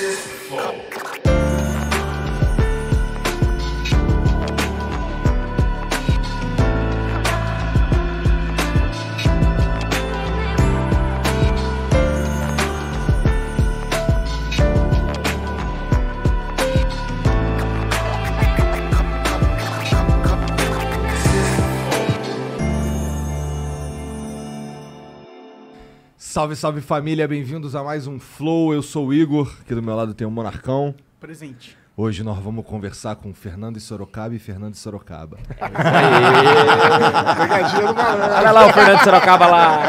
Francis Floyd. Salve, salve família, bem-vindos a mais um Flow. Eu sou o Igor, aqui do meu lado tem o Monarcão. Presente. Hoje nós vamos conversar com Fernando e Sorocaba e Fernando e Sorocaba. É Pegadinha do malandro. Olha lá o Fernando Sorocaba lá.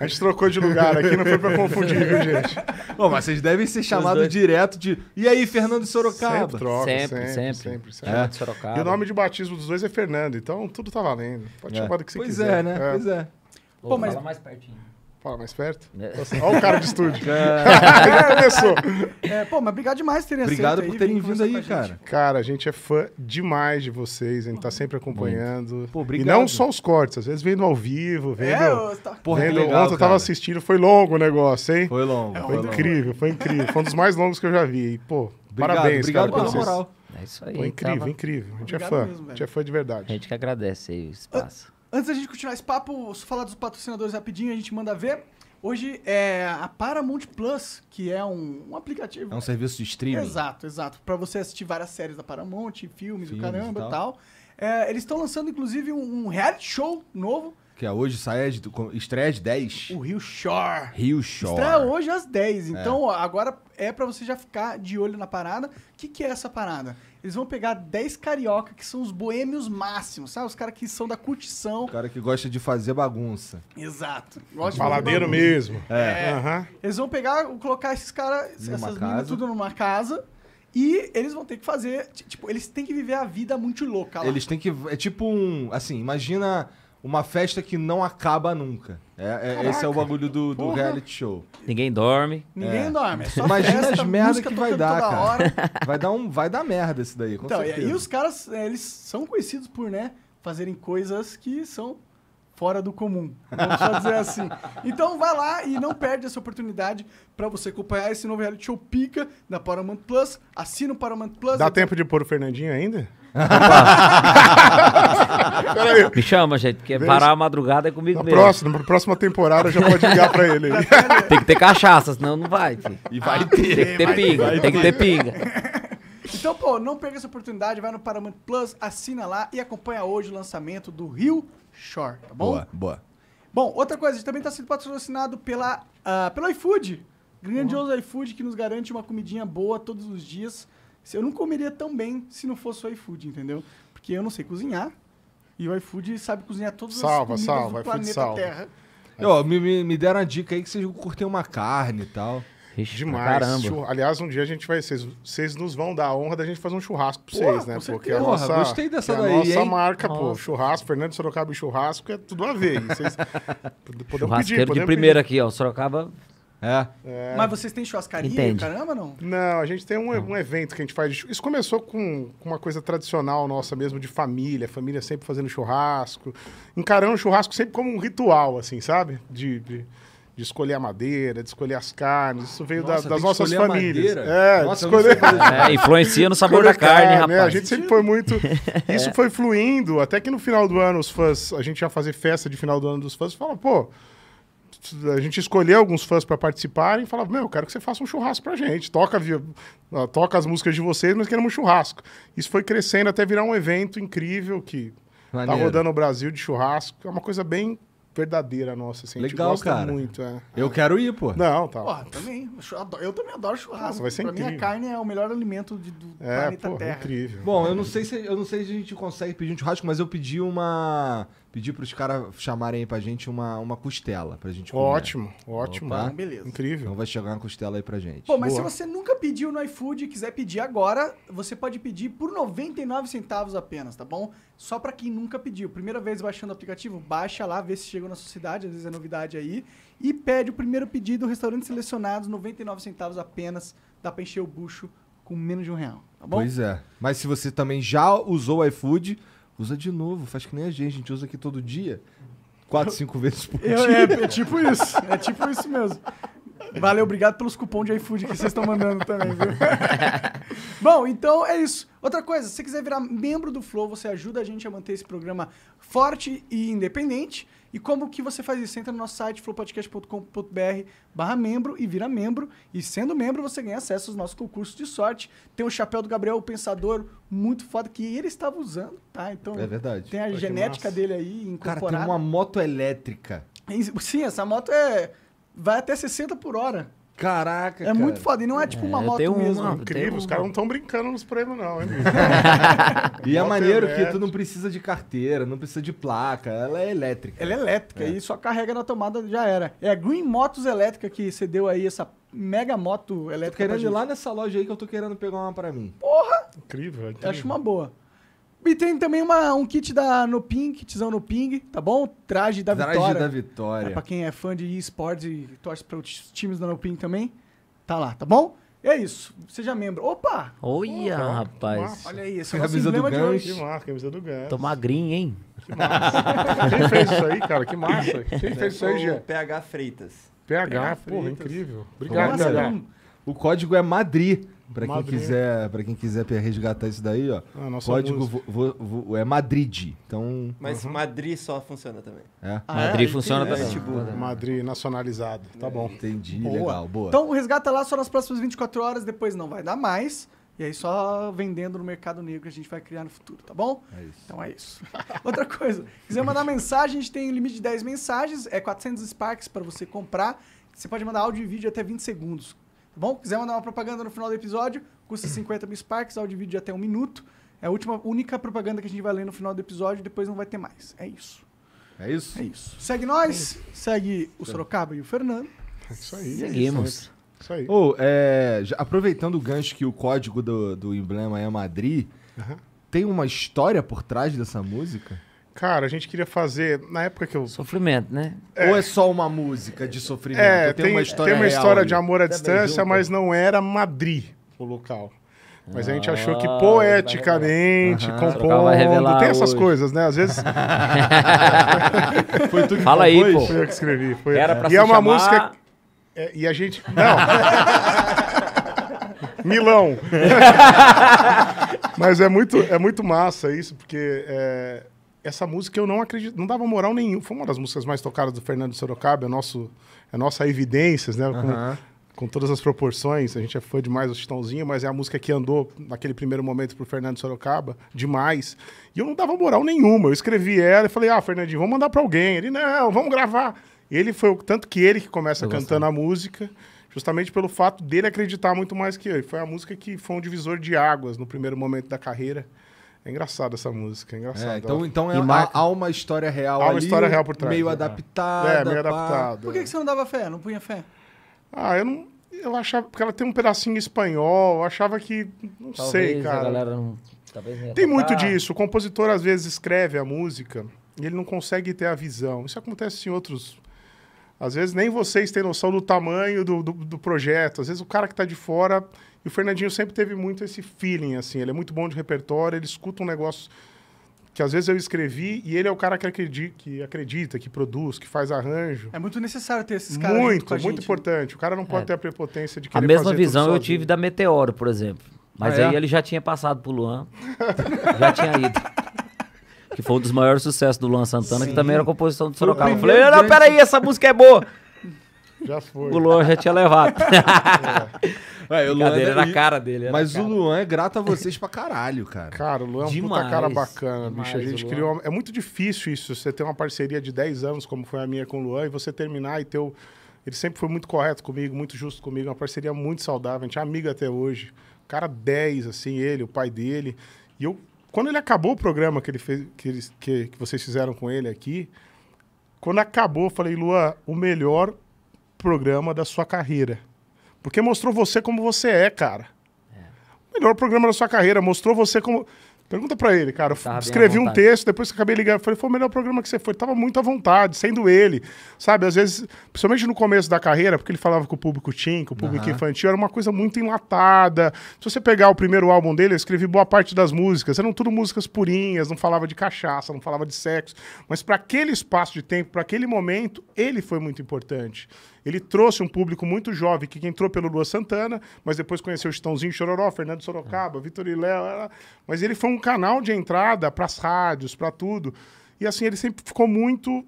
A gente trocou de lugar aqui, não foi pra confundir, viu, gente? Bom, mas vocês devem ser chamados direto de. E aí, Fernando Sorocaba? Sempre, troca, sempre, sempre. sempre, sempre, sempre. É. Sorocaba. E o nome de batismo dos dois é Fernando, então tudo tá valendo. Pode é. chamar do que você pois quiser. Pois é, né? É. Pois é. Pô, mas... Fala mais pertinho. Fala mais perto? É. Olha o cara de estúdio. Já começou. É. é, pô, mas obrigado demais por terem Obrigado por terem vindo aí, cara. Cara, a gente é fã demais de vocês, a gente tá sempre acompanhando. Pô, obrigado. E não só os cortes, às vezes vendo ao vivo, é, vendo. É, eu... Porra, vendo legal, ontem eu tava assistindo, foi longo o negócio, hein? Foi longo. É, foi, foi, incrível, longo. foi incrível. Foi um dos mais longos que eu já vi. E, pô, obrigado, parabéns, obrigado cara, pela moral. É isso aí. Foi incrível, tava... incrível. A gente obrigado é fã. Mesmo, a gente é fã de verdade. A gente que agradece aí o espaço. Ah, Antes da gente continuar esse papo, falar dos patrocinadores rapidinho, a gente manda ver. Hoje é a Paramount Plus, que é um, um aplicativo. É um serviço de streaming. Exato, exato. Para você assistir várias séries da Paramount, filmes, filmes o caramba e tal. tal. É, eles estão lançando, inclusive, um, um reality show novo. Que é hoje, sai é de, estreia de 10. O Rio Shore. Rio Shore. Estreia hoje às 10. É. Então, é. agora é para você já ficar de olho na parada. O que, que é essa parada? Eles vão pegar 10 carioca, que são os boêmios máximos, sabe? Os caras que são da curtição. O cara que gosta de fazer bagunça. Exato. Gosta Faladeiro bagunça. mesmo. É. Uhum. Eles vão pegar, colocar esses caras, essas meninas tudo numa casa. E eles vão ter que fazer. Tipo, eles têm que viver a vida muito louca lá. Eles têm que. É tipo um. Assim, imagina uma festa que não acaba nunca. É, é esse é o bagulho do, do reality show. Ninguém dorme. Ninguém é. dorme. É só Imagina festa, as merdas que vai dar, cara. Vai dar, um, vai dar merda isso daí, com então, certeza. E, e os caras, é, eles são conhecidos por, né, fazerem coisas que são fora do comum. Vamos só dizer assim. Então vai lá e não perde essa oportunidade para você acompanhar esse novo reality show pica da Paramount Plus. Assina o Paramount Plus. Dá então tempo de pôr o Fernandinho ainda? Me chama, gente, porque parar a madrugada é comigo na mesmo. Próxima, na próxima temporada já pode ligar pra ele. tem que ter cachaça, senão não vai. Filho. E vai ter. Tem que ter pinga, tem que ter pinga. Então, pô, não perca essa oportunidade, vai no Paramount Plus, assina lá e acompanha hoje o lançamento do Rio Shore, tá bom? Boa, boa. Bom, outra coisa, a gente também está sendo patrocinado pela, uh, pelo iFood. Grandioso uhum. iFood que nos garante uma comidinha boa todos os dias eu não comeria tão bem se não fosse o iFood, entendeu? Porque eu não sei cozinhar e o iFood sabe cozinhar todos os as comidas salva, do planeta salva. Terra. Ó, me, me deram a dica aí que vocês curtem uma carne e tal. Ixi, Demais. Aliás, um dia a gente vai. Vocês nos vão dar a honra da gente fazer um churrasco pra vocês, né? Porque a nossa, gostei dessa daí, a nossa hein? marca, nossa. pô, churrasco, Fernando Sorocaba e churrasco é tudo a ver. Vocês podemos pedir. Podemos de primeira pedir. aqui, ó. Sorocaba é. é. Mas vocês têm churrascaria Entende. caramba, não? Não, a gente tem um, um evento que a gente faz. Isso começou com, com uma coisa tradicional nossa mesmo, de família. Família sempre fazendo churrasco. Encarando o churrasco sempre como um ritual, assim, sabe? de... de de escolher a madeira, de escolher as carnes. Isso veio Nossa, da, das nossas famílias. É, Nossa, escolher... é, influencia no sabor da carne, carne, rapaz. É, a gente sempre foi muito. Isso é. foi fluindo, até que no final do ano os fãs, a gente ia fazer festa de final do ano dos fãs, fala, pô, a gente escolheu alguns fãs para participarem e falava, meu, eu quero que você faça um churrasco pra gente. Toca, via, toca as músicas de vocês, mas queremos um churrasco. Isso foi crescendo até virar um evento incrível que tá Maneiro. tá rodando o Brasil de churrasco. É uma coisa bem verdadeira nossa, assim. Legal, cara. muito, é. Eu é. quero ir, pô. Não, tá. também. Eu também adoro churrasco. Nossa, vai ser pra mim, a carne é o melhor alimento de, do é, planeta Terra. É incrível. Bom, eu não sei se eu não sei se a gente consegue pedir um churrasco, mas eu pedi uma pedir para os caras chamarem aí a gente uma, uma costela a gente comer. Ótimo, ótimo. Opa. Beleza. Incrível. Então vai chegar uma costela aí a gente. Bom, mas Boa. se você nunca pediu no iFood e quiser pedir agora, você pode pedir por 99 centavos apenas, tá bom? Só para quem nunca pediu. Primeira vez baixando o aplicativo, baixa lá, vê se chegou na sua cidade, às vezes é novidade aí. E pede o primeiro pedido, restaurantes selecionados, 99 centavos apenas. Dá para encher o bucho com menos de um real, tá bom? Pois é. Mas se você também já usou o iFood Usa de novo, faz que nem a gente, a gente usa aqui todo dia. Quatro, cinco vezes por dia. É, é, é tipo isso, é tipo isso mesmo. Valeu, obrigado pelos cupons de iFood que vocês estão mandando também, viu? Bom, então é isso. Outra coisa, se você quiser virar membro do Flow, você ajuda a gente a manter esse programa forte e independente. E como que você faz isso? entra no nosso site, flowpodcast.com.br barra membro e vira membro. E sendo membro, você ganha acesso aos nossos concursos de sorte. Tem o chapéu do Gabriel o Pensador, muito foda, que ele estava usando, tá? Então, é verdade. Tem a genética dele aí incorporada. Cara, tem uma moto elétrica. Sim, essa moto é... Vai até 60 por hora. Caraca, É cara. muito foda. E não é tipo uma É, moto tem um- mesmo. não, Incrível, tem os caras não estão brincando nos prêmios, não, hein, E é maneiro que tu não precisa de carteira, não precisa de placa, ela é elétrica. Ela é elétrica é. e só carrega na tomada já era. É a Green Motos Elétrica que você deu aí, essa mega moto Tô elétrica. pra querendo ir lá nessa loja aí que eu tô querendo pegar uma pra mim. Incrível, é incrível. Acho uma boa. E tem também uma, um kit da no kitzão no Ping, tá bom? Traje da Traje Vitória. Traje da Vitória. É, pra quem é fã de esportes e torce para outros times da no também, tá lá, tá bom? E é isso, seja membro. Opa! Olha, Opa, rapaz. Olha aí, esse é o camisa do Gans. Que marca, camisa do Gans. Tô magrinho, hein? Que massa. Quem fez isso aí, cara? Que massa. Quem fez isso aí, Jean? PH Freitas. PH, PH porra, Freitas. incrível. Obrigado, galera. O código é Madri. Para quem quiser, para quem quiser resgatar isso daí, ó. Ah, código vo, vo, vo, é Madrid. Então, Mas uhum. Madrid só funciona também. É? Ah, Madrid é? funciona é, também. Tipo, Madrid nacionalizado. Tá bom. Entendi, boa. legal, boa. Então, resgata lá só nas próximas 24 horas, depois não vai dar mais. E aí só vendendo no mercado negro que a gente vai criar no futuro, tá bom? É isso. Então é isso. Outra coisa, quiser mandar mensagem, a gente tem limite de 10 mensagens, é 400 Sparks para você comprar. Você pode mandar áudio e vídeo até 20 segundos. Tá bom? Quiser mandar uma propaganda no final do episódio, custa 50 mil Sparks, áudio vídeo de até um minuto. É a última, única propaganda que a gente vai ler no final do episódio, depois não vai ter mais. É isso. É isso? É isso. Segue nós, é isso. segue o Sorocaba e o Fernando. É isso aí. Seguimos. É isso aí. Ou, oh, é, aproveitando o gancho que o código do, do emblema é Madrid, uhum. tem uma história por trás dessa música? cara, a gente queria fazer. Na época que eu. Sofrimento, né? É. Ou é só uma música de sofrimento? É, tem, tem, uma história, tem uma história de amor à distância, mas não era Madrid o local. Mas a gente achou que ah, poeticamente, uhum, compondo. Tem essas hoje. coisas, né? Às vezes. foi tu que Fala aí, pô. Foi eu que escrevi. Foi... Era pra e é uma chamar... música. É, e a gente. Não! Milão! Mas é muito, é muito massa isso, porque é, essa música eu não acredito, não dava moral nenhum. Foi uma das músicas mais tocadas do Fernando Sorocaba, é nosso, é nossa evidências, né? Com, com todas as proporções, a gente é fã demais do Chitãozinho, mas é a música que andou naquele primeiro momento pro Fernando Sorocaba demais. E eu não dava moral nenhuma. Eu escrevi ela e falei: "Ah, Fernandinho, vamos mandar para alguém". Ele: "Não, vamos gravar". Ele foi o tanto que ele que começa eu cantando gostei. a música justamente pelo fato dele acreditar muito mais que eu. E foi a música que foi um divisor de águas no primeiro momento da carreira. É engraçada essa música, é engraçada. É, então, então é, marca... há, uma história real Há uma ali, história real por trás. Meio é. adaptada. É, meio adaptada. Por que, que você não dava fé? Não punha fé? Ah, eu não... Eu achava... Porque ela tem um pedacinho espanhol, eu achava que... Não Talvez sei, cara. A galera não... Talvez tem muito disso. O compositor, às vezes, escreve a música e ele não consegue ter a visão. Isso acontece em outros às vezes nem vocês têm noção do tamanho do, do, do projeto. Às vezes o cara que está de fora. E o Fernandinho sempre teve muito esse feeling, assim. Ele é muito bom de repertório, ele escuta um negócio que às vezes eu escrevi e ele é o cara que acredita, que, acredita, que produz, que faz arranjo. É muito necessário ter esses caras. Muito, muito gente. Né? importante. O cara não pode é. ter a prepotência de querer A mesma visão eu tive da Meteoro, por exemplo. Mas ah, é? aí é? ele já tinha passado pro Luan. já tinha ido que foi um dos maiores sucessos do Luan Santana, Sim. que também era composição do Sorocaba. Eu falei, ah, não, peraí, essa música é boa. Já foi. O Luan já tinha levado. é. Ué, o Luan era na cara dele. Mas cara. o Luan é grato a vocês pra caralho, cara. Cara, o Luan é uma cara bacana, demais, bicho. A gente criou. Uma... É muito difícil isso, você ter uma parceria de 10 anos, como foi a minha com o Luan, e você terminar e ter o. Ele sempre foi muito correto comigo, muito justo comigo, uma parceria muito saudável. A gente é amigo até hoje. Cara 10, assim, ele, o pai dele. E eu quando ele acabou o programa que, ele fez, que, ele, que, que vocês fizeram com ele aqui, quando acabou, eu falei, Lua, o melhor programa da sua carreira. Porque mostrou você como você é, cara. É. O melhor programa da sua carreira, mostrou você como. Pergunta pra ele, cara. Tava escrevi um texto, depois que acabei ligando, falei, foi o melhor programa que você foi. Tava muito à vontade, sendo ele. Sabe, às vezes, principalmente no começo da carreira, porque ele falava com o público teen, com o público uhum. infantil, era uma coisa muito enlatada. Se você pegar o primeiro álbum dele, eu escrevi boa parte das músicas. Eram tudo músicas purinhas, não falava de cachaça, não falava de sexo. Mas para aquele espaço de tempo, para aquele momento, ele foi muito importante. Ele trouxe um público muito jovem que entrou pelo Lua Santana, mas depois conheceu o Chitãozinho Chororó, Fernando Sorocaba, uhum. Vitor e Léo. Mas ele foi um canal de entrada para as rádios, para tudo. E assim, ele sempre ficou muito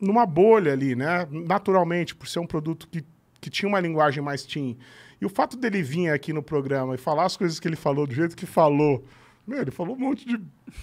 numa bolha ali, né? Naturalmente, por ser um produto que, que tinha uma linguagem mais teen. E o fato dele vir aqui no programa e falar as coisas que ele falou, do jeito que falou, meu, ele falou um monte de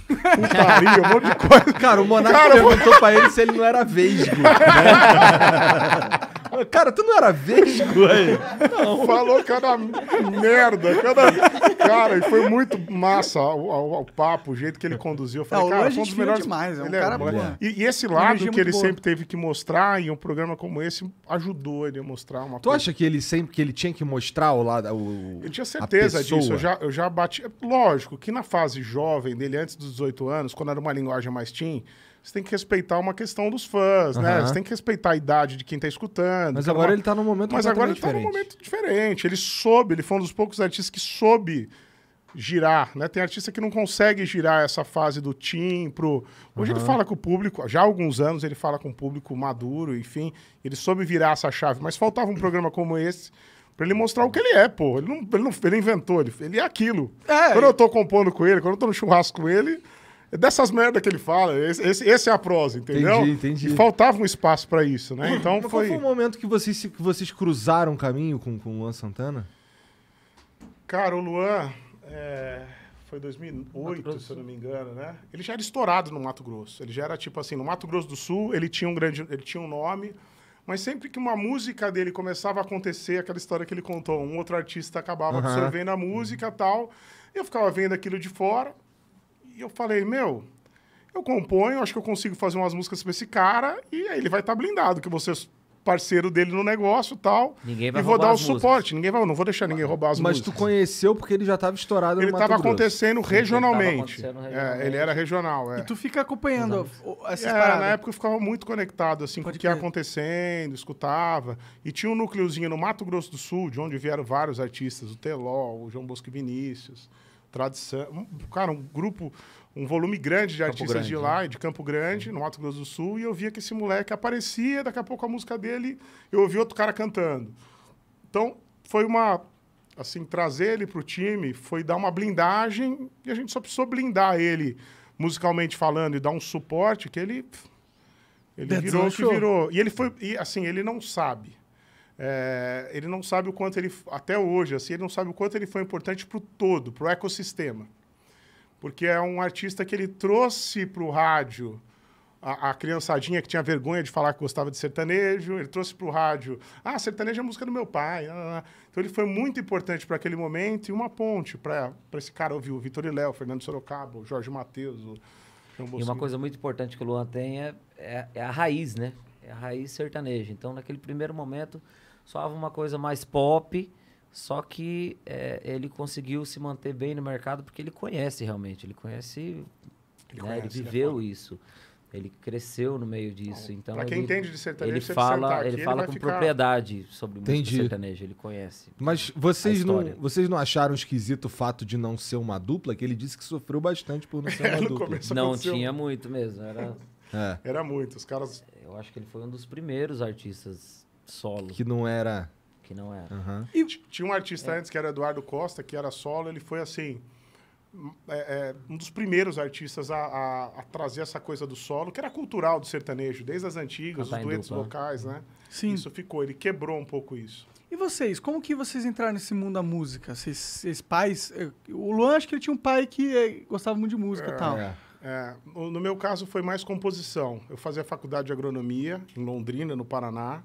putaria, um monte de coisa. Cara, o Monarca perguntou pra ele se ele não era vesgo. Né? Cara, tu não era vesgo aí? Não. Falou cada merda, cada. Cara, e foi muito massa o papo, o jeito que ele conduziu. Eu falei, não, cara, foi um dos melhores. Demais, é um ele é cara é, e, e, esse lado que ele boa. sempre teve que mostrar, e um programa como esse ajudou ele a mostrar uma tu coisa. Tu acha que ele sempre que ele tinha que mostrar o lado. O, eu tinha certeza disso. Eu já, eu já bati. Lógico que na fase jovem dele, antes dos 18 anos, quando era uma linguagem mais teen você tem que respeitar uma questão dos fãs, uhum. né? Você tem que respeitar a idade de quem está escutando. Mas é agora uma... ele está num momento Mas agora ele está num momento diferente. Ele soube, ele foi um dos poucos artistas que soube girar, né? Tem artista que não consegue girar essa fase do tim pro... Hoje uhum. ele fala com o público, já há alguns anos ele fala com o público maduro, enfim, ele soube virar essa chave, mas faltava um programa como esse para ele mostrar o que ele é, pô. Ele não, ele não ele inventou, ele, ele é aquilo. É, quando eu tô compondo com ele, quando eu tô no churrasco com ele, dessas merda que ele fala. Esse, esse, esse, é a prosa, entendeu? Entendi, entendi. E faltava um espaço para isso, né? Então Mas foi. Qual foi o momento que vocês, que vocês cruzaram o caminho com, com o Luan Santana? Cara, o Luan. É... Foi 2008, se eu não me engano, né? Ele já era estourado no Mato Grosso. Ele já era tipo assim, no Mato Grosso do Sul, ele tinha um grande, ele tinha um nome, mas sempre que uma música dele começava a acontecer, aquela história que ele contou, um outro artista acabava uhum. absorvendo a música, tal, eu ficava vendo aquilo de fora. E eu falei, meu, eu componho, acho que eu consigo fazer umas músicas pra esse cara e aí ele vai estar tá blindado, que você é parceiro dele no negócio e tal. Ninguém vai e vou dar o suporte. Músicas. Ninguém vai, não vou deixar ninguém roubar as Mas músicas. Mas tu conheceu porque ele já estava estourado ele no tava acontecendo regionalmente. Ele, acontecendo é, regionalmente. É, ele era regional, é. E tu fica acompanhando essa é, paradas. Na época eu ficava muito conectado assim, Pode com o que ia acontecendo, escutava. E tinha um núcleozinho no Mato Grosso do Sul, de onde vieram vários artistas, o Teló, o João Bosco e Vinícius tradição. cara, um grupo, um volume grande de Campo artistas grande, de lá, né? de Campo Grande, no Mato Grosso do Sul, e eu via que esse moleque aparecia, daqui a pouco a música dele, eu ouvi outro cara cantando. Então, foi uma. Assim, trazer ele para o time foi dar uma blindagem, e a gente só precisou blindar ele, musicalmente falando, e dar um suporte que ele. Ele That's virou que virou. E ele foi. E assim, ele não sabe. É, ele não sabe o quanto ele, até hoje, assim, ele não sabe o quanto ele foi importante para o todo, para o ecossistema. Porque é um artista que ele trouxe para o rádio a, a, criançadinha que tinha vergonha de falar que gostava de sertanejo, ele trouxe para o rádio, ah, sertanejo é música do meu pai. Né, né, né. Então ele foi muito importante para aquele momento e uma ponte para esse cara ouvir o Vitor e Léo, Fernando Sorocaba, o Jorge Matheus, o E uma coisa muito importante que o Luan tem é, é, é a raiz, né? É a raiz sertaneja. Então naquele primeiro momento soava uma coisa mais pop, só que é, ele conseguiu se manter bem no mercado porque ele conhece realmente, ele conhece, ele, né? conhece, ele é viveu isso. Ele cresceu no meio disso, Bom, então... Pra quem ele, entende de sertanejo, ele fala, aqui, ele, fala com ficar... propriedade sobre Entendi. música sertaneja, ele conhece. Mas vocês não, vocês não acharam esquisito o fato de não ser uma dupla? Que ele disse que sofreu bastante por não ser uma dupla. Não tinha muito mesmo, era... É. Era muito, os caras... Eu acho que ele foi um dos primeiros artistas Solo. Que não era. Que não era. Uhum. E... Tinha um artista é. antes que era Eduardo Costa, que era solo, ele foi assim. É, é, um dos primeiros artistas a, a, a, trazer essa coisa do solo, que era cultural do sertanejo, desde as antigas, Cantar tá os duetos dupla. locais, né? né? Sim. Isso ficou, ele quebrou um pouco isso. E vocês, como que vocês entraram nesse mundo da música? Vocês, vocês pais... Eh, o Luan, acho que ele tinha um pai que eh, gostava muito de música e tal. É, é. no meu caso, foi mais composição. Eu fazia faculdade de agronomia em Londrina, no Paraná.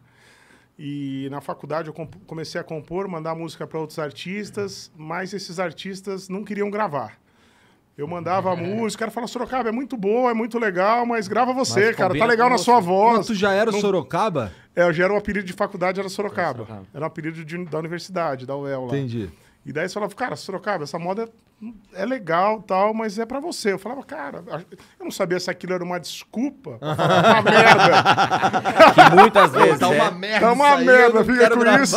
E na faculdade eu comecei a compor, mandar música para outros artistas, mas esses artistas não queriam gravar. Eu mandava a música, o cara falava, Sorocaba, é muito boa, é muito legal, mas grava você, mas cara, tá legal na sua voz. Mas tu já era não... Sorocaba? É, eu já era o um apelido de faculdade, era Sorocaba. Era o um apelido de, da universidade, da UEL lá. Entendi. E daí você falava, cara, Sorocaba, essa moda é, é legal tal, mas é para você. Eu falava, cara, eu não sabia se aquilo era uma desculpa uma merda. Que muitas vezes. Tá uma né? merda. Tá uma merda, fica com gravar. isso.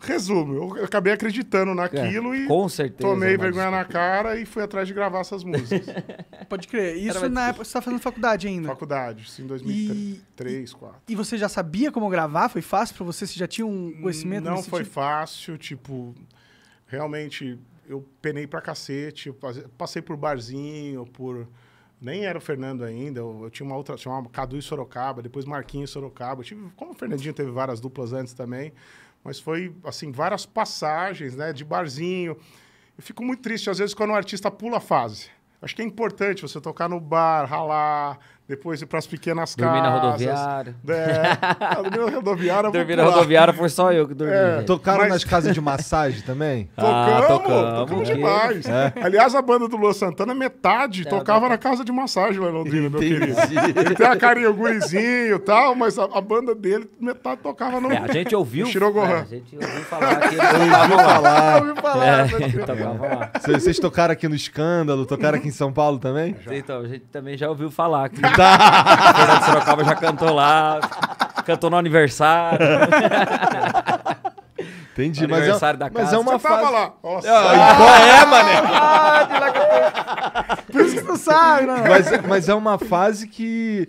Resumo, eu acabei acreditando naquilo é, e com certeza, tomei é vergonha desculpa. na cara e fui atrás de gravar essas músicas. Pode crer. Isso era na época você tá fazendo faculdade ainda? Faculdade, sim, 2003, 2004. E, e você já sabia como gravar? Foi fácil para você? Você já tinha um conhecimento? Não foi tipo? fácil, tipo, realmente eu penei pra cacete, passei por barzinho, por. Nem era o Fernando ainda, eu, eu tinha uma outra, chamava Cadu e Sorocaba, depois Marquinhos e Sorocaba. Eu tive, como o Fernandinho teve várias duplas antes também, mas foi, assim, várias passagens, né, de barzinho. Eu fico muito triste, às vezes, quando o um artista pula a fase. Acho que é importante você tocar no bar, ralar, depois ir para as pequenas dormi casas. É. Ah, dormi na rodoviária. É, dormi na rodoviária. dormi na rodoviária foi só eu que dormi. É, tocaram mas... nas casas de massagem também? Tocamos, ah, tocamos, tocamos demais. É. Aliás, a banda do Luan Santana, metade tocava na casa de massagem lá em Londrina, meu querido. Ele tem a carinha, gurizinho e tal, mas a, a, banda dele, metade tocava no... É, a gente ouviu... Tirou É, a gente ouviu falar que eles tocavam Ouviu falar. É, né? então, vocês tocaram aqui no Escândalo, tocaram aqui em São Paulo também? Já. Então, a gente também já ouviu falar que... Tá. O Fernando Sorocaba já cantou lá. Cantou no aniversário. Entendi, mas é, da mas é uma fase... tava lá. Nossa. Ah, qual é, mané? Por isso que não sabe, né? Mas, mas é uma fase que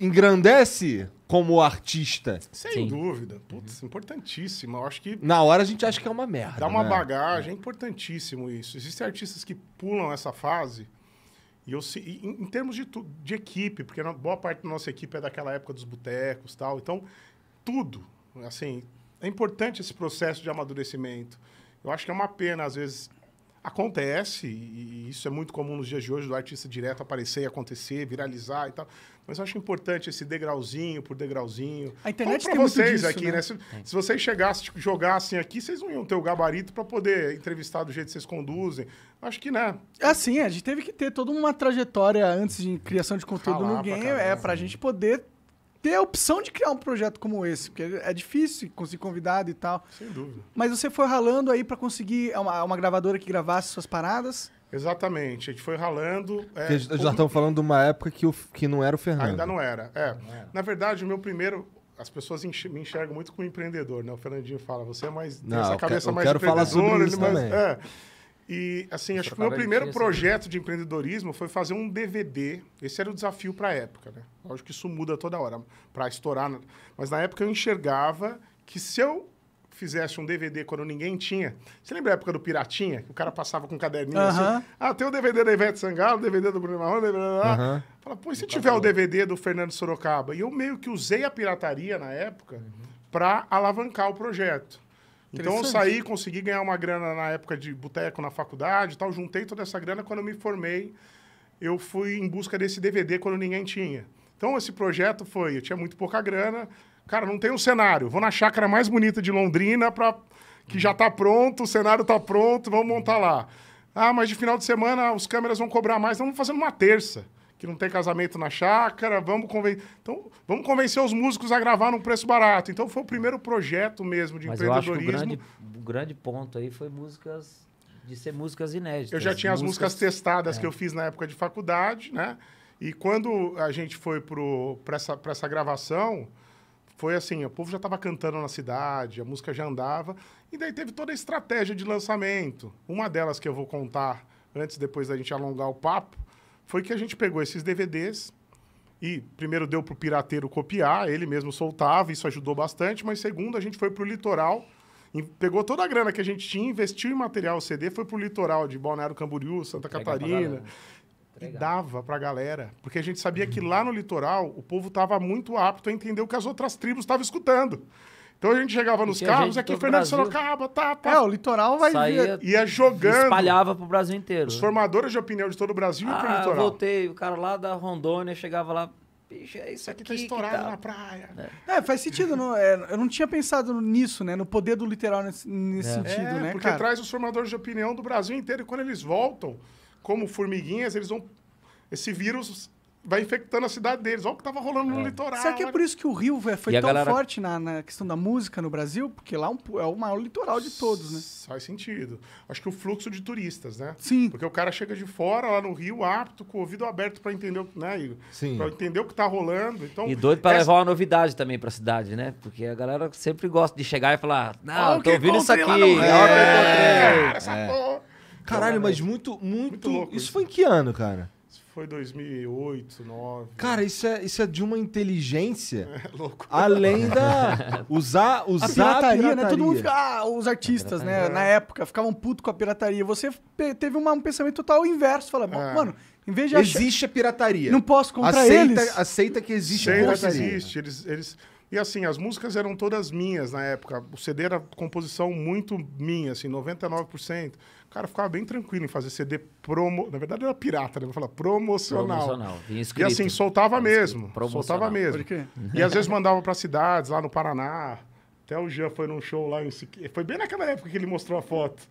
engrandece como artista. Sem Sim. dúvida. Putz, importantíssimo. Eu acho que. Na hora a gente acha que é uma merda. Dá uma né? bagagem, é importantíssimo isso. Existem artistas que pulam essa fase e eu, em, em termos de, de equipe, porque boa parte da nossa equipe é daquela época dos botecos tal. Então, tudo. Assim, é importante esse processo de amadurecimento. Eu acho que é uma pena, às vezes, Acontece, e isso é muito comum nos dias de hoje, do artista direto aparecer e acontecer, viralizar e tal. Mas eu acho importante esse degrauzinho por degrauzinho. A internet Como tem vocês disso, aqui, né? né? Se, se, vocês chegassem, tipo, jogassem aqui, vocês não iam ter o gabarito para poder entrevistar do jeito que vocês conduzem. Acho que, né? Assim, a gente teve que ter toda uma trajetória antes de criação de conteúdo Falar no game, é, pra é, a gente poder ter a opção de criar um projeto como esse, porque é difícil conseguir convidado e tal. Sem dúvida. Mas você foi ralando aí para conseguir é uma, é uma gravadora que gravasse suas paradas? Exatamente, a gente foi ralando. É, já estamos falando de uma época que, o, que não era o Fernando. Ainda não era. É. Não era. Na verdade, o meu primeiro. As pessoas me enxergam muito como empreendedor, né? O Fernandinho fala, você é mais. Não, essa cabeça eu mais quero falar sobre isso mas, também. É. E, assim, Você acho que o meu primeiro assim, né? projeto né? de empreendedorismo foi fazer um DVD. Esse era o desafio para a época, né? Lógico que isso muda toda hora, para estourar. Mas na época eu enxergava que se eu fizesse um DVD quando ninguém tinha. Você lembra a época do Piratinha? Que o cara passava com um caderninho uh -huh. assim. Ah, tem o DVD da Ivete Sangalo, o DVD do Bruno Marrone, blá, blá, blá. Uh -huh. Fala, pô, e se tiver o DVD do Fernando Sorocaba? E eu meio que usei a pirataria na época uh -huh. para alavancar o projeto. Então eu saí, consegui ganhar uma grana na época de boteco na faculdade e tal, juntei toda essa grana. Quando eu me formei, eu fui em busca desse DVD quando ninguém tinha. Então esse projeto foi, eu tinha muito pouca grana, cara, não tem um cenário, vou na chácara mais bonita de Londrina para que já está pronto, o cenário está pronto, vamos montar lá. Ah, mas de final de semana os câmeras vão cobrar mais, então vamos fazer uma terça que não tem casamento na chácara, vamos convencer. Então, vamos convencer os músicos a gravar num preço barato. Então foi o primeiro projeto mesmo de Mas empreendedorismo. Eu acho que o grande, o grande ponto aí foi músicas de ser músicas inéditas. Eu já tinha as músicas testadas é. que eu fiz na época de faculdade, né? E quando a gente foi para essa, essa gravação, foi assim, o povo já estava cantando na cidade, a música já andava, e daí teve toda a estratégia de lançamento. Uma delas que eu vou contar antes, depois da gente alongar o papo, foi que a gente pegou esses DVDs e primeiro deu para o pirateiro copiar, ele mesmo soltava, isso ajudou bastante, mas segundo a gente foi para o litoral, pegou toda a grana que a gente tinha, investiu em material CD, foi para o litoral de Balneário Camboriú, Santa Entrega Catarina, e dava para a galera, porque a gente sabia uhum. que lá no litoral o povo estava muito apto a entender o que as outras tribos estavam escutando. Então a gente chegava nos carros, gente aqui Fernando Brasil. Sorocaba, tá, pá. Tá. É, o litoral vai Saía, vir. Ia jogando. Espalhava pro Brasil inteiro. Os formadores de opinião de todo o Brasil ah, e pro ah, litoral. Eu voltei, o cara lá da Rondônia chegava lá. Bicho, é isso aqui, aqui tá estourado tá... na praia. É. é faz sentido. Não, é, eu não tinha pensado nisso, né? No poder do Litoral nesse, nesse é. sentido, é, né? Porque cara? traz os formadores de opinião do Brasil inteiro e quando eles voltam, como formiguinhas, eles vão. Esse vírus vai infectando a cidade deles. Olha o que estava rolando no é. litoral. Será que é né? por isso que o Rio véio, foi e tão galera... forte na, na, questão da música no Brasil? Porque lá é, é o maior litoral de todos, né? Faz sentido. Acho que o fluxo de turistas, né? Sim. Porque o cara chega de fora, lá no Rio, apto, com o ouvido aberto para entender, né, Sim. Para entender o que né, está rolando. Então, e doido para essa... levar uma novidade também para a cidade, né? Porque a galera sempre gosta de chegar e falar, não, oh, tô ouvindo isso aqui. É, essa porra. Caralho, então, mas muito, muito... muito louco, isso, isso foi em que ano, cara? foi 2008, 2009. Cara, isso é, isso é de uma inteligência. É louco. Além da. Usar, usar a pirataria, a né? pirataria. né? Todo mundo fica, ah, os artistas, né? É. Na época, ficavam puto com a pirataria. Você teve uma, um pensamento total inverso. Fala, é. mano, em vez de. Existe achar... a pirataria. Não posso contra aceita, eles. Aceita que existe aceita a pirataria. Que existe. Eles, eles e assim, as músicas eram todas minhas na época. O CD era composição muito minha, assim, 99%. Cara, eu ficava bem tranquilo em fazer CD promo. Na verdade, era pirata, né? Vou falar promocional. Promocional. E assim, soltava mesmo. Soltava mesmo. E às vezes mandava para cidades, lá no Paraná. Até o Jean foi num show lá em Siqueira. Foi bem naquela época que ele mostrou a foto,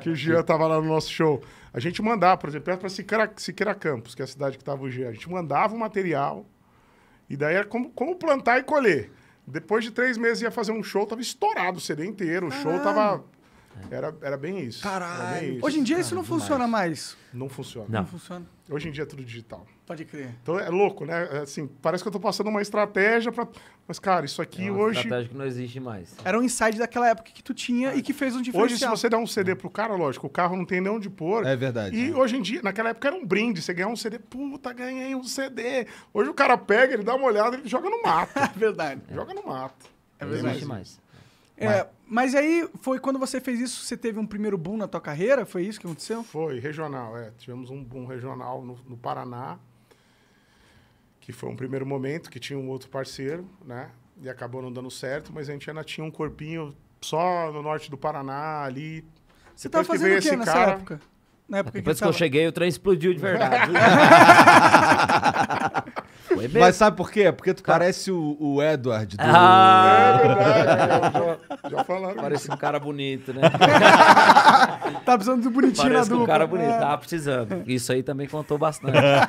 que o Jean tava lá no nosso show. A gente mandava, por exemplo, para Siqueira, Siqueira Campos, que é a cidade que tava o Jean. A gente mandava o material. E daí era como, como plantar e colher. Depois de três meses ia fazer um show, tava estourado o CD inteiro. O show tava ah. Era, era bem isso. Caralho. Bem isso. Hoje em dia isso não funciona demais. mais. Não funciona. Não. não. funciona. Hoje em dia é tudo digital. Pode crer. Então é louco, né? É assim, parece que eu tô passando uma estratégia para Mas, cara, isso aqui é uma hoje. estratégia que não existe mais. Era um insight daquela época que tu tinha é. e que fez um diferencial. Hoje, se você der um CD pro cara, lógico, o carro não tem nem onde pôr. É verdade. E é. hoje em dia, naquela época era um brinde. Você ganhar um CD, puta, ganhei um CD. Hoje o cara pega, ele dá uma olhada, ele joga no mato. é verdade. Joga no mato. É verdade. Não existe mais. É, mas aí foi quando você fez isso, você teve um primeiro boom na tua carreira? Foi isso que aconteceu? Foi, regional, é. Tivemos um boom regional no, no Paraná, que foi um primeiro momento, que tinha um outro parceiro, né? E acabou não dando certo, mas a gente ainda tinha um corpinho só no norte do Paraná, ali. Você estava fazendo o que nessa cara, época? Na né? época Depois que, que eu cheguei, o trem explodiu de verdade. Mas sabe por quê? Porque tu tá. parece o, o Edward do... Ah! É já, já falaram. Parece um cara bonito, né? tá precisando do bonitinho parece um cara bonito, é. tava tá precisando. É. Isso aí também contou bastante. É.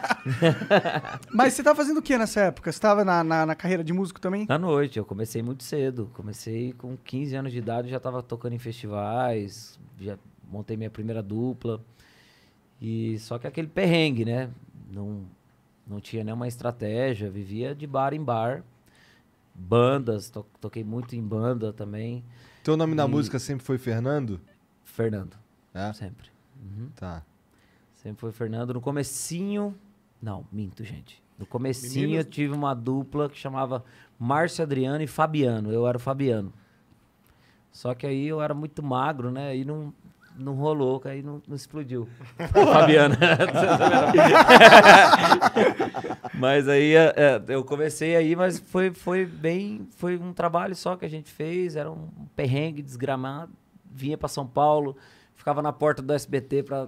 Mas você tá fazendo o que nessa época? Você tava na, na, na, carreira de músico também? Na noite, eu comecei muito cedo. Comecei com 15 anos de idade, já tava tocando em festivais, já montei minha primeira dupla. E só que aquele perrengue, né? Não, não tinha nenhuma estratégia, vivia de bar em bar. Bandas, to toquei muito em banda também. Teu nome e... na música sempre foi Fernando? Fernando. É? Sempre. Uhum. Tá. Sempre foi Fernando. No comecinho. Não, minto, gente. No comecinho eu tive uma dupla que chamava Márcio Adriano e Fabiano. Eu era o Fabiano. Só que aí eu era muito magro, né? E não, não rolou, aí não, não explodiu. Fabiana. mas aí é, é, eu comecei aí, mas foi, foi bem. Foi um trabalho só que a gente fez, era um perrengue desgramado. Vinha para São Paulo, ficava na porta do SBT para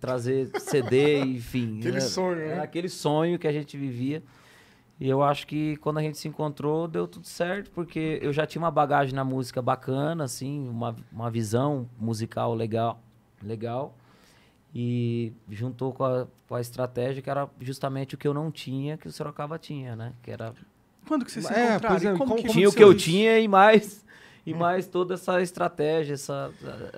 trazer CD, enfim. Aquele sonho, né? Era aquele sonho que a gente vivia. E eu acho que quando a gente se encontrou, deu tudo certo, porque eu já tinha uma bagagem na música bacana, assim, uma, uma visão musical legal. legal e juntou com a, com a estratégia que era justamente o que eu não tinha, que o Sorocaba tinha, né? Que era... Quando que você se é, encontraram? É, como como tinha o que eu isso? tinha e mais e é. mais toda essa estratégia, essa,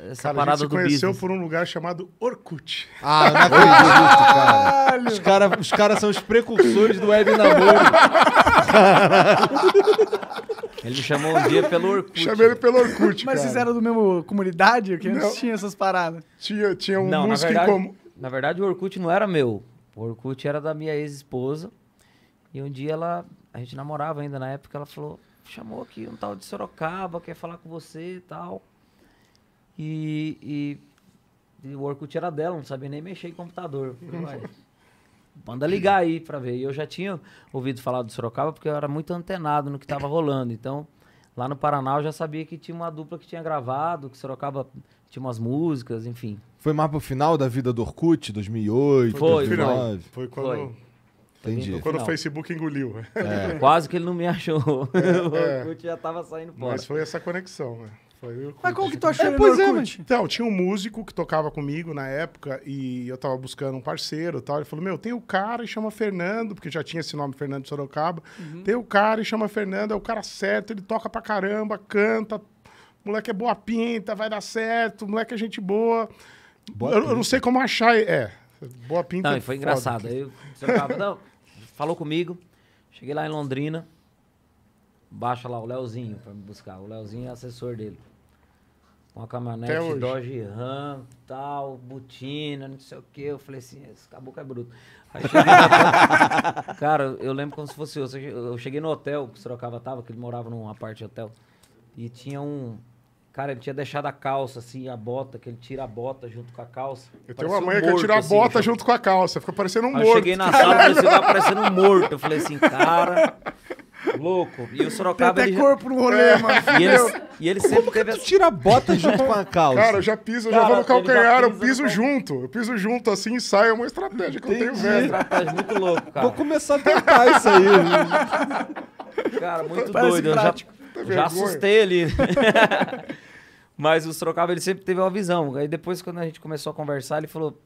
essa cara, parada a gente se conheceu business. por um lugar chamado Orkut. Ah, não acredito, cara. Os caras cara são os precursores do web namoro. ele me chamou um dia pelo Orkut. Chamei ele pelo Orkut, Mas vocês eram do mesmo comunidade? Que antes tinham tinha essas paradas. Tinha, tinha um não, música na verdade, em comum. Na verdade, o Orkut não era meu. O Orkut era da minha ex-esposa. E um dia ela... A gente namorava ainda na época. Ela falou chamou aqui um tal de Sorocaba, quer falar com você e tal. E, e, e o Orkut era dela, não sabia nem mexer em computador. Falei, manda ligar aí pra ver. E eu já tinha ouvido falar do Sorocaba porque eu era muito antenado no que tava rolando. Então, lá no Paraná eu já sabia que tinha uma dupla que tinha gravado, que Sorocaba tinha umas músicas, enfim. Foi mais pro final da vida do Orkut, 2008, foi, 2009? Foi, foi quando... Foi. Tá Entendi. Quando o Facebook engoliu. É, é, quase que ele não me achou. É, o Orkut é. já tava saindo fora. Mas foi essa conexão, né? Mas como que tu achou é, pois é, mas... Então, tinha um músico que tocava comigo na época e eu tava buscando um parceiro e tal. Ele falou, meu, tem o um cara e chama Fernando, porque já tinha esse nome, Fernando Sorocaba. Uhum. Tem o um cara e chama Fernando, é o cara certo, ele toca pra caramba, canta. Moleque é boa pinta, vai dar certo, moleque é gente boa. boa eu, eu, não sei como achar... É, é boa pinta. Não, e foi engraçado. Aí eu, eu tava, não falou comigo. Cheguei lá em Londrina. Baixa lá o Leozinho pra me buscar. O Leozinho é assessor dele. uma caminhonete Dodge Ram, tal, botina, não sei o que. Eu falei assim, esse caboclo é bruto. Aí cheguei Cara, eu lembro como se fosse eu. Eu cheguei no hotel que o Sorocaba tava, que ele morava numa parte de hotel. E tinha um, Cara, ele tinha deixado a calça, assim, a bota, que ele tira a bota junto com a calça. Eu tenho uma mãe um morto, que tira a assim, bota assim, junto com a calça, fica parecendo um Aí morto. Eu cheguei na sala e você tá parecendo um morto. Eu falei assim, cara, louco. E o Sorocaba. Tem até ele... corpo no rolê, é. mano. E ele, e ele sempre Como teve. Que tu tira a bota junto com a calça. Cara, eu já piso, eu já vou no calcanhar, eu piso junto. Eu piso junto assim e saio. É uma estratégia que Entendi. eu tenho, velho. É uma estratégia muito louco, cara. Vou começar a tentar isso aí. cara, muito Parece doido. Prático. Eu já já assustei ali. Mas os trocava, ele sempre teve uma visão. Aí depois, quando a gente começou a conversar, ele falou: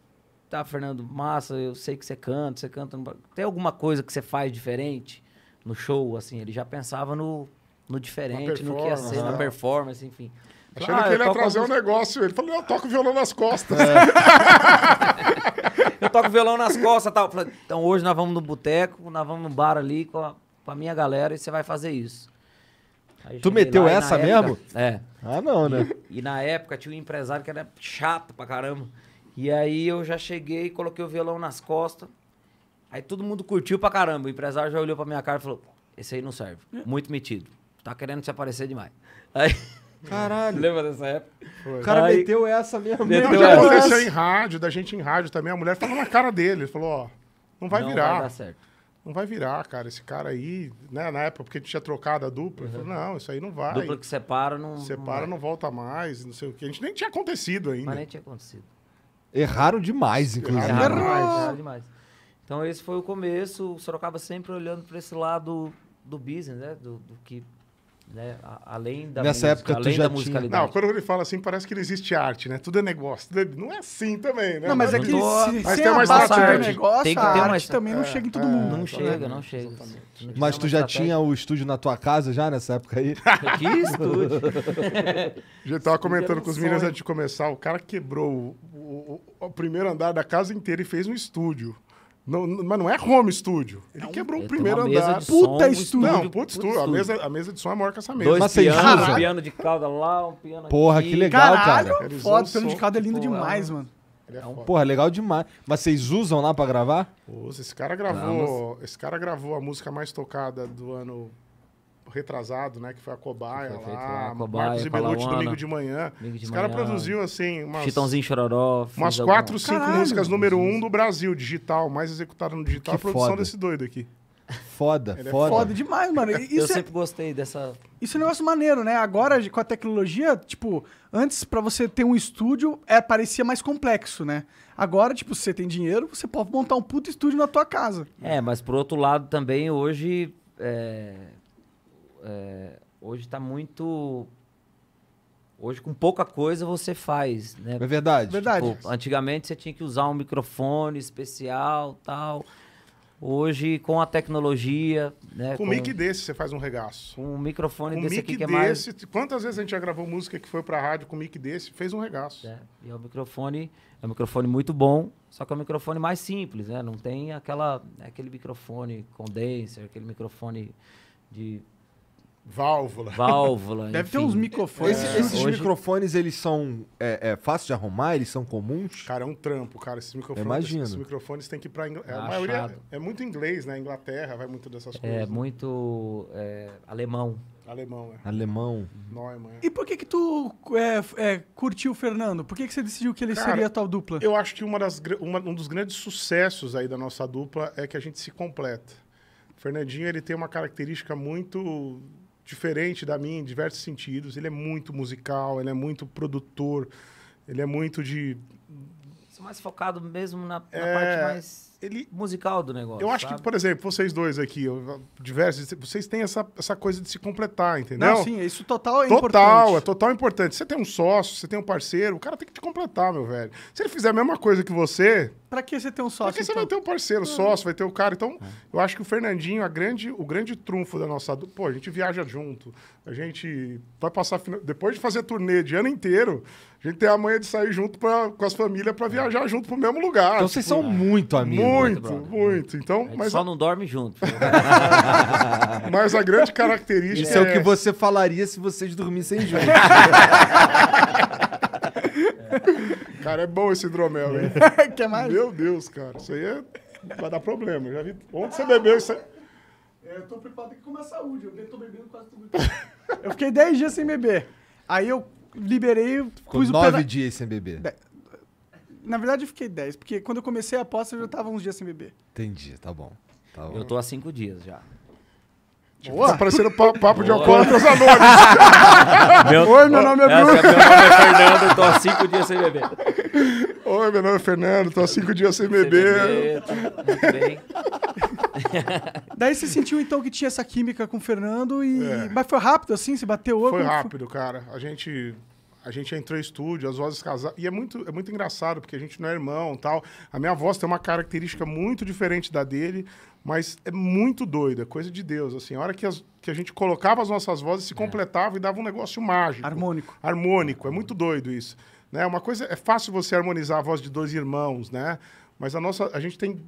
Tá, Fernando, massa, eu sei que você canta, você canta. Tem alguma coisa que você faz diferente no show? Assim, ele já pensava no, no diferente, no que ia ser, né? na performance, enfim. Achando ah, que ele ia trazer um negócio. Ele falou, eu toco violão nas costas. É. eu toco violão nas costas tal. Falei, então hoje nós vamos no boteco, nós vamos no bar ali com a, com a minha galera e você vai fazer isso tu meteu lá, essa mesmo? Época, é. Ah, não, né? E, e, na época tinha um empresário que era chato pra caramba. E aí eu já cheguei, coloquei o violão nas costas. Aí todo mundo curtiu pra caramba. O empresário já olhou pra minha cara e falou: Esse aí não serve. É. Muito metido. Tá querendo se aparecer demais. Aí. Caralho. Lembra dessa época? O cara aí, meteu essa mesmo. Meteu não, já aconteceu em rádio, da gente em rádio também. A mulher falou na cara dele. Falou, ó, não vai não virar. Não vai dar certo não vai virar, cara. Esse cara aí, né? Na época, porque tinha trocado a dupla. Uhum. não, isso aí não vai. Dupla que separa, não. Separa, não, não, volta mais, não sei o quê. A gente nem tinha acontecido ainda. Mas nem tinha acontecido. Erraram demais, inclusive. Erraram, erraram demais, erraram demais. Então, esse foi o começo. O Sorocaba sempre olhando para esse lado do business, né? Do, do que né? Além da Nessa música, época, além da musicalidade. Não, quando ele fala assim, parece que não existe arte, né? Tudo é negócio. Tudo é... Não é assim também, né? Não, mas, é que tô... se, mas tem uma estratégia. Negócio, tem que ter uma arte também é, é, não chega em todo é, mundo. Não chega, não chega. mas tu já estratégia. tinha o estúdio na tua casa já nessa época aí? que estúdio? já tava comentando com os meninos antes de começar. O cara quebrou o, o, o primeiro andar da casa inteira e fez um estúdio mas não é home studio. Ele é um, quebrou o primeiro andar. Puta estúdio. Não, puta estúdio. A mesa, a mesa de som é maior que essa mesa. Dois mas pianos, um piano de cauda lá, um piano Porra, aqui. que legal, Caralho, cara. foda, o piano de cauda é lindo Porra, demais, mano. É porra, legal demais. Mas vocês usam lá pra gravar? Usa. Esse cara gravou. Esse cara gravou a música mais tocada do ano retrasado, né? Que foi a cobaia foi lá, lá a cobaia, domingo de manhã. Domingo de Os caras produziu, assim, umas... Chitãozinho Chororó. Umas quatro, alguma... cinco Caralho, músicas número um do Brasil, digital, mais executado no digital. Que a produção foda. desse doido aqui. Foda, é foda. É foda demais, mano. Isso eu é... sempre gostei dessa. Isso é um negócio maneiro, né? Agora, com a tecnologia, tipo, antes para você ter um estúdio é, parecia mais complexo, né? Agora, tipo, você tem dinheiro, você pode montar um puto estúdio na tua casa. É, mas por outro lado também, hoje. É é, hoje está muito. Hoje, com pouca coisa, você faz, né? É verdade. Tipo, verdade. Antigamente, você tinha que usar um microfone especial tal. Hoje, com a tecnologia... Né, com um mic desse, você faz um regaço. Com um microfone com desse mic aqui que é desse, mais... Quantas vezes a gente já gravou música que foi pra rádio com mic desse? Fez um regaço. É, e é um microfone... É um microfone muito bom, só que é um microfone mais simples, né? Não tem aquela, aquele microfone condenser, aquele microfone de Válvula. Válvula. Deve enfim. ter uns microfones. Esse, tipo esses Hoje... microfones, eles são é, é, fáceis de arrumar? Eles são comuns? Cara, é um trampo, cara. Esses microfones, Imagino. Esses microfones tem que ir pra. É, a maioria é muito inglês, né? Inglaterra vai muito dessas é coisas. É, muito é, alemão. Alemão, é. Alemão. Neumann. É. E por que que tu é, é, curtiu o Fernando? Por que que você decidiu que ele Cara, seria a tua dupla? Eu acho que uma das, uma, um dos grandes sucessos aí da nossa dupla é que a gente se completa. O Fernandinho, ele tem uma característica muito diferente da minha em diversos sentidos. Ele é muito musical, ele é muito produtor, ele é muito de. Mais focado mesmo na, na é, parte mais ele... musical do negócio. Eu acho sabe? que, por exemplo, vocês dois aqui, eu, diversos, vocês têm essa, essa coisa de se completar, entendeu? Não, sim, isso total é total, importante. Total, é total importante. Você tem um sócio, você tem um parceiro, o cara tem que te completar, meu velho. Se ele fizer a mesma coisa que você, Pra que você ter um sócio? Porque você então? vai ter um parceiro, uhum. sócio, vai ter o um cara. Então, é. eu acho que o Fernandinho, a grande, o grande trunfo da nossa. Pô, a gente viaja junto, a gente vai passar. Depois de fazer turnê de ano inteiro, a gente tem a manhã de sair junto pra, com as famílias para é. viajar junto pro mesmo lugar. Então, tipo, vocês são muito amigos. Né, muito, muito. muito. Então, mas só a... não dorme junto. mas a grande característica. Isso é... é o que é você falaria se vocês dormissem juntos. Cara, é bom esse hidromel, hein? Quer mais? Meu Deus, cara. Isso aí é... vai dar problema. Já vi... Onde você bebeu isso aí? É, eu tô preocupado aqui com a minha saúde. Eu tô bebendo quase tudo. eu fiquei 10 dias sem beber. Aí eu liberei... Ficou 9 peda... dias sem beber. De... Na verdade, eu fiquei 10. Porque quando eu comecei a aposta, eu já tava uns dias sem beber. Entendi, tá bom. Tá bom. Eu tô há 5 dias já ótimo. Tá parecendo papo Boa. de alcoólatras anônimos. meu... Oi, meu nome é Bruno. Meu nome é Fernando, tô há cinco dias sem beber. Oi, meu nome é Fernando, tô há cinco dias sem beber. Muito tá bem. Daí você sentiu então que tinha essa química com o Fernando e. É. Mas foi rápido assim? Você bateu o Foi rápido, foi? cara. A gente a gente entrou em estúdio, as vozes casaram. E é muito, é muito engraçado, porque a gente não é irmão tal. A minha voz tem uma característica muito diferente da dele, mas é muito doida, é coisa de Deus. Assim, a hora que, as, que a gente colocava as nossas vozes, se é. completava e dava um negócio mágico. Harmônico. Harmônico, é muito doido isso. Né? Uma coisa, é fácil você harmonizar a voz de dois irmãos, né? Mas a nossa, a gente tem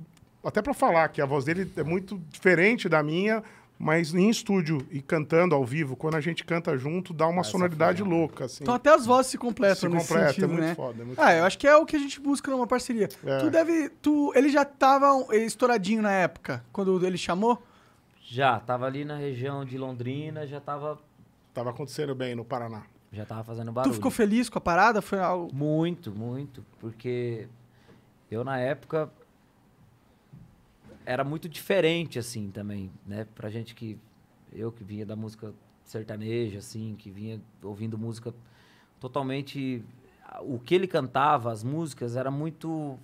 até para falar que a voz dele é muito diferente da minha, mas em estúdio e cantando ao vivo, quando a gente canta junto, dá uma ah, Essa sonoridade louca, assim. Então até as vozes se completam se nesse completa, é sentido, é muito né? foda. É muito ah, foda. eu acho que é o que a gente busca numa parceria. É. Tu deve... Tu, ele já tava estouradinho na época, quando ele chamou? Já, tava ali na região de Londrina, já tava... Tava acontecendo bem no Paraná. Já tava fazendo barulho. Tu ficou feliz com a parada? Foi algo... Muito, muito. Porque eu, na época, era muito diferente, assim, também, né? Pra gente que... Eu que vinha da música sertaneja, assim, que vinha ouvindo música totalmente... O que ele cantava, as músicas, era muito...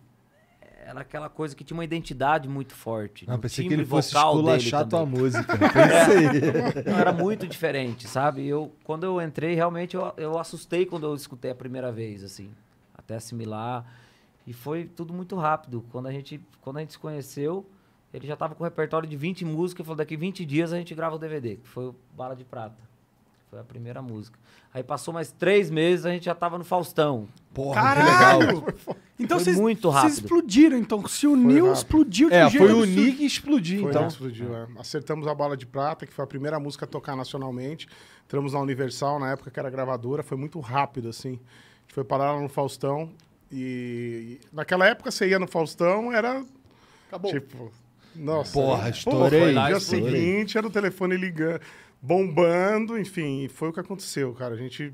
Era aquela coisa que tinha uma identidade muito forte. Ah, né? pensei que ele fosse esculachar tua música. é, era muito diferente, sabe? Eu, quando eu entrei, realmente, eu, eu assustei quando eu escutei a primeira vez, assim. Até assimilar... E foi tudo muito rápido. Quando a gente, quando a gente se conheceu, ele já estava com um repertório de 20 músicas e falou: daqui 20 dias a gente grava o DVD, que foi o Bala de Prata. Foi a primeira música. Aí passou mais três meses, a gente já tava no Faustão. Porra, Caralho! Então vocês, muito rápido. Vocês explodiram, então. Se uniu, explodiu de é, jeito. Foi Nick e explodiu, foi, então. Explodiu, é. Acertamos a Bala de Prata, que foi a primeira música a tocar nacionalmente. Entramos na Universal, na época que era gravadora. Foi muito rápido, assim. A gente foi parar lá no Faustão. E, e naquela época você ia no Faustão, era Acabou. Tipo, nossa. Porra, né? estourei. No dia estourei. seguinte era o telefone ligando, bombando, enfim, foi o que aconteceu, cara. A gente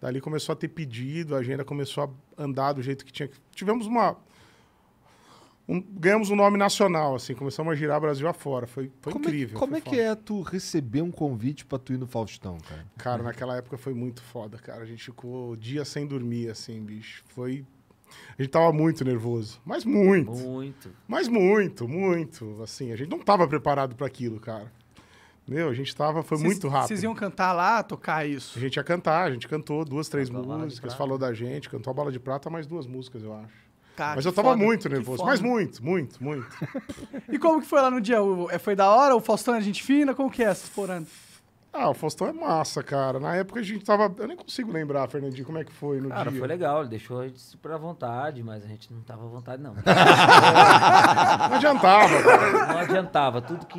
dali começou a ter pedido, a agenda começou a andar do jeito que tinha. Tivemos uma um, ganhamos um nome nacional, assim, começamos a girar Brasil afora. Foi, foi como incrível. É, como é que é, é tu receber um convite pra tu ir no Faustão, cara? Cara, naquela época foi muito foda, cara. A gente ficou dias sem dormir, assim, bicho. Foi a gente tava muito nervoso. Mas muito. Muito. Mas muito, muito. Assim, a gente não tava preparado para aquilo, cara. Meu, a gente tava, foi cês, muito rápido. Vocês iam cantar lá, tocar isso? A gente ia cantar, a gente cantou duas, três cantou músicas, falou da gente, cantou a Bala de Prata, mais duas músicas, eu acho. Tá, mas eu tava foda, muito nervoso, mas muito, muito, muito. e como que foi lá no dia? É, foi da hora? O Faustão é gente fina? Como que é essa, ah, o Faustão é massa, cara. Na época a gente tava. Eu nem consigo lembrar, Fernandinho, como é que foi no cara, dia. Cara, foi legal, ele deixou a gente super à vontade, mas a gente não tava à vontade, não. não adiantava, cara. Não adiantava, tudo que.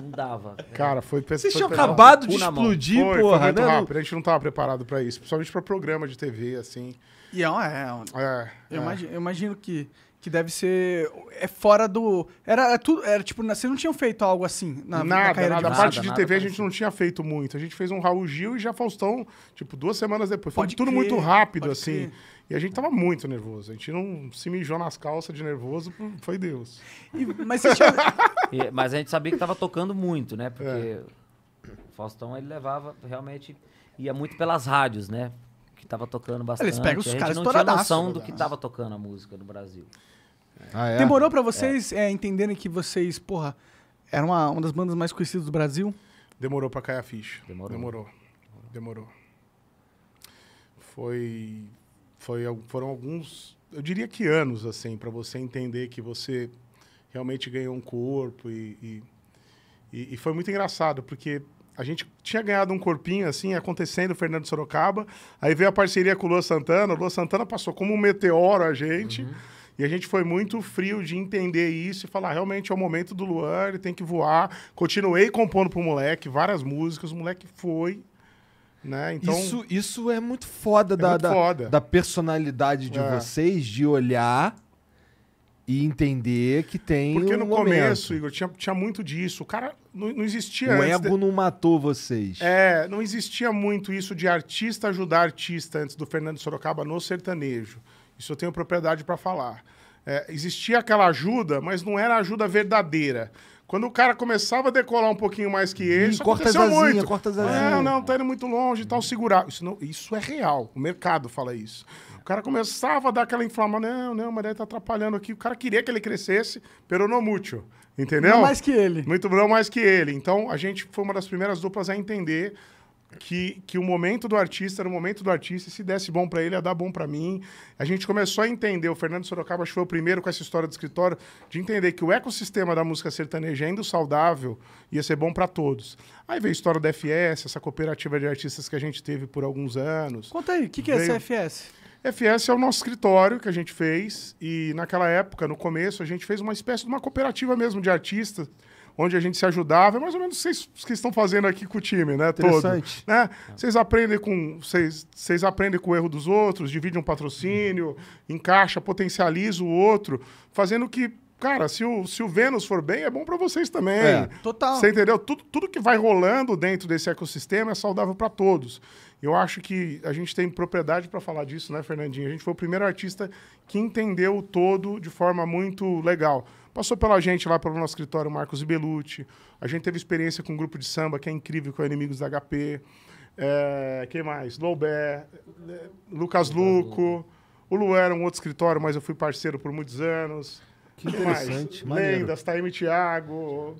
Não dava. Cara, foi Vocês tinham acabado de explodir, foi, porra. Foi muito né? rápido, a gente não tava preparado pra isso, principalmente pra programa de TV, assim. E é, é, é, é. Eu, é. imagino, eu imagino que que deve ser é fora do era, é tudo era tipo vocês não tinham feito algo assim na, nada, na carreira nada. De a parte nada, de TV a gente não tinha feito muito a gente fez um Raul Gil e já Faustão tipo duas semanas depois foi pode tudo crer, muito rápido assim crer. e a gente tava muito nervoso a gente não se mijou nas calças de nervoso foi Deus e, mas, tinha... e, mas a gente sabia que tava tocando muito né porque é. o Faustão ele levava realmente ia muito pelas rádios né que tava tocando bastante. Eles pegam os caras não tinha noção do que tava tocando a música no Brasil. Ah, é? Demorou para vocês é. É, entenderem que vocês, porra, eram uma, uma das bandas mais conhecidas do Brasil? Demorou para cair a ficha. Demorou. Demorou. Demorou. Foi, foi, foram alguns, eu diria que anos, assim, para você entender que você realmente ganhou um corpo e, e, e foi muito engraçado, porque a gente tinha ganhado um corpinho assim, acontecendo, Fernando Sorocaba. Aí veio a parceria com o Lua Santana. O Lua Santana passou como um meteoro a gente. Uhum. E a gente foi muito frio de entender isso e falar, realmente é o momento do Luan, ele tem que voar. Continuei compondo pro moleque várias músicas, o moleque foi. Né? Então, isso, isso é muito foda, é da, muito da, foda. da, personalidade de é. vocês, de olhar e entender que tem. Porque um no momento. começo, Igor, tinha, tinha muito disso. O cara não, não existia. O ego de... não matou vocês. É, não existia muito isso de artista ajudar artista antes do Fernando Sorocaba no sertanejo. Isso eu tenho propriedade para falar. É, existia aquela ajuda, mas não era ajuda verdadeira. Quando o cara começava a decolar um pouquinho mais que ele, isso corta aconteceu muito. Corta as é, não, tá indo muito longe e tal, segurar. Isso, não, isso é real. O mercado fala isso cara começava a dar aquela inflamação não, não, mas ele tá atrapalhando aqui. O cara queria que ele crescesse, pero no mútil, entendeu? Não mais que ele. Muito não mais que ele. Então, a gente foi uma das primeiras duplas a entender que, que o momento do artista era o momento do artista, e se desse bom para ele, ia dar bom para mim. A gente começou a entender, o Fernando Sorocaba acho que foi o primeiro com essa história do escritório, de entender que o ecossistema da música sertaneja, ainda saudável, ia ser bom para todos. Aí veio a história da FS, essa cooperativa de artistas que a gente teve por alguns anos. Conta aí, o que, que é veio... é essa FS? FS é o nosso escritório que a gente fez e naquela época, no começo, a gente fez uma espécie de uma cooperativa mesmo de artistas, onde a gente se ajudava. É mais ou menos vocês que estão fazendo aqui com o time, né? Interessante. Todo, né? Vocês aprendem com vocês, vocês aprendem com o erro dos outros, dividem um patrocínio, uhum. encaixa, potencializa o outro, fazendo que Cara, se o, se o Vênus for bem, é bom para vocês também. É, total. Você entendeu? Tudo, tudo que vai rolando dentro desse ecossistema é saudável para todos. Eu acho que a gente tem propriedade para falar disso, né, Fernandinho? A gente foi o primeiro artista que entendeu o todo de forma muito legal. Passou pela gente lá pelo nosso escritório Marcos Ibelucci. A gente teve experiência com um grupo de samba que é incrível, com é Inimigos da HP. É, eh, quem mais? Loubé, eh, Lucas Luco. O Lu era é um outro escritório, mas eu fui parceiro por muitos anos. Que interessante. Mais? Lendas, Taime Thiago.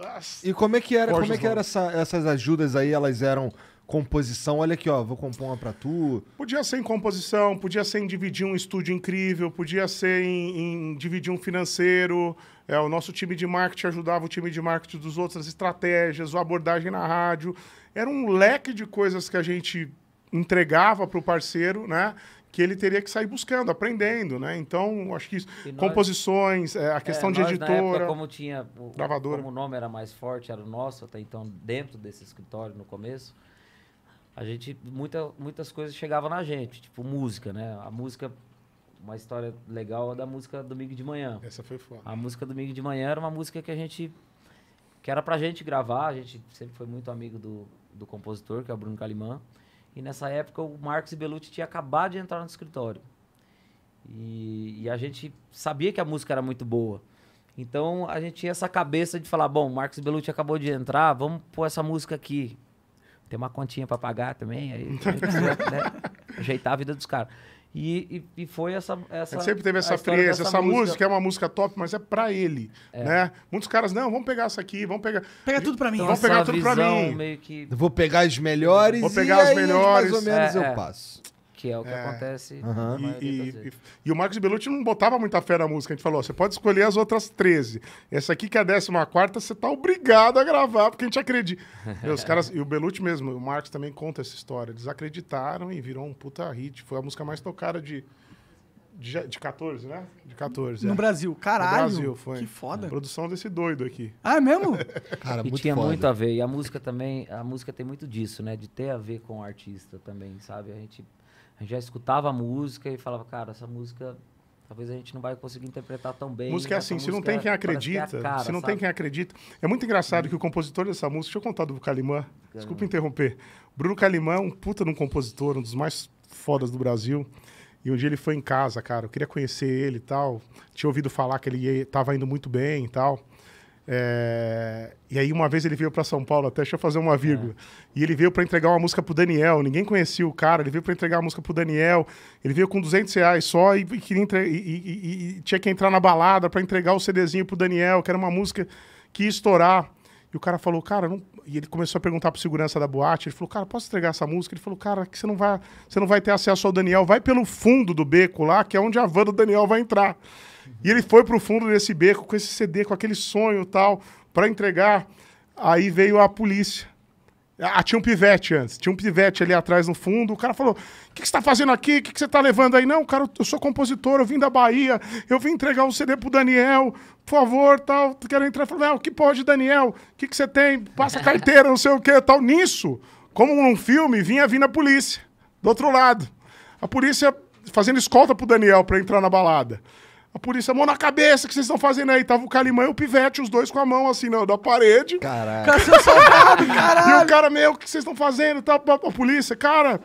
As... E como é que era, como é que era essa, essas ajudas aí? Elas eram composição. Olha aqui, ó, vou compor uma pra tu. Podia ser em composição, podia ser em dividir um estúdio incrível, podia ser em, em dividir um financeiro. É, o nosso time de marketing ajudava o time de marketing dos outros, as estratégias, a abordagem na rádio. Era um leque de coisas que a gente entregava para o parceiro, né? que ele teria que sair buscando, aprendendo, né? Então, acho que isso, nós, composições, é, a questão é, nós, de editora, na época, como tinha o, gravadora, como o nome era mais forte, era o nosso até então dentro desse escritório no começo, a gente muita, muitas coisas chegavam na gente, tipo música, né? A música uma história legal é da música Domingo de Manhã. Essa foi foda. A música Domingo de Manhã era uma música que a gente que era pra gente gravar, a gente sempre foi muito amigo do, do compositor, que é o Bruno Calimã. E nessa época o Marcos e Belucci tinha acabado de entrar no escritório. E, e, a gente sabia que a música era muito boa. Então a gente tinha essa cabeça de falar: bom, Marcos Belucci acabou de entrar, vamos pôr essa música aqui. Tem uma continha para pagar também, aí precisa, né, ajeitar a vida dos caras. E, e, e, foi essa. essa é sempre teve essa frieza. Essa música. música. é uma música top, mas é para ele. É. Né? Muitos caras, não, vamos pegar essa aqui, vamos pegar. Pega tudo para mim, então, vamos pegar tudo para mim. Que... Vou pegar os melhores. Vou pegar os melhores. Mais ou menos é, eu é. passo. Que é o que é. acontece. Uhum. E, e, e, o Marcos Bellucci não botava muita fé na música. A gente falou: você pode escolher as outras 13. Essa aqui, que é a 14, você tá obrigado a gravar, porque a gente acredita. e, os caras, e o Bellucci mesmo, o Marcos também conta essa história. Eles acreditaram e virou um puta hit. Foi a música mais tocada de. De, de 14, né? De 14. No é. Brasil, caralho. No Brasil, foi. Que foda. A produção desse doido aqui. Ah, é mesmo? Cara, e muito tinha foda. muito a ver. E a música também, a música tem muito disso, né? De ter a ver com o artista também, sabe? A gente a gente já escutava a música e falava, cara, essa música talvez a gente não vai conseguir interpretar tão bem. Música é assim, se não tem quem é acredita, é cara, se não sabe? tem quem acredita. É muito engraçado uhum. que o compositor dessa música, deixa eu contar do Calimã, desculpa interromper. Bruno Calimã é um puta de um compositor, um dos mais fodas do Brasil. E um dia ele foi em casa, cara, eu queria conhecer ele e tal. Tinha ouvido falar que ele ia, tava indo muito bem e tal. É... E aí uma vez ele veio para São Paulo, até deixa eu fazer uma é. vírgula. É. E ele veio para entregar uma música pro Daniel. Ninguém conhecia o cara. Ele veio para entregar a música pro Daniel. Ele veio com 200 reais só e, queria entre... e, e, e tinha que entrar na balada para entregar o CDzinho pro Daniel, que era uma música que ia estourar. E o cara falou, cara, não... e ele começou a perguntar pro segurança da boate. Ele falou, cara, posso entregar essa música? Ele falou, cara, que você não vai, você não vai ter acesso ao Daniel. Vai pelo fundo do beco lá, que é onde a van do Daniel vai entrar. E ele foi pro fundo desse beco com esse CD, com aquele sonho tal, para entregar. Aí veio a polícia. Ah, ah, tinha um pivete antes. Tinha um pivete ali atrás no fundo. O cara falou: O que, que você tá fazendo aqui? O que, que você tá levando aí? Não, cara, eu sou compositor, eu vim da Bahia, eu vim entregar um CD pro Daniel, por favor, tal. Quero entrar. falou: Não, o que pode, Daniel? O que, que você tem? Passa carteira, não sei o que, tal. Nisso, como num filme, vinha vindo a polícia, do outro lado. A polícia fazendo escolta pro Daniel para entrar na balada. A polícia, mão na cabeça, o que vocês estão fazendo aí? Tava o Calimã e o Pivete, os dois com a mão assim, não, da parede. Caralho. caralho. E o cara, meu, o que vocês estão fazendo? Tá, a, a polícia, cara,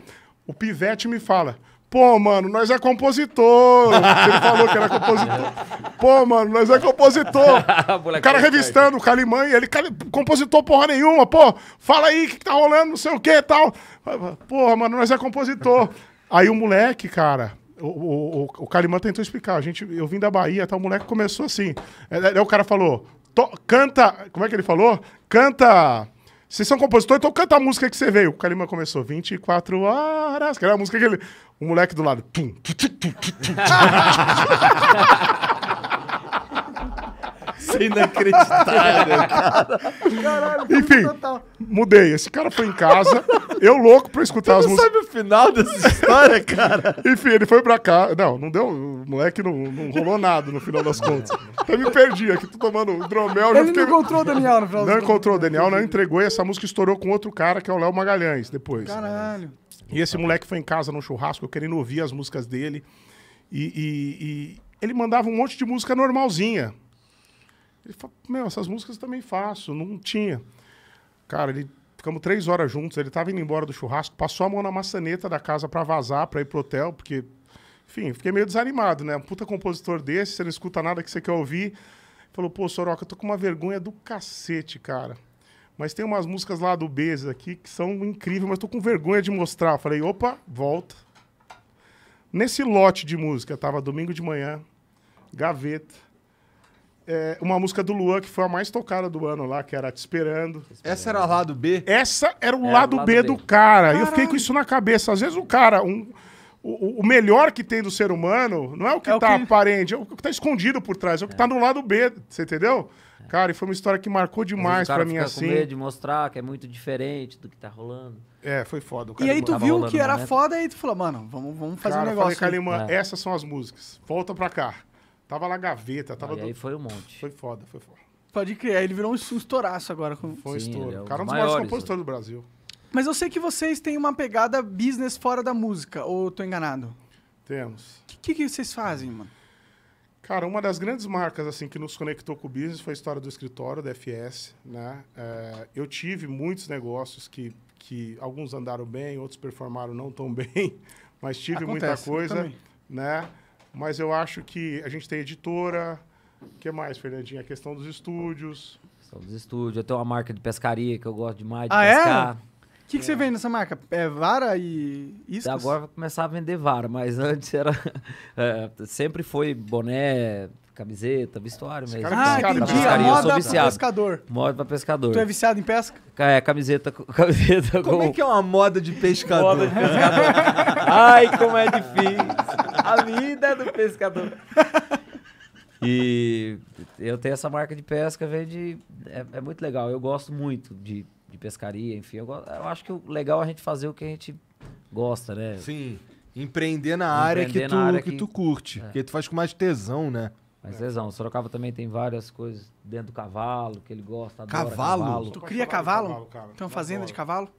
o Pivete me fala, Pô, mano, nós é compositor. Ele falou que era compositor. Pô, mano, nós é compositor. o cara revistando o Calimã e ele, compositor porra nenhuma, pô, fala aí o que, que tá rolando, não sei o que e tal. Porra, mano, nós é compositor. Aí o moleque, cara, o, o, o, Calimã tentou explicar. A gente, eu vim da Bahia, tá, o moleque começou assim. É, é, aí o cara falou: canta. Como é que ele falou? Canta. Vocês são compositores. então canta a música que você veio. O Calimã começou 24 horas, que era a música que ele. O moleque do lado. Tum, tum, tum, tum, tum, tum. Isso é inacreditável, cara. Caralho, Enfim, total. mudei. Esse cara foi em casa, eu louco pra escutar as músicas. Você sabe o final dessa história, cara? Enfim, ele foi pra cá. Não, não deu. O moleque não, não rolou nada no final das contas. Até me perdi aqui, tô tomando hidromel. Ele fiquei... não encontrou o Daniel no final Não encontrou o Daniel, não entregou e essa música estourou com outro cara, que é o Léo Magalhães, depois. Caralho. E esse moleque foi em casa no churrasco, querendo ouvir as músicas dele. e, e, e ele mandava um monte de música normalzinha. Ele falou, meu, essas músicas eu também faço, não tinha. Cara, ele ficamos três horas juntos, ele tava indo embora do churrasco, passou a mão na maçaneta da casa para vazar, para ir pro hotel, porque, enfim, fiquei meio desanimado, né? Um puta compositor desse, você não escuta nada que você quer ouvir. Falou, pô, soroca eu tô com uma vergonha do cacete, cara. Mas tem umas músicas lá do Bezos aqui que são incríveis, mas tô com vergonha de mostrar. Falei, opa, volta. Nesse lote de música, tava domingo de manhã, gaveta, é, uma música do Luan, que foi a mais tocada do ano lá, que era Te Esperando. Essa era o lado B? Essa era o, lado, o lado, B, B. do cara. Caralho. E eu fiquei com isso na cabeça. Às vezes o cara, um, o, o, melhor que tem do ser humano não é o que é tá que... aparente, é o que tá escondido por trás, é o que é. tá no lado B, você entendeu? Cara, e foi uma história que marcou demais para mim assim. Com medo de mostrar que é muito diferente do que tá rolando. É, foi foda. e aí tu viu que era momento. foda e tu falou, mano, vamos, vamos fazer cara, um negócio. Falei, é. essas são as músicas. Volta pra cá. Tava lá gaveta, tava. Ah, do... aí foi um monte. Foi foda, foi foda. Pode criar, ele virou um estouraço agora. Com... Foi Sim, estouro. É o cara é um dos maiores compositores do Brasil. Mas eu sei que vocês têm uma pegada business fora da música, ou tô enganado? Temos. O que, que, vocês fazem, mano? Cara, uma das grandes marcas assim que nos conectou com o business foi a história do escritório da FS, né? É, eu tive muitos negócios que, que alguns andaram bem, outros performaram não tão bem, mas tive Acontece, muita coisa, né? Mas eu acho que a gente tem editora. O que mais, Fernandinha? A questão dos estúdios. Questão dos estúdios. Eu tenho uma marca de pescaria que eu gosto demais de ah, é? pescar. É? O que, que é. você vende nessa marca? É vara e isso? Agora vai começar a vender vara, mas antes era. É, sempre foi boné, camiseta, vestuário mesmo. É ah, pescado, entendi. A moda pra pescador. Moda pra pescador. Tu é viciado em pesca? É, camiseta, camiseta Como com... é que é uma moda de pescador? Moda de pescador. Ai, como é difícil. A vida do pescador. E eu tenho essa marca de pesca, vem de. É, é, muito legal. Eu gosto muito de, de pescaria, enfim. Eu, gosto, eu acho que o legal é a gente fazer o que a gente gosta, né? Sim. Empreender na área, que, na tu, área que, tu curte. É. Que tu faz com mais tesão, né? mais tesão, o Sorocaba também tem várias coisas dentro do cavalo, que ele gosta, adora cavalo. Tu cria cavalo? cavalo Tem uma fazenda adoro. de cavalo?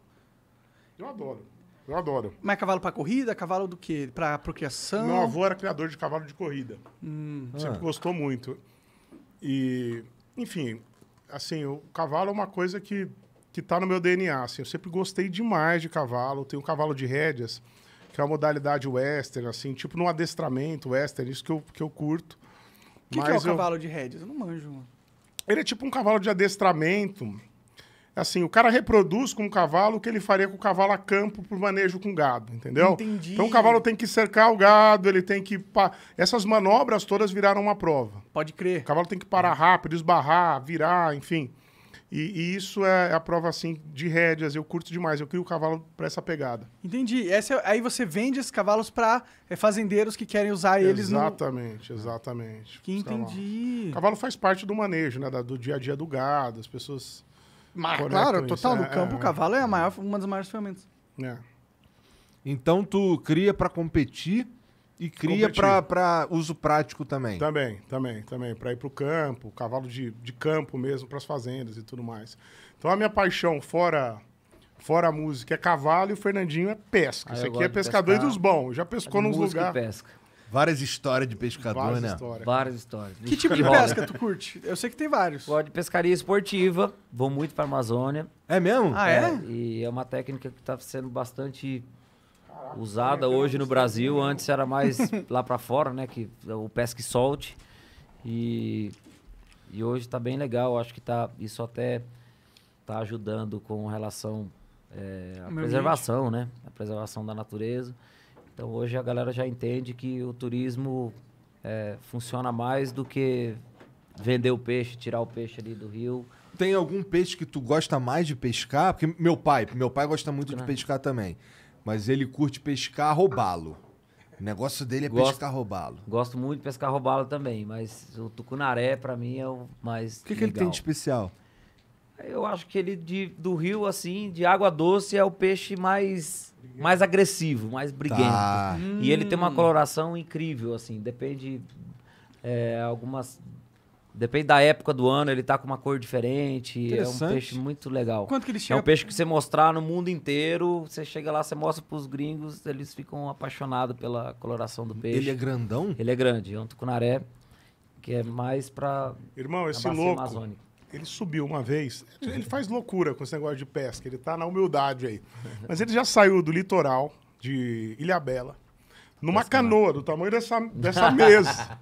Eu adoro. Eu adoro. Mas é cavalo pra corrida? Cavalo do quê? Pra procriação? Meu avô era criador de cavalo de corrida. Hum. Sempre ah. gostou muito. E, enfim, assim, o cavalo é uma coisa que, que tá no meu DNA, assim. Eu sempre gostei demais de cavalo. Tenho um cavalo de rédeas, que é uma modalidade western, assim, tipo no adestramento western, isso que eu, que eu curto. O que, que, é o eu... cavalo de rédeas? Eu não manjo, mano. Ele é tipo um cavalo de adestramento assim, o cara reproduz com o cavalo o que ele faria com o cavalo a campo para o manejo com gado, entendeu? Entendi. Então o cavalo tem que cercar o gado, ele tem que. Pa... Essas manobras todas viraram uma prova. Pode crer. O cavalo tem que parar rápido, esbarrar, virar, enfim. E, e isso é a prova, assim, de rédeas. Eu curto demais. Eu crio o cavalo para essa pegada. Entendi. Essa, é, aí você vende esses cavalos para é, eh, fazendeiros que querem usar eles Exatamente, no... exatamente. Que entendi. O cavalo faz parte do manejo, né? do dia a dia do gado. As pessoas mas, claro, total. No é, campo, o cavalo é, é maior, uma das maiores ferramentas. É. Então tu cria para competir e cria para uso prático também. Também, também, também. Para ir para o campo, cavalo de, de campo mesmo, para as fazendas e tudo mais. Então a minha paixão, fora fora a música, é cavalo e o Fernandinho é pesca. Ah, Esse aqui é pescador pescar. dos bons. Já pescou é nos lugares. pesca. Várias histórias de pescador, Várias né? Histórias. Várias histórias. Que tipo de pesca tu curte? Eu sei que tem vários. pode pescaria esportiva, vou muito pra Amazônia. É mesmo? É, ah, é? é? E é uma técnica que tá sendo bastante Caraca, usada hoje no Brasil. Mesmo. Antes era mais lá pra fora, né? Que o pesca e solte. E, e hoje tá bem legal. Acho que tá, isso até tá ajudando com relação é, à preservação, ambiente. né? A preservação da natureza. Então hoje a galera já entende que o turismo é, funciona mais do que vender o peixe, tirar o peixe ali do rio. Tem algum peixe que tu gosta mais de pescar? Porque meu pai, meu pai gosta muito de ah. pescar também, mas ele curte pescar roubalo. O negócio dele é gosto, pescar lo Gosto muito de pescar roubá-lo também, mas o tucunaré para mim é o mais O que, que ele tem de especial? Eu acho que ele de, do rio assim, de água doce é o peixe mais mais agressivo, mais tá. briguento. Tá. E ele tem uma hum. coloração incrível, assim, depende é, algumas Depende da época do ano, ele tá com uma cor diferente. É um peixe muito legal. Quanto que ele chega? É um peixe que você mostrar no mundo inteiro, você chega lá, você mostra pros gringos, eles ficam apaixonados pela coloração do peixe. Ele é grandão? Ele é grande, é um tucunaré, que é mais pra. Irmão, esse louco. Amazônica. Ele subiu uma vez. Ele faz loucura com esse negócio de pesca. Ele tá na humildade aí. Mas ele já saiu do litoral de Ilhabela, numa Pesca, canoa do tamanho dessa, dessa mesa.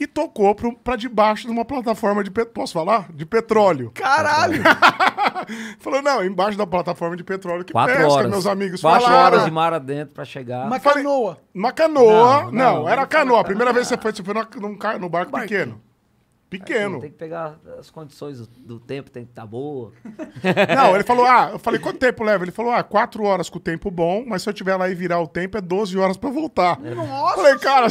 e tocou para debaixo de uma plataforma de posso falar de petróleo. Caralho! Falou não, embaixo da plataforma de petróleo que Quatro pesca, horas. meus amigos. Quatro falaram. horas de mar adentro para chegar. Uma canoa. uma canoa, não, não, não era canoa. A primeira vez que você foi, você foi barco, barco pequeno. Pequeno. tem que pegar as condições do, tempo, tem que estar tá boa. Não, ele falou, ah, eu falei, quanto tempo leva? Ele falou, ah, quatro horas com o tempo bom, mas se eu tiver lá e virar o tempo, é 12 horas pra voltar. É. Nossa! Falei, cara.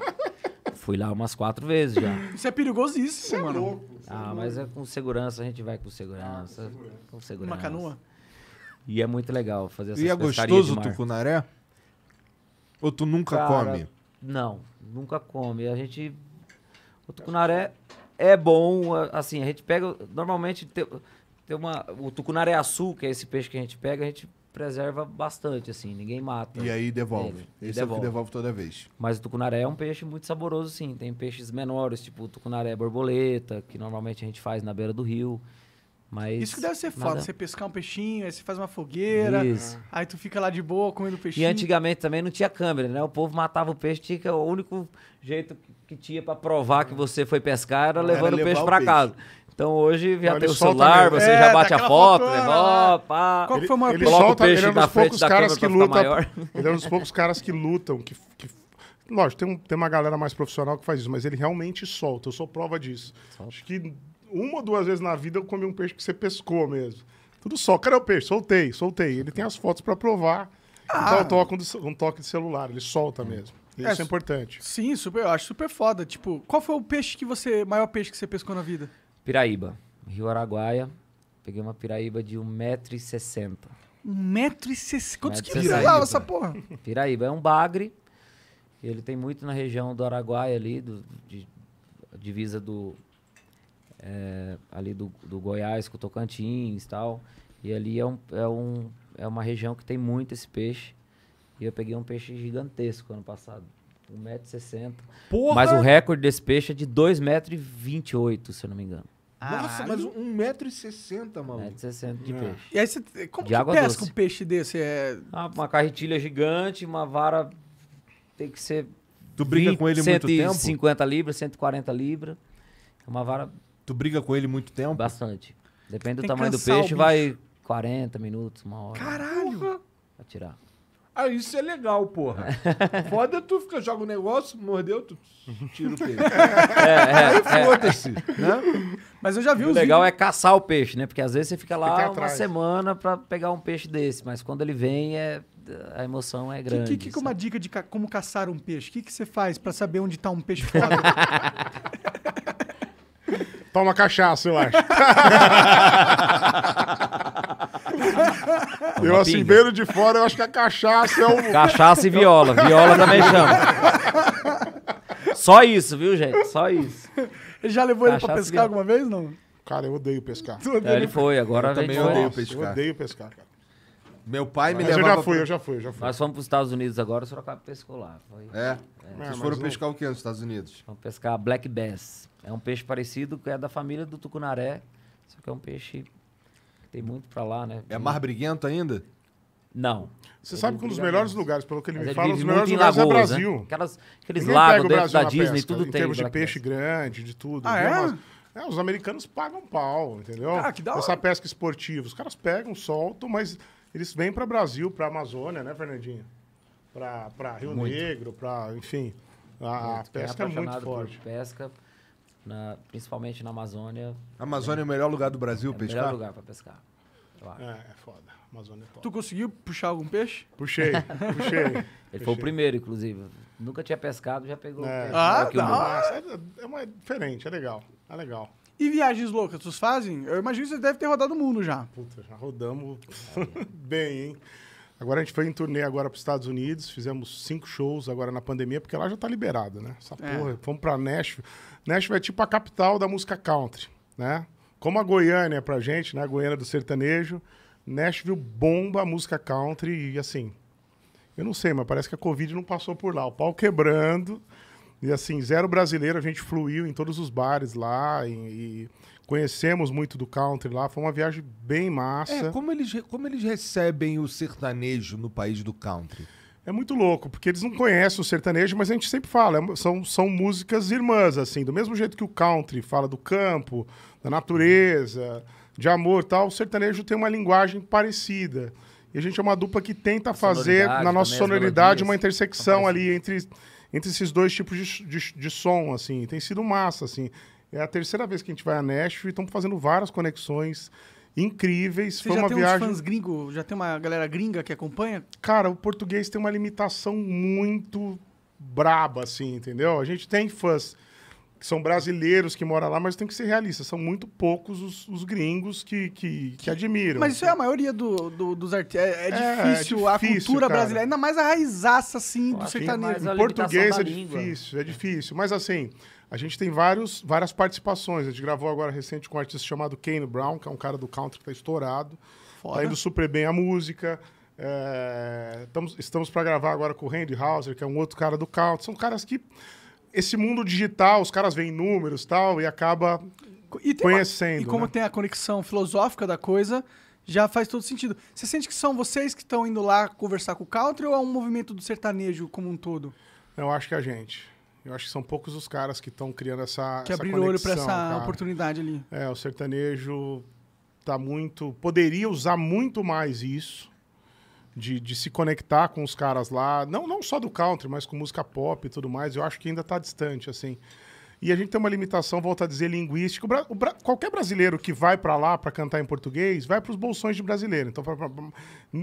Fui lá umas quatro vezes já. Isso é perigosíssimo, isso é mano. Louco, é ah, mas é com segurança, a gente vai com segurança. Ah, com, segurança. Uma canoa. E é muito legal fazer essas E é gostoso o tucunaré? Ou tu nunca cara, come? Não, nunca come. A gente. O tucunaré é bom, assim, a gente pega. Normalmente tem, tem uma. O tucunaré-açu, que é esse peixe que a gente pega, a gente preserva bastante, assim, ninguém mata. E aí devolve. Ele. Esse devolve. é o que devolve toda vez. Mas o tucunaré é um peixe muito saboroso, sim. Tem peixes menores, tipo o tucunaré borboleta, que normalmente a gente faz na beira do rio. Mas Isso que deve ser foda, você pescar um peixinho, aí você faz uma fogueira, Isso. aí tu fica lá de boa comendo peixinho. E antigamente também não tinha câmera, né? O povo matava o peixe, tinha que o único jeito que tinha para provar que você foi pescar era levando era o peixe para casa. Então hoje já tem o celular, você é, já bate a foto, foto leva, né? pá. Qual ele, foi uma ele solta, o peixe ele é um dos poucos caras que lutam. Ele é um dos poucos caras que lutam, que, que lógico, tem, um, tem uma galera mais profissional que faz isso, mas ele realmente solta. Eu sou prova disso. Solta. Acho que uma ou duas vezes na vida eu comi um peixe que você pescou mesmo. Tudo só, cara, o peixe, soltei, soltei. Ele tem as fotos para provar. Ah. Então, toca um toque de celular, ele solta hum. mesmo. É, Isso é, é importante. Sim, super, eu acho super foda. Tipo, qual foi o peixe que você. maior peixe que você pescou na vida? Piraíba. Rio Araguaia. Peguei uma piraíba de 1,60m. 1,60m? Quantos quilos lava essa porra? Piraíba. É um bagre. Ele tem muito na região do Araguaia ali, do, de, divisa do é, ali do, do Goiás com o Tocantins e tal. E ali é, um, é, um, é uma região que tem muito esse peixe. E eu peguei um peixe gigantesco ano passado. 1,60m. Mas o recorde desse peixe é de 2,28m, se eu não me engano. Nossa, mas 1,60m, mano. 1,60m de é. peixe. E aí Como de que pesca doce. um peixe desse? É... Ah, uma carretilha gigante, uma vara. Tem que ser. Tu brinca 20, com ele muito 150 tempo? 150 libras, 140 libras. É uma vara Tu briga com ele muito tempo? Bastante. Depende do tamanho do peixe, vai 40 minutos, uma hora. Caralho! Pra tirar. Ah, isso é legal, porra. Foda tu fica, joga um negócio, mordeu, tu tira o peixe. É, é, Aí é. foda-se, né? Mas eu já vi O O legal é caçar o peixe, né? Porque às vezes você fica lá Fica uma semana pra pegar um peixe desse, mas quando ele vem, é... a emoção é grande. Que, que, que é uma dica de ca- como caçar um peixe? O que, que você faz pra saber onde tá um peixe foda? Toma cachaça, eu acho. eu, assim, pinga. vendo de fora, eu acho que a cachaça é o. Cachaça e viola. Viola também chama. Só isso, viu, gente? Só isso. Ele já levou cachaça ele pra pescar alguma vez, não? Cara, eu odeio pescar. É, ele foi, agora eu também odeio Nossa, pescar. Eu odeio pescar, cara. Meu pai me mas levava... eu já fui, eu já fui, eu já fui. Nós fomos para os Estados Unidos agora, o Sorocaba pescou lá. Foi... É? é? Vocês foram pescar o que nos Estados Unidos? Vamos pescar Black Bass. É um peixe parecido que é da família do tucunaré, só que é um peixe que tem muito para lá, né? É mais briguento ainda? Não. Você sabe que um dos melhores lugares, pelo que ele Mas me ele fala, os melhores lugares é lagoas, é Brasil. Né? Aquelas, aqueles Ninguém lagos dentro da Disney, pesca, tudo em tem. Em termos de peixe pesca. grande, de tudo. Ah, é? É, os americanos pagam pau, entendeu? Ah, que da hora. Essa pesca esportiva. Os caras pegam, soltam, mas eles vêm para Brasil, para Amazônia, né, Fernandinho? Para Rio muito. Negro, para, enfim. A muito. pesca é muito forte. pesca na, principalmente na Amazônia. A Amazônia é, é o melhor lugar do Brasil é pescar? É o melhor lugar para pescar. É, é foda. A Amazônia é top. Tu conseguiu puxar algum peixe? Puxei, puxei. Ele puxei. foi o primeiro, inclusive. Nunca tinha pescado, já pegou. É. Peixe, ah, tá. É, uma, é diferente, é legal. É legal. E viagens loucas, vocês fazem? Eu imagino que vocês devem ter rodado o mundo já. Puta, já rodamos bem, hein? Agora a gente foi em turnê agora para os Estados Unidos, fizemos cinco shows agora na pandemia, porque lá já está liberado né? Essa é. porra, fomos para Nashville. Nashville é tipo a capital da música country, né? Como a Goiânia é pra gente, né? A Goiânia do sertanejo, Nashville bomba a música country e assim. Eu não sei, mas parece que a Covid não passou por lá. O pau quebrando. E assim, zero brasileiro, a gente fluiu em todos os bares lá. E, e Conhecemos muito do country lá, foi uma viagem bem massa. É, como eles, como eles recebem o sertanejo no país do country? É muito louco, porque eles não conhecem o sertanejo, mas a gente sempre fala, é são, são músicas irmãs, assim. Do mesmo jeito que o country fala do campo, da natureza, de amor tal, o sertanejo tem uma linguagem parecida. E a gente é uma dupla que tenta fazer, na nossa sonoridade, uma intersecção ali entre, entre esses dois tipos de, de, de som, assim. Tem sido massa, assim. É a terceira vez que a gente vai a Nashville, estamos fazendo várias conexões incríveis. Você Foi já uma tem viagem. Uns fãs gringo, já tem uma galera gringa que acompanha? Cara, o português tem uma limitação muito braba, assim, entendeu? A gente tem fãs que são brasileiros que moram lá, mas tem que ser realista. São muito poucos os, os gringos que, que, que, admiram. Mas isso é a assim. maioria do, do dos artistas. É, é, é, é, difícil a cultura cara. brasileira, ainda mais a raizaça, assim, do sertanejo. Em português é língua. difícil, é difícil. Mas, assim, a gente tem vários, várias participações. A gente gravou agora recente com um artista chamado Kane Brown, que é um cara do country que está estourado. Tá Foda. Tá indo super bem a música. É, estamos estamos para gravar agora com o Randy Hauser, que é um outro cara do country. São caras que... Esse mundo digital, os caras veem números tal, e acaba e conhecendo. Uma, e como né? tem a conexão filosófica da coisa, já faz todo sentido. Você sente que são vocês que estão indo lá conversar com o country ou é um movimento do sertanejo como um todo? Eu acho que é a gente. Eu acho que são poucos os caras que estão criando essa. Que essa abriram olho para essa cara. oportunidade ali. É, o sertanejo tá muito. Poderia usar muito mais isso. De, de se conectar com os caras lá, não, não só do country, mas com música pop e tudo mais, eu acho que ainda está distante, assim. E a gente tem uma limitação, volta a dizer, linguística. Bra bra qualquer brasileiro que vai para lá para cantar em português vai para os bolsões de brasileiro. Então, pra, pra,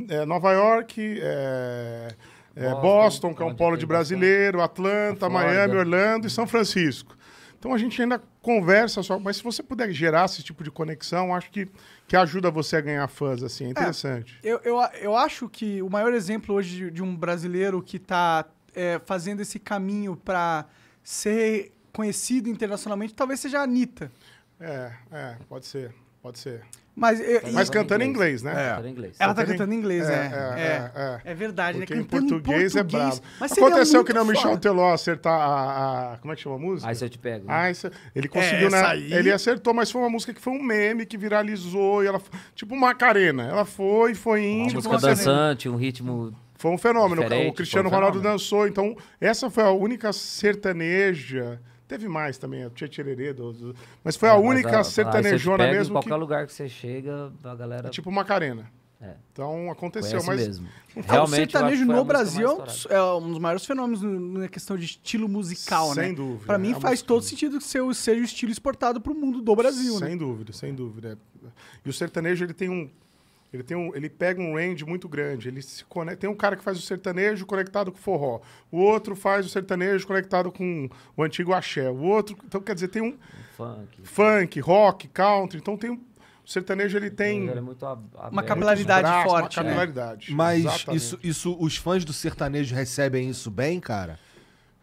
é, Nova York, é, é, Boston, que é, é um polo de brasileiro, Atlanta, Miami, Orlando e São Francisco. Então a gente ainda conversa só, mas se você puder gerar esse tipo de conexão, acho que, que ajuda você a ganhar fãs, assim, é, é interessante. É, eu, eu, eu acho que o maior exemplo hoje de, de um brasileiro que está é, fazendo esse caminho para ser conhecido internacionalmente talvez seja a Anitta. É, é, pode ser. Pode ser. Mas, eu, tá mas cantando em inglês, né? É. Ela, Ela tá cantando em inglês, é, né? É, é, é, é. é verdade, né? Porque né? Cantando em português, em português é brabo. Mas Aconteceu que não Michel Teló acertar a, a, Como é que chama a música? Aí você te pega. Né? Ah, isso, ele conseguiu, né? Aí... Ele acertou, mas foi uma música que foi um meme que viralizou. E ela, tipo Macarena. Ela foi, foi indo. Uma música dançante, um ritmo. Foi um fenômeno. o Cristiano um Ronaldo dançou. Então, essa foi a única sertaneja Teve mais também, a Tia Do... Mas foi é, a única a, sertanejona mesmo. Em qualquer que... lugar que você chega, a galera. É tipo Macarena. É. Então aconteceu, mas. Mesmo. Então, o sertanejo no Brasil é, é um dos maiores fenômenos na questão de estilo musical, sem né? Sem dúvida. Pra é mim é faz todo sentido que seu, seja o estilo exportado pro mundo do Brasil, sem né? Sem dúvida, sem dúvida. E o sertanejo ele tem um ele, tem um, ele pega um range muito grande. Ele se conecta, tem um cara que faz o sertanejo conectado com o forró. O outro faz o sertanejo conectado com o antigo axé. O outro. Então, quer dizer, tem um. Funk. Funk, rock, country. Então tem um. O sertanejo ele tem ele é aberto, uma né? capilaridade forte. Uma né? capilaridade. Mas isso, isso, os fãs do sertanejo recebem isso bem, cara?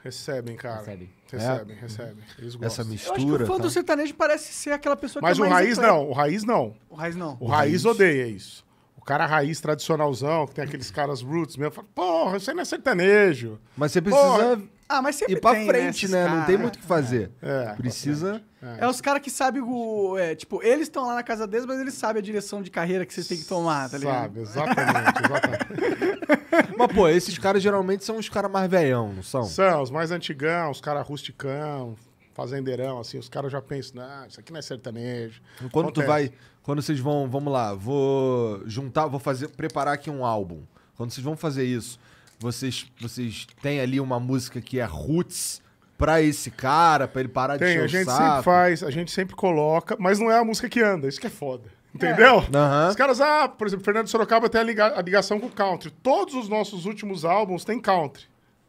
Recebem, cara. Recebem. Recebem, é? recebem. Eles gostam. Essa mistura. Eu acho que o tá? fã tá? do sertanejo parece ser aquela pessoa Mas que Mas é o raiz não, o raiz não. O raiz não. O, o raiz, raiz odeia isso. O cara raiz tradicionalzão, que tem aqueles caras roots mesmo, fala, porra, isso aí não é sertanejo. Mas você precisa porra. Ah, mas sempre e pra tem, né, frente, né? Não tem muito o que fazer. É, é Precisa. É, é os caras que sabem o. É, tipo, eles estão lá na casa deles, mas eles sabem a direção de carreira que vocês têm que tomar, tá ligado? Sabe, exatamente, exatamente. mas, pô, esses caras geralmente são os caras mais velhão, não são? São, os mais antigão, os caras rusticão, fazendeirão, assim, os caras já pensam, ah, isso aqui não é sertanejo. Quando Acontece. tu vai. Quando vocês vão, vamos lá, vou juntar, vou fazer, preparar aqui um álbum. Quando vocês vão fazer isso vocês, vocês têm ali uma música que é roots pra esse cara, pra ele parar Tem, de chorar a gente sempre faz, a gente sempre coloca, mas não é a música que anda, isso que é foda. Entendeu? É. Uhum. Os caras, ah, por exemplo, Fernando Sorocaba tem a, liga a ligação com o country. Todos os nossos últimos álbuns tem country,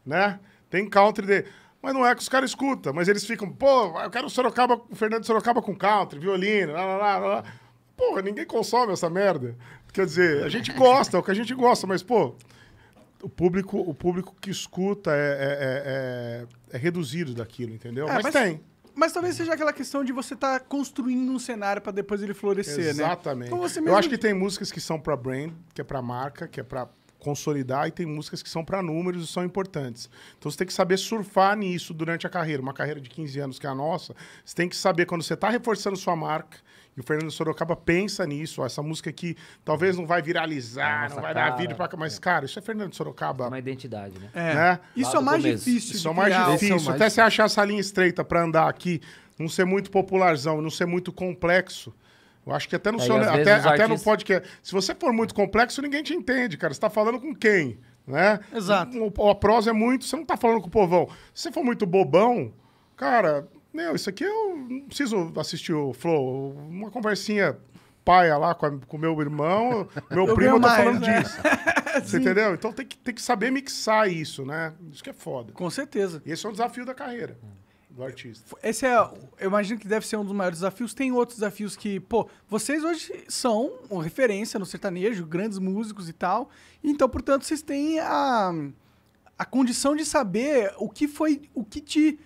né? Tem country de... Mas não é que os caras escutam, mas eles ficam, pô, eu quero Sorocaba, o Fernando Sorocaba com country, violino, lá, lá, lá, lá. Porra, ninguém consome essa merda. Quer dizer, a gente gosta, é o que a gente gosta, mas, pô, o público, o público que escuta é, é, é, é, é reduzido daquilo, entendeu? É, mas, mas, tem. Mas talvez seja aquela questão de você estar tá construindo um cenário para depois ele florescer, Exatamente. né? Exatamente. Então, Eu acho que tem músicas que são para brand, que é para marca, que é para consolidar e tem músicas que são para números e são importantes. Então você tem que saber surfar nisso durante a carreira. Uma carreira de 15 anos que é a nossa, você tem que saber quando você está reforçando sua marca, e o Fernando Sorocaba pensa nisso, ó, essa música que talvez não vai viralizar, é, Nossa, não vai cara, dar vídeo pra cá, mas, é. cara, isso é Fernando Sorocaba. É uma identidade, né? É. Né? Isso, é mais, difícil, isso é mais difícil. difícil. Até você achar essa linha estreita pra andar aqui, não ser muito popularzão, não ser muito complexo. Eu acho que até no, é, seu, até, até artistas... no podcast. Se você for muito complexo, ninguém te entende, cara. Você tá falando com quem? Né? Exato. O, a prosa é muito. Você não tá falando com o povão. Se você for muito bobão, cara, não, isso aqui eu não preciso assistir o Flow. Uma conversinha paia lá com, a, com meu irmão, meu eu primo tá falando né? disso. Você entendeu? Então tem que, tem que saber mixar isso, né? Isso que é foda. Com certeza. E esse é um desafio da carreira do artista. Esse é, eu imagino que deve ser um dos maiores desafios. Tem outros desafios que, pô, vocês hoje são uma referência no sertanejo, grandes músicos e tal. Então, portanto, vocês têm a, a condição de saber o que foi, o que te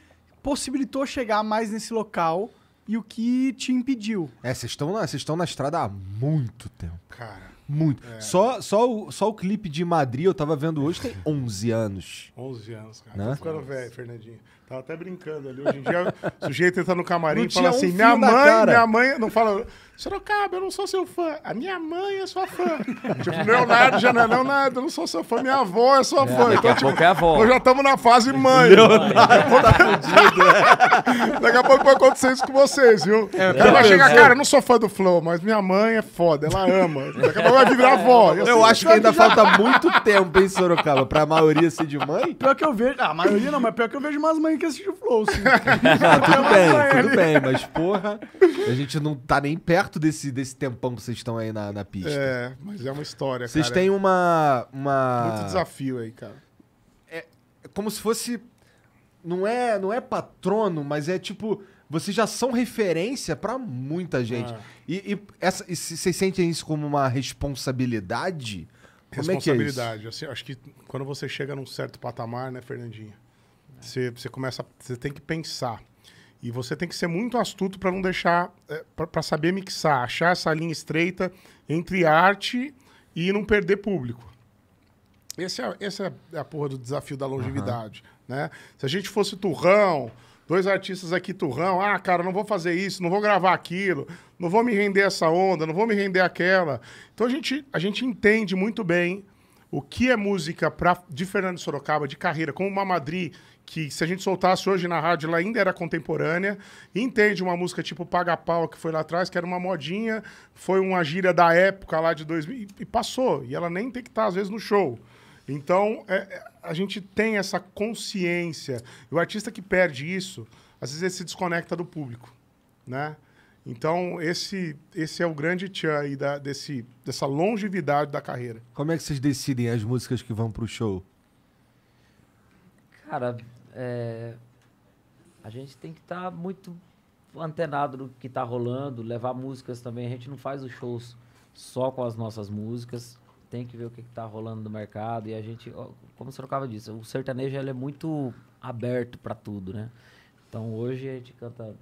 possibilitou chegar mais nesse local e o que te impediu. É, vocês estão na, estão na estrada há muito tempo. Cara. Muito. É. Só, só, o, só o clipe de Madrid eu tava vendo hoje tem 11 anos. 11 anos, cara. Né? Tô ficando velho, Fernandinho. Tava até brincando ali. Hoje em dia, o sujeito entra no camarim e fala assim: um minha mãe, minha mãe, não fala, Sorocaba, eu não sou seu fã. A minha mãe é sua fã. tipo, Leonardo já não é Leonardo, eu não sou seu fã, minha avó é sua é, fã. Daqui então, a tipo, pouco é avó. Nós já estamos na fase mãe. Leonardo tá fudido, Daqui a pouco vai acontecer isso com vocês, viu? É, o cara vai chegar, cara, eu não sou fã do Flow, mas minha mãe é foda, ela ama. Daqui a pouco vai virar avó. Eu, eu assim, acho que ainda já... falta muito tempo em Sorocaba pra maioria ser de mãe. Pior que eu vejo, ah, a maioria não, mas pior que eu vejo umas mães que assistir o Flow, sim. Ah, tudo bem, é. tudo bem, mas porra, a gente não tá nem perto desse, desse tempão que vocês estão aí na, na pista. É, mas é uma história, Vocês cara. têm uma, uma... Muito desafio aí, cara. É, é como se fosse... Não é, não é patrono, mas é tipo vocês já são referência para muita gente. Ah. E, e, essa, e se vocês sentem isso como uma responsabilidade? Como responsabilidade. É que é isso? Assim, acho que quando você chega num certo patamar, né, Fernandinho? Você, você começa, você tem que pensar. E você tem que ser muito astuto para não deixar, é, para saber mixar, achar essa linha estreita entre arte e não perder público. Esse é, esse é, é a porra do desafio da longevidade, uhum. né? Se a gente fosse turrão, dois artistas aqui turrão, ah, cara, não vou fazer isso, não vou gravar aquilo, não vou me render essa onda, não vou me render aquela. Então a gente, a gente entende muito bem o que é música para, de Fernando Sorocaba, de carreira, como uma Madri, que se a gente soltasse hoje na rádio, ela ainda era contemporânea. Entende uma música tipo Paga Pau, que foi lá atrás, que era uma modinha, foi uma gíria da época lá de 2000, e passou. E ela nem tem que estar, tá, às vezes, no show. Então, é, é, a gente tem essa consciência. E o artista que perde isso, às vezes, ele se desconecta do público, né? Então, esse, esse é o grande tchan aí da, desse, dessa longevidade da carreira. Como é que vocês decidem as músicas que vão para o show? Cara, é, a gente tem que estar tá muito antenado do que está rolando, levar músicas também. A gente não faz os shows só com as nossas músicas. Tem que ver o que está rolando no mercado. E a gente, como você trocava disso, o sertanejo ele é muito aberto para tudo, né? Então hoje a gente canta.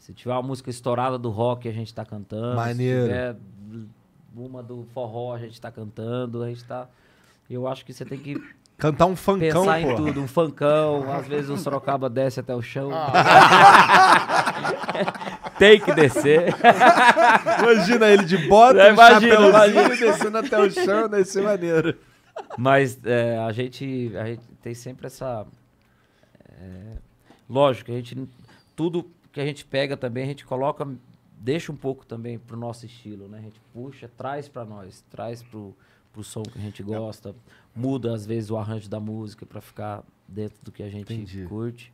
Se tiver uma música estourada do rock, a gente está cantando. Maneiro. Se tiver uma do forró, a gente está cantando. A gente está. Eu acho que você tem que Cantar um funkão, Pensar pô. em tudo, um funkão, às vezes o Sorocaba desce até o chão. Ah. Tem que descer. Imagina ele de bota, é, chapéuzinho, imagina. descendo até o chão, deve né? ser é maneiro. Mas é, a, gente, a gente tem sempre essa... É, lógico, a gente, tudo que a gente pega também, a gente coloca, deixa um pouco também pro nosso estilo, né? A gente puxa, traz para nós, traz pro pro tipo, som que a gente gosta. Muda, às vezes, o arranjo da música para ficar dentro do que a gente Entendi. curte.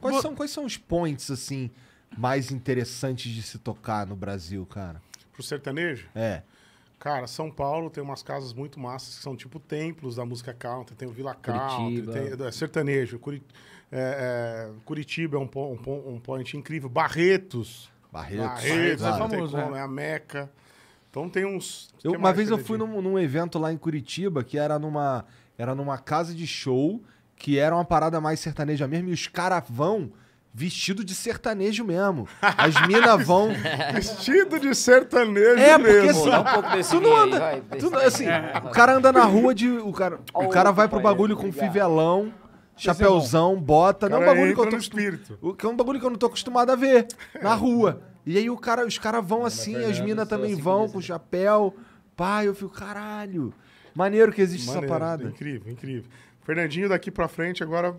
Quais, são, quais são os points, assim, mais interessantes de se tocar no Brasil, cara? Pro sertanejo? É. Cara, São Paulo tem umas casas muito massas que são tipo templos da música country. Tem o Vila Country, tem, é, sertanejo. é, é, Curitiba é um, um, um point incrível. Barretos. Barretos. Barretos, Barretos é famoso, é a Meca. Então tem uns. Eu, uma vez eu fui num, num, evento lá em Curitiba que era numa, era numa casa de show que era uma parada mais sertaneja mesmo e os caras vão vestido de sertanejo mesmo. As minas vão. vestido de sertanejo é, porque mesmo. Assim, dá um tu não anda. Vai, tu não, assim, o cara anda na rua de. O cara, o cara vai pro bagulho com fivelão. Chapeuzão, bota. Cara, não é um bagulho que eu tô. O, que é um bagulho que eu não tô acostumado a ver na rua. E aí o cara, os caras vão Ana assim, as minas também assim vão com chapéu. Pai, eu fico, caralho. Maneiro que existe Maneiro, essa parada. Incrível, incrível. Fernandinho daqui pra frente, agora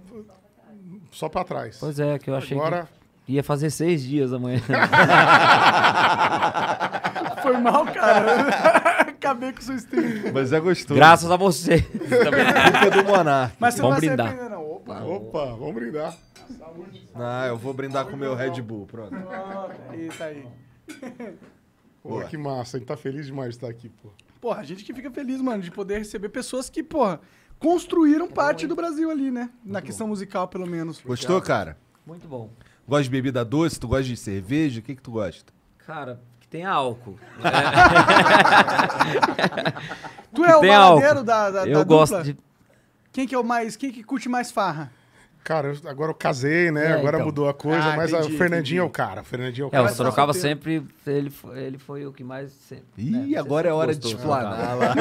só pra trás. Pois é, que eu achei agora... que ia fazer seis dias amanhã. Foi mal, cara. Acabei com o seu stream. Mas é gostoso. Graças a você. É culpa do Monark. Mas você vamos não vai brindar. se arrepender, Opa, ah, Opa, vamos brindar. Saúde. Ah, não, eu vou brindar com o meu Red Bull, pronto. Pronto, é isso aí. Pô, que massa. A gente tá feliz demais de estar aqui, pô. Porra, a gente que fica feliz, mano, de poder receber pessoas que, porra, construíram parte do Brasil ali, né? Na questão musical, pelo menos. Gostou, cara? Muito bom. Gosta de bebida doce? Tu gosta de cerveja? O que que tu gosta? Cara, tem álcool. Né? tu é o baladeiro da, da, Eu da gosto de... Quem que é o mais. Quem que curte mais farra? Cara, agora eu casei, né? É, agora então. mudou a coisa, ah, mas entendi, o Fernandinho é entendi. é o cara. O Fernandinho é o é, cara. É, trocava Sorocaba sempre, ele foi, ele foi o que mais sempre. Né? Ih, né? agora é hora de né? explanar tá. lá.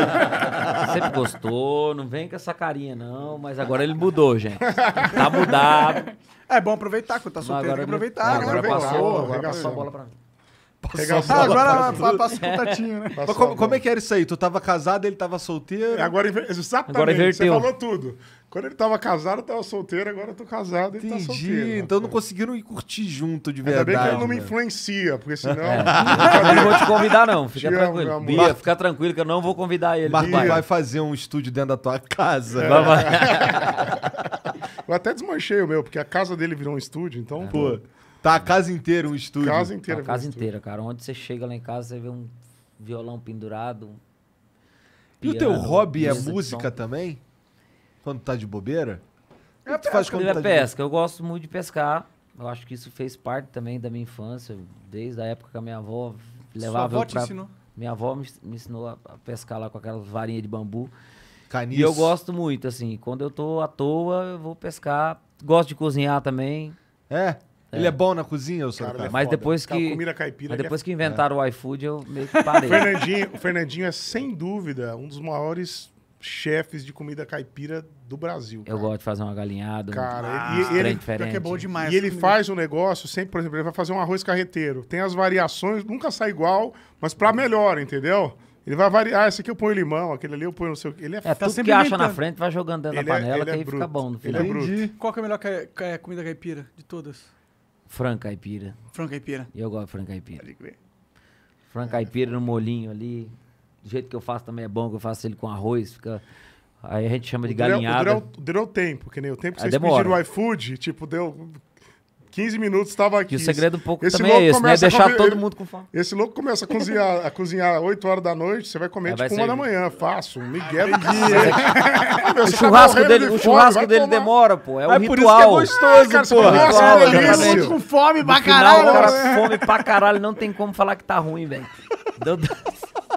sempre gostou, não vem com essa carinha, não, mas agora ele mudou, gente. Tá mudado. É bom aproveitar, quando tá solteiro, tem que aproveitar. Agora, agora passou, agora passou a bola pra mim. Passou ah, agora pra passa o Tatinho, né? Mas como, como, é que era isso aí? Tu tava casado, ele tava solteiro? É, agora, exatamente, agora inverteu. você falou tudo. Quando ele tava casado, eu tava solteiro, agora eu tô casado, ele tá solteiro. Né? Então não conseguiram ir curtir junto de verdade. Ainda bem que ele não me né? influencia, porque senão. É. Eu não vou te convidar, não. Fica Te tranquilo. Amo, Bia, fica tranquilo que eu não vou convidar ele. Mas vai fazer um estúdio dentro da tua casa. É. Vai, vai. eu até desmanchei o meu, porque a casa dele virou um estúdio, então. É. Pô. Tá a casa inteira um estúdio. Casa inteira. Tá a casa um inteira, cara. Onde você chega lá em casa, você vê um violão pendurado. Um piano, e o teu hobby é música também? Quando tá de bobeira? É tu faz quando é tá pesca. De... Eu gosto muito de pescar. Eu acho que isso fez parte também da minha infância, desde a época que a minha avó levava Sua avó pra... te ensinou? Minha avó me, me ensinou a pescar lá com aquelas varinhas de bambu. Canis. E eu gosto muito, assim. Quando eu tô à toa, eu vou pescar. Gosto de cozinhar também. É? Ele é. é bom na cozinha, o Sorocaba? Cara, é mas, depois que, Aquela comida caipira mas é depois que inventaram é. o iFood, eu meio que parei. o, Fernandinho, o Fernandinho é, sem dúvida, um dos maiores chefes de comida caipira do Brasil. Eu gosto de fazer uma galinhada. Cara, um... ah, ele, é bom demais. E ele comida. faz um negócio sempre, por exemplo, ele vai fazer um arroz carreteiro. Tem as variações, nunca sai igual, mas para melhor, entendeu? Ele vai variar, ah, esse aqui eu ponho limão, aquele ali eu ponho não sei o quê. Ele é, é tá tudo que acha na frente, vai jogando dentro ele da panela, é, que é aí bruto. fica bom no final. Qual é a melhor ca... comida caipira de todas? Franca caipira. Franca caipira. Eu gosto de franca caipira. Pode crer. Franca é. no molinho ali. Do jeito que eu faço também é bom, que eu faço ele com arroz, fica... Aí a gente chama o de galinhada. Durou, durou, durou tempo, que nem o tempo que é, vocês demora. pediram o iFood, tipo, deu 15 minutos estava aqui. E o segredo um pouco esse também é esse, né? Deixar todo mundo com fome. Esse louco começa a cozinhar, a cozinhar 8 horas da noite, você vai comer é, tipo vai tipo 1 da manhã, fácil, um migué do dia. o tá churrasco dele, o churrasco dele demora, pô, é um ritual. É por isso que é gostoso, é, cara, pô. Nossa, é com fome pra caralho. O cara né? fome pra caralho, não tem como falar que tá ruim, velho. Deu...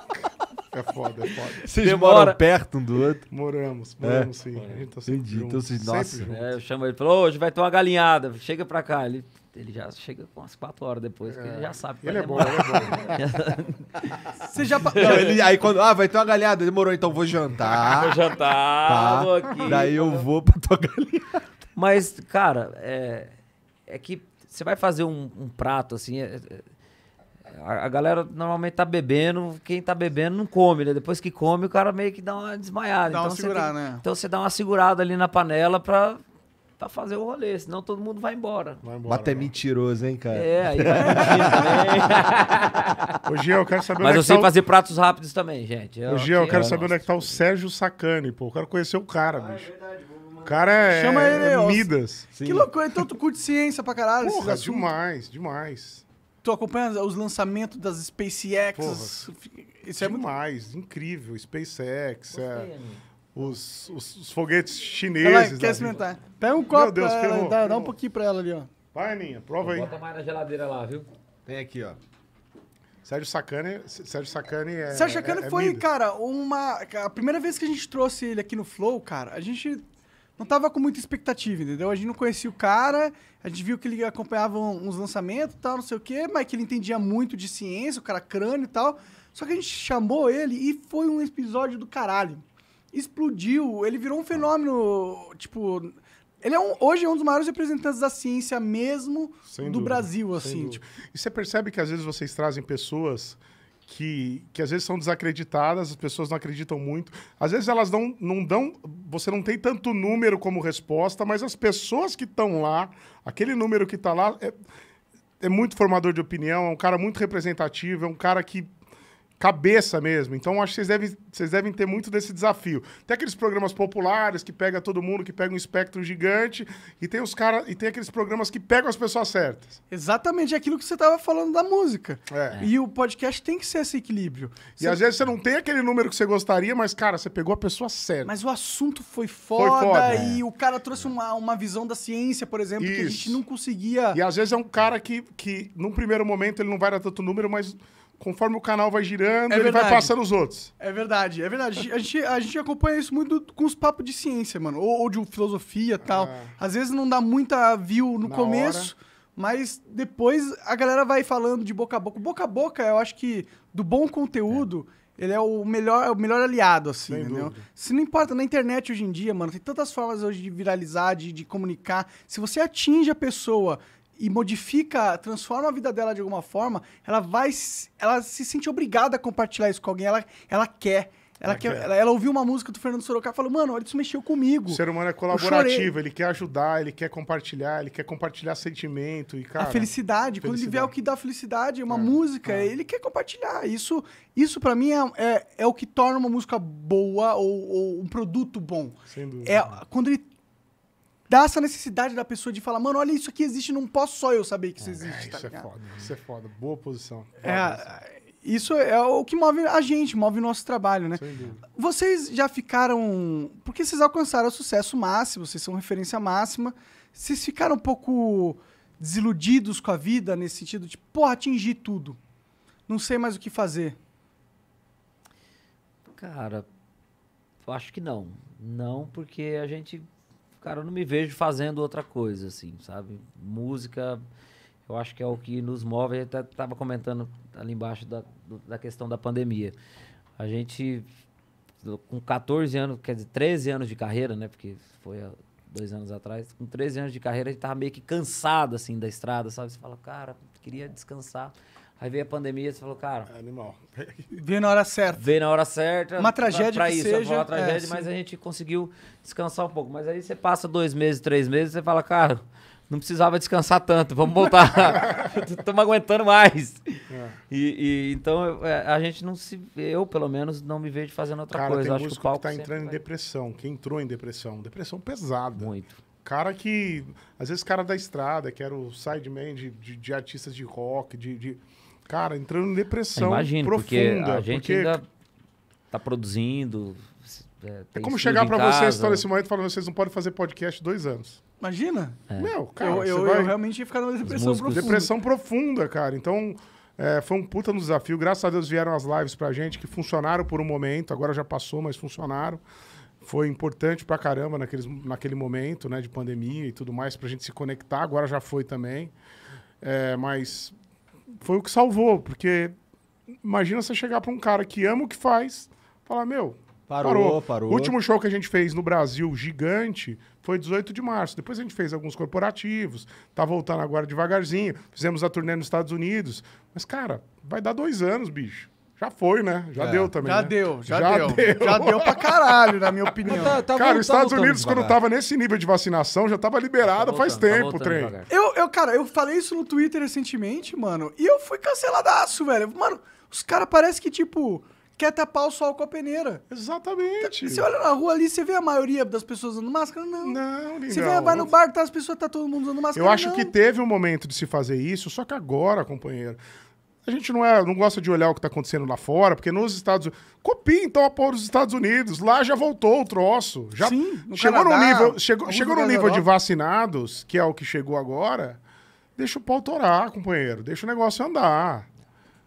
É foda, é foda. Vocês Demora. moram perto um do outro? Moramos, é. moramos é. sim. É. A gente tá Entendi. Junto, então vocês, nossa. É, eu chamo ele e falo, hoje vai ter uma galinhada, chega pra cá. Ele, ele já chega com umas 4 horas depois, é. ele já sabe. É ele é, bom, ele é bom, Você já. Não, ele, aí quando. Ah, vai ter uma galinhada, demorou, então vou jantar. vou jantar, tá. vou aqui. Daí eu vou pra tua galinhada. Mas, cara, é, é que você vai fazer um, um prato assim. É, é a, galera normalmente tá bebendo, quem tá bebendo não come, né? Depois que come, o cara meio que dá uma desmaiada. Dá então, uma segurar, tem, né? então você dá uma segurada ali na panela pra, pra fazer o rolê, senão todo mundo vai embora. Vai embora Bate é né? mentiroso, hein, cara? É, aí vai é né? Ô, eu quero saber Mas é eu tá sei tá fazer o... pratos rápidos também, gente. É eu, Ô, Gia, eu quero saber onde é que tá o Sérgio Sacani, pô. Eu quero conhecer o cara, ah, bicho. É verdade, o cara é, Chama ele, é Midas. Sim. Que loucura, então tu curte ciência pra caralho. Porra, demais, demais. Tu acompanha os lançamentos das SpaceX? Porra, isso é demais, muito... incrível. SpaceX, Gostei, é, os, os, os, foguetes chineses. Ela quer experimentar. Pega um copo, Meu Deus, é, ela, dá, dá, um pouquinho pra ela ali, ó. Vai, Aninha, prova aí. Bota mais na geladeira lá, viu? Tem aqui, ó. Sérgio Sacani, Sérgio Sacani é. Sérgio Sacani é, é foi, cara, uma. A primeira vez que a gente trouxe ele aqui no Flow, cara, a gente não tava com muita expectativa, entendeu? A gente não conhecia o cara, a gente viu que ele acompanhava uns lançamentos e tal, não sei o quê, mas que ele entendia muito de ciência, o cara crânio e tal. Só que a gente chamou ele e foi um episódio do caralho. Explodiu, ele virou um fenômeno, tipo, ele é um, hoje é um dos maiores representantes da ciência mesmo sem do dúvida, Brasil, assim. Tipo... E você percebe que às vezes vocês trazem pessoas que, que às vezes são desacreditadas, as pessoas não acreditam muito. Às vezes elas não, não dão. Você não tem tanto número como resposta, mas as pessoas que estão lá, aquele número que está lá, é, é muito formador de opinião, é um cara muito representativo, é um cara que cabeça mesmo. Então acho que vocês devem, vocês devem ter muito desse desafio. Tem aqueles programas populares que pega todo mundo, que pega um espectro gigante, e tem os cara, e tem aqueles programas que pegam as pessoas certas. Exatamente aquilo que você estava falando da música. É. é. E o podcast tem que ser esse equilíbrio. E às vezes você não tem aquele número que você gostaria, mas cara, você pegou a pessoa certa. Mas o assunto foi foda, foi foda e é. o cara trouxe uma, uma visão da ciência, por exemplo, Isso. que a gente não conseguia. E às vezes é um cara que que num primeiro momento ele não vai dar tanto número, mas conforme o canal vai girando, é ele vai passando os outros. É verdade, é verdade. A gente, a gente acompanha isso muito com os papos de ciência, mano. Ou, ou de filosofia e tal. Ah. Às vezes não dá muita view no Na começo, hora. mas depois a galera vai falando de boca a boca. Boca a boca, eu acho que do bom conteúdo. É. Ele é o melhor, é o melhor aliado, assim, Sem entendeu? Se não importa, na internet hoje em dia, mano, tem tantas formas hoje de viralizar, de, de comunicar. Se você atinge a pessoa e modifica, transforma a vida dela de alguma forma, ela vai. Ela se sente obrigada a compartilhar isso com alguém. Ela, ela quer. Ela, quer, ela, ela, ouviu uma música do Fernando Sorocaba e falou, mano, olha, isso mexeu comigo. O ser humano é colaborativo, ele quer ajudar, ele quer compartilhar, ele quer compartilhar sentimento e, cara... A felicidade, felicidade. quando ele vê o que dá felicidade, uma é, música, é. ele quer compartilhar. Isso, isso para mim, é, é, é, o que torna uma música boa ou, ou um produto bom. Sem dúvida. É quando ele dá essa necessidade da pessoa de falar, mano, olha, isso aqui existe, não posso só eu saber que isso é, existe. É, isso tá é ligado? foda, isso é foda. Boa posição. Boa é, posição. isso é o que move a gente, move o nosso trabalho, né? Vocês já ficaram. Porque vocês alcançaram o sucesso máximo, vocês são referência máxima. Vocês ficaram um pouco desiludidos com a vida nesse sentido de, porra, atingi tudo. Não sei mais o que fazer. Cara, eu acho que não. Não, porque a gente cara, eu não me vejo fazendo outra coisa, assim, sabe? Música, eu acho que é o que nos move. Eu até estava comentando ali embaixo da, da questão da pandemia. A gente, com 14 anos, quer dizer, 13 anos de carreira, né? Porque foi há dois anos atrás. Com 13 anos de carreira, a gente tava meio que cansado, assim, da estrada, sabe? Você fala, cara, queria descansar. Aí veio a pandemia e você falou, cara. É animal. Veio na hora certa. Veio na hora certa. Uma tragédia pra, pra isso, seja. Uma tragédia, é, mas a gente conseguiu descansar um pouco. Mas aí você passa dois meses, três meses, você fala, cara, não precisava descansar tanto, vamos voltar. Estamos aguentando mais. É. E, e, então é, a gente não se. Eu, pelo menos, não me vejo fazendo outra cara, coisa. Tem Acho que o palco. Que tá entrando em depressão. Quem entrou em depressão? Depressão pesada. Muito cara que às vezes cara da estrada que era o sideman de, de, de artistas de rock de, de Cara, entrando em depressão Imagino, profunda. Porque a gente porque... ainda tá produzindo. É, é como chegar para vocês, a estar tá nesse momento falando vocês não podem fazer podcast dois anos. Imagina? É. cara. Eu, eu, vai... eu, realmente ia ficar numa depressão profunda. Depressão profunda, cara. Então, é, foi um puta no desafio. Graças a Deus vieram as lives pra gente, que funcionaram por um momento, agora já passou, mas funcionaram. Foi importante pra caramba naqueles, naquele momento, né, de pandemia e tudo mais, pra gente se conectar. Agora já foi também. É, mas foi o que salvou, porque imagina você chegar para um cara que ama o que faz, falar, meu, parou, parou, parou. O último show que a gente fez no Brasil, gigante, foi 18 de março. Depois a gente fez alguns corporativos, tá voltando agora devagarzinho. Fizemos a turnê nos Estados Unidos. Mas, cara, vai dar dois anos, bicho. Já foi, né? Já é. deu também. Já né? deu, já, já deu. deu. Já deu pra caralho, na minha opinião. Tá, tá cara, os Estados Unidos, quando devagar. tava nesse nível de vacinação, já tava liberado tá voltando, faz tá tempo tá o trem. Eu, eu, cara, eu falei isso no Twitter recentemente, mano, e eu fui canceladaço, velho. Mano, os caras parece que, tipo, quer tapar o sol com a peneira. Exatamente. Você olha na rua ali, você vê a maioria das pessoas usando máscara? Não. Não, Você não, vê, vai no bar, tá, as pessoas, tá todo mundo usando máscara? Eu acho não. que teve um momento de se fazer isso, só que agora, companheiro, a gente não, é, não gosta de olhar o que está acontecendo lá fora, porque nos Estados Unidos. Copia então a porra dos Estados Unidos. Lá já voltou o troço. Já Sim, no chegou Canadá, no nível, chegou, chegou no nível de vacinados, que é o que chegou agora. Deixa o pau torar, companheiro. Deixa o negócio andar.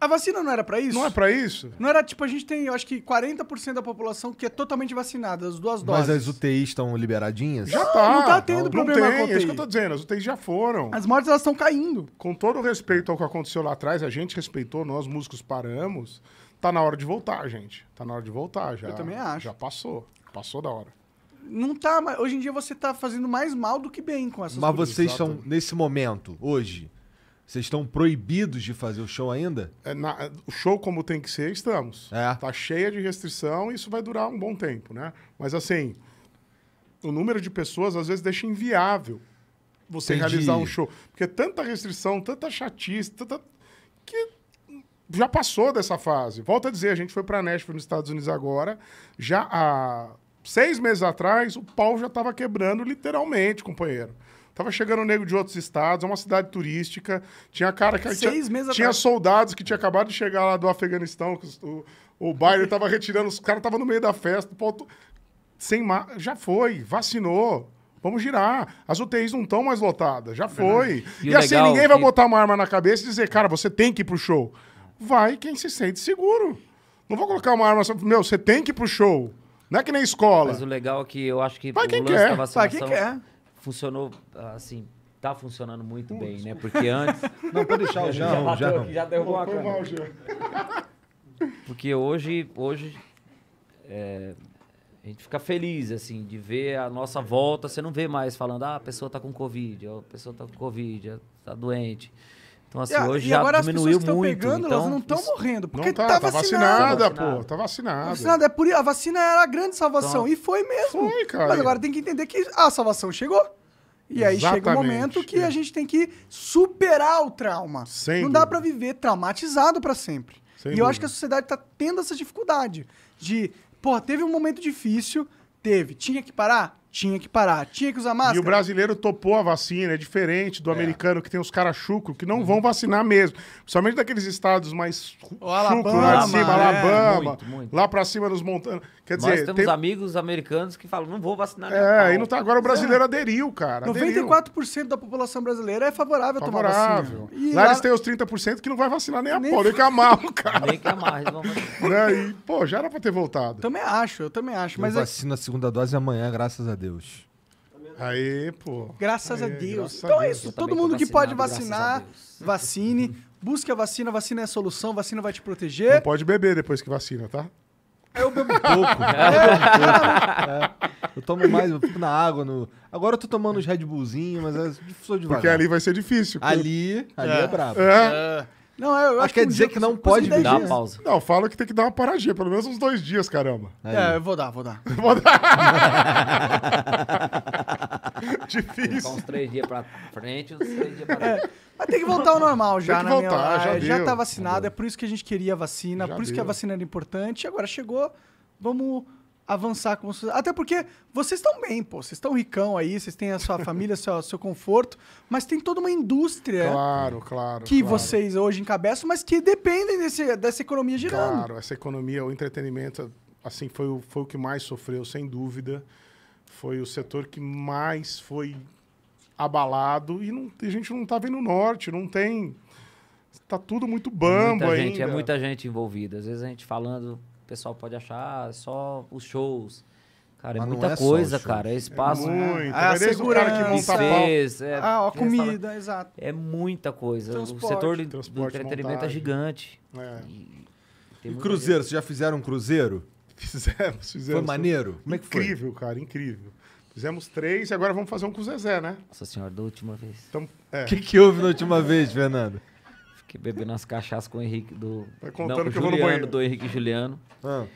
A vacina não era para isso? Não é para isso? Não era tipo, a gente tem, eu acho que 40% da população que é totalmente vacinada, as duas doses. Mas as UTIs estão liberadinhas? Já tá. Não tá tendo não, problema não tem, com É isso que eu tô dizendo, as UTIs já foram. As mortes elas estão caindo. Com todo o respeito ao que aconteceu lá atrás, a gente respeitou, nós músicos paramos. Tá na hora de voltar, gente. Tá na hora de voltar já. Eu também acho. Já passou. Passou da hora. Não tá, mas hoje em dia você tá fazendo mais mal do que bem com essas Mas coisas. vocês estão nesse momento, hoje, vocês estão proibidos de fazer o show ainda? É, na, o show como tem que ser, estamos. É. Tá cheia de restrição e isso vai durar um bom tempo, né? Mas assim, o número de pessoas às vezes deixa inviável você Entendi. realizar um show. Porque é tanta restrição, tanta chatice, tanta... que já passou dessa fase. Volto a dizer, a gente foi para Nashville, nos Estados Unidos agora, já há seis meses atrás, o pau já estava quebrando literalmente, companheiro. Tava chegando nego de outros estados, é uma cidade turística. Tinha cara que. Seis tinha, meses tinha atrás. soldados que tinha acabado de chegar lá do Afeganistão. O, o baile tava retirando, os caras tava no meio da festa. Ponto, sem ma Já foi, vacinou. Vamos girar. As UTIs não estão mais lotadas, já foi. E, e assim, ninguém vai botar uma arma na cabeça e dizer, cara, você tem que ir pro show. Vai quem se sente seguro. Não vou colocar uma arma, meu, você tem que ir pro show. Não é que nem escola. Mas o legal é que eu acho que Vai o quem lance quer. da vacinação... Vai quem quer funcionou, assim, tá funcionando muito Putz. bem, né? Porque antes. Não, pode deixar o Jean. Já, já, já derrubou a cara. Porque hoje, hoje é, a gente fica feliz, assim, de ver a nossa volta. Você não vê mais falando, ah, a pessoa tá com Covid, a pessoa tá com Covid, tá doente. Então, assim, e, hoje e já diminuiu muito. Pegando, então, elas não estão morrendo. Porque não tá, tá, tá vacinada, vacinada, pô. Tá vacinada. Tá vacinada é por, a vacina era a grande salvação. Então, e foi mesmo. Foi, cara. Mas agora tem que entender que a salvação chegou. E Exatamente. aí chega um momento que é. a gente tem que superar o trauma. Sem não dúvida. dá para viver traumatizado para sempre. Sem e dúvida. eu acho que a sociedade tá tendo essa dificuldade de, pô, teve um momento difícil, teve, tinha que parar? Tinha que parar, tinha que usar máscara. E o brasileiro topou a vacina, é diferente do é. americano que tem os caras chucro, que não uhum. vão vacinar mesmo. Principalmente daqueles estados mais o Alabama, lá de cima, né? Alabama, é, muito, muito. lá pra cima dos montanhas Quer dizer. Nós temos tem... amigos americanos que falam, não vou vacinar. É, e não tá. Agora o brasileiro é. aderiu, cara. Aderiu. 94% da população brasileira é favorável, a favorável. vacina. E lá, lá eles têm os 30% que não vai vacinar nem a nem... pau, nem que amar o cara. Nem que amar, eles vão vacinar. Né, e, pô, já era pra ter voltado. Também acho, eu também acho. Eu mas é vacina a segunda dose amanhã, graças a Deus. Deus. Aí, pô. Graças Aê, a Deus. Graças então a é Deus. é isso. Todo mundo que pode vacinar, vacine. Busque a vacina, vacina é a solução, vacina vai te proteger. Não pode beber depois que vacina, tá? Eu bebo pouco. é, eu, é. é, eu tomo mais, eu fico na água. No... Agora eu tô tomando os Red Bullzinho, mas eu é, sou devagar. Porque ali vai ser difícil. Ali, ali é, é brabo. É. Não, eu acho que é quer um dizer que não pode dar uma pausa. Não, fala que tem que dar uma paradinha, pelo menos uns dois dias, caramba. É, Aí. É, eu vou dar, vou dar. vou dar. Difícil. Então, uns três dias pra frente, uns três dias pra trás. É. Mas tem que voltar ao normal já, tem que né? Voltar, minha... Ah, já, já tá vacinado, é por isso que a gente queria a vacina, já por isso deu. que a vacina era importante. Agora chegou, vamos avançar com Até porque vocês estão bem, pô. Vocês estão ricão aí, vocês têm a sua família, seu, seu conforto, mas tem toda uma indústria. Claro, claro. Que claro. vocês hoje encabeçam, mas que dependem desse, dessa economia girando. Claro, essa economia, o entretenimento, assim, foi o, foi o que mais sofreu, sem dúvida. Foi o setor que mais foi abalado e, não, a gente não tá vendo o norte, não tem. Tá tudo muito bambo aí. É ainda. é muita gente envolvida. Às vezes a gente falando o pessoal pode achar é só os shows. Cara, é Mas é muita é coisa, cara. É, é espaço. É muito. Ah, é a segurança que monta fez, é, ah, a comida, exato. É muita coisa. o setor de, do entretenimento montagem. é gigante. É. E, e cruzeiro, vocês já fizeram um cruzeiro? Fizemos, fizemos. Foi maneiro? Como é que foi? Incrível, cara, incrível. Fizemos três e agora vamos fazer um com o Zezé, né? Nossa senhora, da última vez. Então, é. O que, que houve na última vez, Fernando? que bebendo as cachaças com o Henrique do. Vai Juliano, do Henrique Juliano. Ah.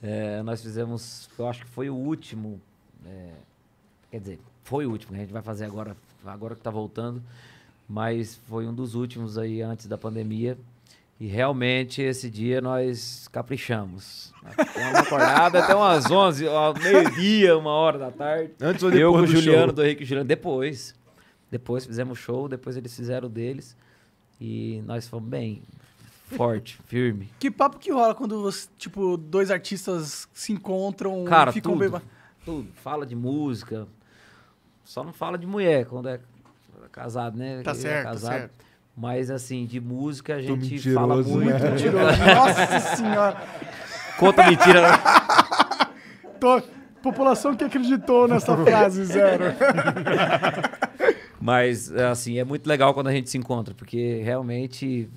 É, nós fizemos, eu acho que foi o último. É, quer dizer, foi o último, que a gente vai fazer agora, agora que tá voltando. Mas foi um dos últimos aí antes da pandemia. E realmente esse dia nós caprichamos. Uma acordada até umas 11, meio-dia, uma hora da tarde. Antes ou depois? Eu com o Juliano show? do Henrique Juliano. Depois. Depois fizemos show, depois eles fizeram deles. E nós fomos bem forte, firme. Que papo que rola quando, você, tipo, dois artistas se encontram Cara, e ficam tudo, tudo. Fala de música. Só não fala de mulher quando é casado, né? Tá é certo, tá casado. Tá certo. Mas, assim, de música a gente fala né? muito. Né? Nossa senhora! Conta mentira. Né? Tô... População que acreditou nessa frase, zero. Mas, assim, é muito legal quando a gente se encontra, porque realmente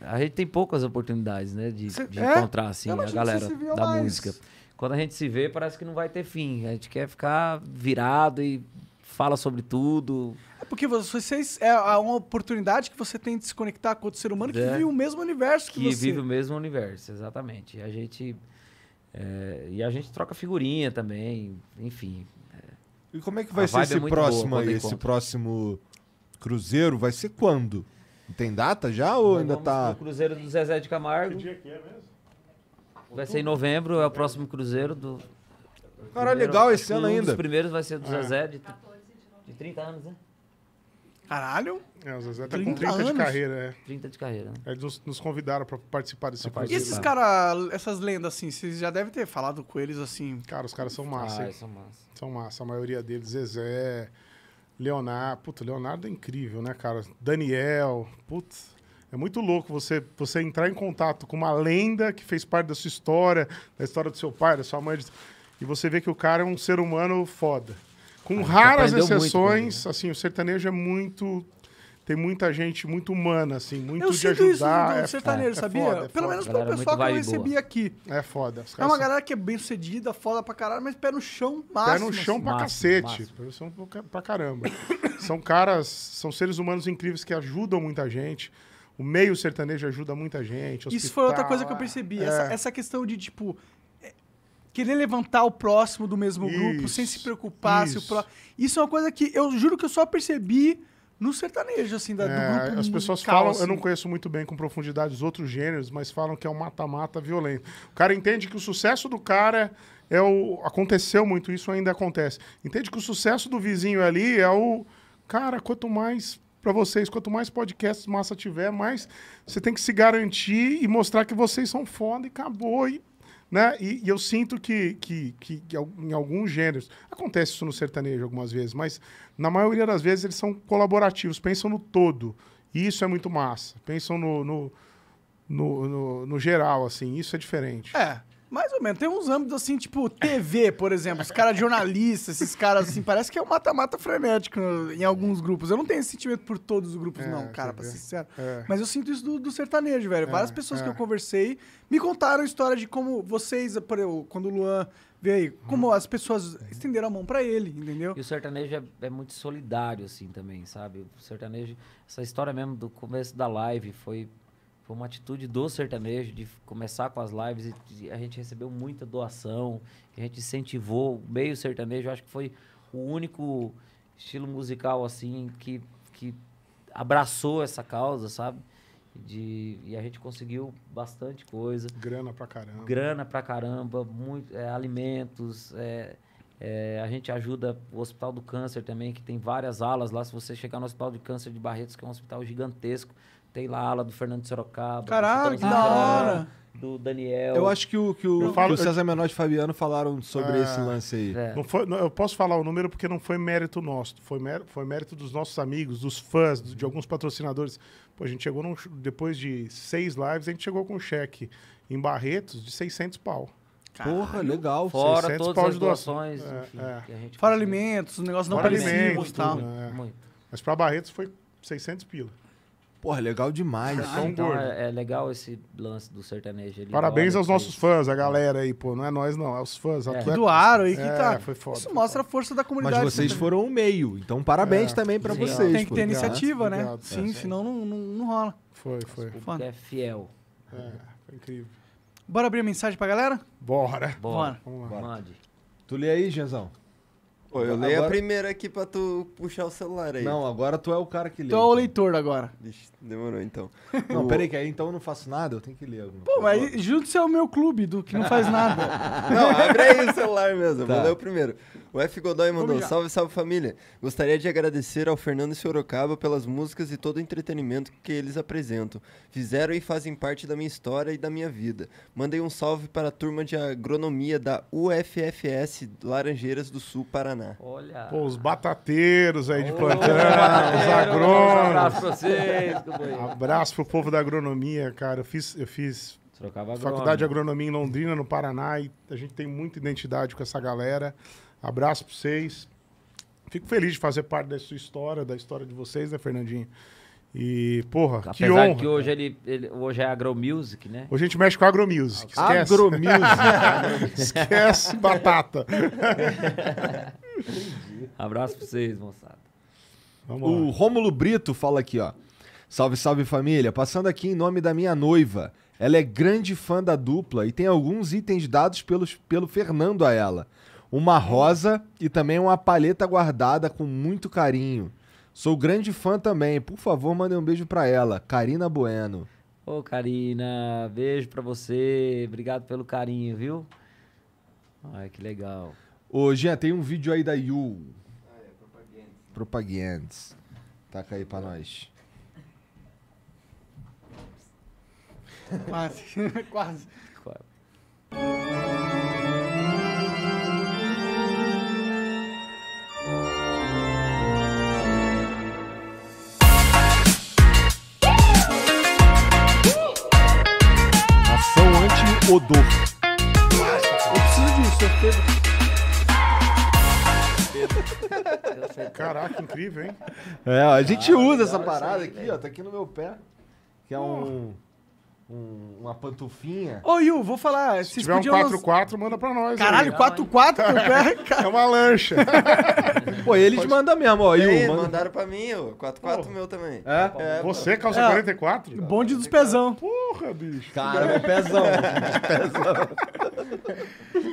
a gente tem poucas oportunidades, né? De, Cê, de é? encontrar, assim, a galera da mais. música. Quando a gente se vê, parece que não vai ter fim. A gente quer ficar virado e fala sobre tudo. É porque vocês é uma oportunidade que você tem de se conectar com outro ser humano é. que vive o mesmo universo que, que você. Que vive o mesmo universo, exatamente. E a gente... É, e a gente troca figurinha também, enfim. E como é que vai a ser é esse é próximo boa, aí? Esse próximo Cruzeiro vai ser quando? Tem data já ou Nós ainda tá. O Cruzeiro do Zezé de Camargo. Que dia que é mesmo? Vai ser em novembro, é o próximo Cruzeiro do. Cara, primeiro, legal esse ano um ainda. Um dos primeiros vai ser do é. Zezé, de, de 30 anos, né? Caralho. É, o Zezé tá 30 com 30 anos. de carreira, é. 30 de carreira. Né? Eles nos, nos convidaram pra participar desse partido. E esses caras, essas lendas, assim, vocês já devem ter falado com eles, assim... Cara, os caras são massa, ah, são massa. São massa, a maioria deles. Zezé, Leonardo... Puta, Leonardo é incrível, né, cara? Daniel, putz... É muito louco você, você entrar em contato com uma lenda que fez parte da sua história, da história do seu pai, da sua mãe, e você vê que o cara é um ser humano foda. Com raras exceções, né? assim, o sertanejo é muito tem muita gente muito humana, assim, muito eu de ajudar. Isso do é sertanejo, é, sabia? É foda, é Pelo menos pelo pessoal que eu recebi boa. aqui. É foda. É uma galera que é bem sucedida, foda pra caralho, mas pé no chão máximo. Pé no chão assim. pra máximo, cacete. Pé no chão pra caramba. são caras, são seres humanos incríveis que ajudam muita gente. O meio sertanejo ajuda muita gente. Hospital, Isso foi outra coisa que eu percebi. Essa, é. essa questão de, tipo, querer levantar o próximo do mesmo isso, grupo sem se preocupar isso. se o Isso é uma coisa que eu juro que eu só percebi no sertanejo, assim, da, é, do grupo. As pessoas musical, falam, assim. eu não assim. conheço muito bem com profundidade os outros gêneros, mas falam que é um mata-mata violento. O cara entende que o sucesso do cara é o. Aconteceu muito, isso ainda acontece. Entende que o sucesso do vizinho ali é o. Cara, quanto mais para vocês, quanto mais podcasts massa tiver, mais você tem que se garantir e mostrar que vocês são foda e acabou. E né? E, e eu sinto que, que, que, que, em alguns gêneros, acontece isso no sertanejo algumas vezes, mas na maioria das vezes eles são colaborativos, pensam no todo. E isso é muito massa. Pensam no, no, no, no, no geral, assim, isso é diferente. É. Mais ou menos. Tem uns âmbitos assim, tipo TV, por exemplo. Os caras jornalistas, esses caras assim, parece que é um mata-mata frenético em alguns grupos. Eu não tenho esse sentimento por todos os grupos, é, não, cara, pra ser sincero. É. Mas eu sinto isso do, do sertanejo, velho. É, Várias pessoas é. que eu conversei me contaram a história de como vocês, exemplo, quando o Luan veio aí, como hum. as pessoas estenderam a mão para ele, entendeu? E o sertanejo é, é, muito solidário, assim, também, sabe? O sertanejo, essa história mesmo do começo da live foi foi uma atitude do sertanejo de começar com as lives e a gente recebeu muita doação, a gente incentivou meio sertanejo. Acho que foi o único estilo musical assim que, que abraçou essa causa, sabe? De, e a gente conseguiu bastante coisa. Grana pra caramba. Grana pra caramba, muito, é, alimentos. É, é, a gente ajuda o Hospital do Câncer também, que tem várias alas lá. Se você chegar no Hospital de Câncer de Barretos, que é um hospital gigantesco, tem lá a ala do Fernando Sorocaba. Caralho, que da hora! Do Daniel. Eu acho que o, que o, falo, que o César Menor e Fabiano falaram sobre ah. esse lance aí. É. Não foi, não, eu posso falar o número porque não foi mérito nosso. Foi mérito, foi mérito dos nossos amigos, dos fãs, de alguns patrocinadores. Pô, a gente chegou num, depois de seis lives, a gente chegou com um cheque em Barretos de 600 pau. Porra, legal. Fora todas as doações, doação. É, enfim. É, Fora alimentos, o negócio não parecia. Tá? É. Muito, é. Mas para Barretos foi 600 pila. Porra, legal demais. Ah, então é, é, legal esse lance do sertanejo. Ele Parabéns aos nossos isso. fãs, a é. galera aí, pô. Não é nós, não. É os fãs. É. Atleta... Doaram aí, que, é, tá- foi foda, isso mostra a força da comunidade. Mas vocês foram o meio. Então, parabéns é. também pra Sim, vocês. Tem que ter iniciativa, obrigado, né? Obrigado. Sim, senão não, não, não, rola. Foi, foi. Foda. É fiel. É, foi incrível. Bora abrir a mensagem pra galera? Bora. Bora. Bora. Vamos lá. Mande. Tu lê aí, Genzão. Pô, eu leio agora... a primeira aqui pra tu puxar o celular aí. Não, agora tu é o cara que lê. Tu é o então. leitor agora. Vixe, demorou então. Não, peraí, que aí então eu não faço nada, eu tenho que ler alguma Pô, coisa. mas junto-se é o meu clube do que não faz nada. não, abre aí o celular mesmo, tá. vou ler o primeiro. O F. Godoy mandou: Salve, salve família. Gostaria de agradecer ao Fernando Sorocaba pelas músicas e todo o entretenimento que eles apresentam. Fizeram e fazem parte da minha história e da minha vida. Mandei um salve para a turma de agronomia da UFFS Laranjeiras do Sul, Paraná. Olha. Pô, os batateiros aí de plantão, os agrônomos. Um abraço pra vocês, Abraço pro povo da agronomia, cara. Eu fiz, eu fiz faculdade de agronomia em Londrina, no Paraná, e a gente tem muita identidade com essa galera. Abraço pra vocês. Fico feliz de fazer parte da sua história, da história de vocês, né, Fernandinho? E, porra, Apesar que honra. que hoje, ele, ele, hoje é agromusic, né? Hoje a gente mexe com agromusic. Ah, esquece. Agromusic. esquece batata. Entendi. Abraço pra vocês, moçada. Vamos o lá. Rômulo Brito fala aqui, ó. Salve, salve família. Passando aqui em nome da minha noiva. Ela é grande fã da dupla e tem alguns itens dados pelos, pelo Fernando a ela. Uma rosa e também uma palheta guardada com muito carinho. Sou grande fã também. Por favor, mandem um beijo para ela, Karina Bueno. Ô, Karina, beijo para você. Obrigado pelo carinho, viu? Ai, que legal. Ô, Jean, tem um vídeo aí da Yu. Ah, é, Propagandas. Propagandas. Taca aí pra nós. Quase. Quase. Quase. Ação anti-odor. Eu preciso disso, eu Caraca, incrível, hein? É, a gente ah, usa essa parada aqui, ó. Tá aqui no meu pé. Que é um um, uma pantufinha. Ô, Yu, vou falar. Se tiver um 4x4, manda pra nós. Caralho, 4x4 com pé, cara. É uma lancha. Pô, eles Pode... mandam mesmo, ó. Yu, manda... mandaram pra mim, ó. 4x4 oh. meu também. É? é Você, calça é. 44? Bonde dos pezão. Porra, bicho. Cara, pezão. pezão.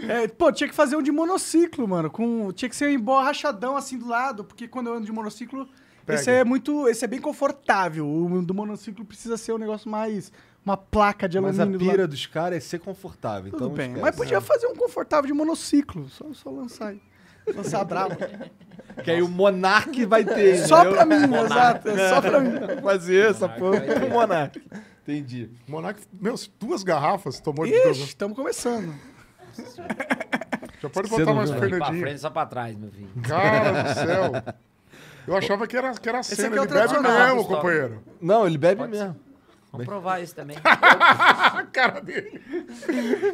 É, pô, tinha que fazer um de monociclo, mano. Com... Tinha que ser um borrachadão assim do lado, porque quando eu ando de monociclo. Pega. Esse é muito. Esse é bem confortável. O do monociclo precisa ser um negócio mais uma placa de alumínio. Mas a pira dos caras é ser confortável. Tudo então bem, mas podia é. fazer um confortável de monociclo, só, só lançar aí. Lançar bravo. brava. Que aí o Monark vai ter. Só entendeu? pra mim, exato. É só pra mim. Fazer essa porra pro Monark. Entendi. Monark, meu, duas garrafas tomou Ixi, de todos. estamos começando. Já pode Você botar mais Fernandinho. Pra frente, só pra trás, meu filho. Cara do céu. Eu achava que era, que era Esse cena. É ele bebe mesmo, companheiro. Não, ele bebe pode mesmo. Ser. Vamos provar isso também. a cara dele.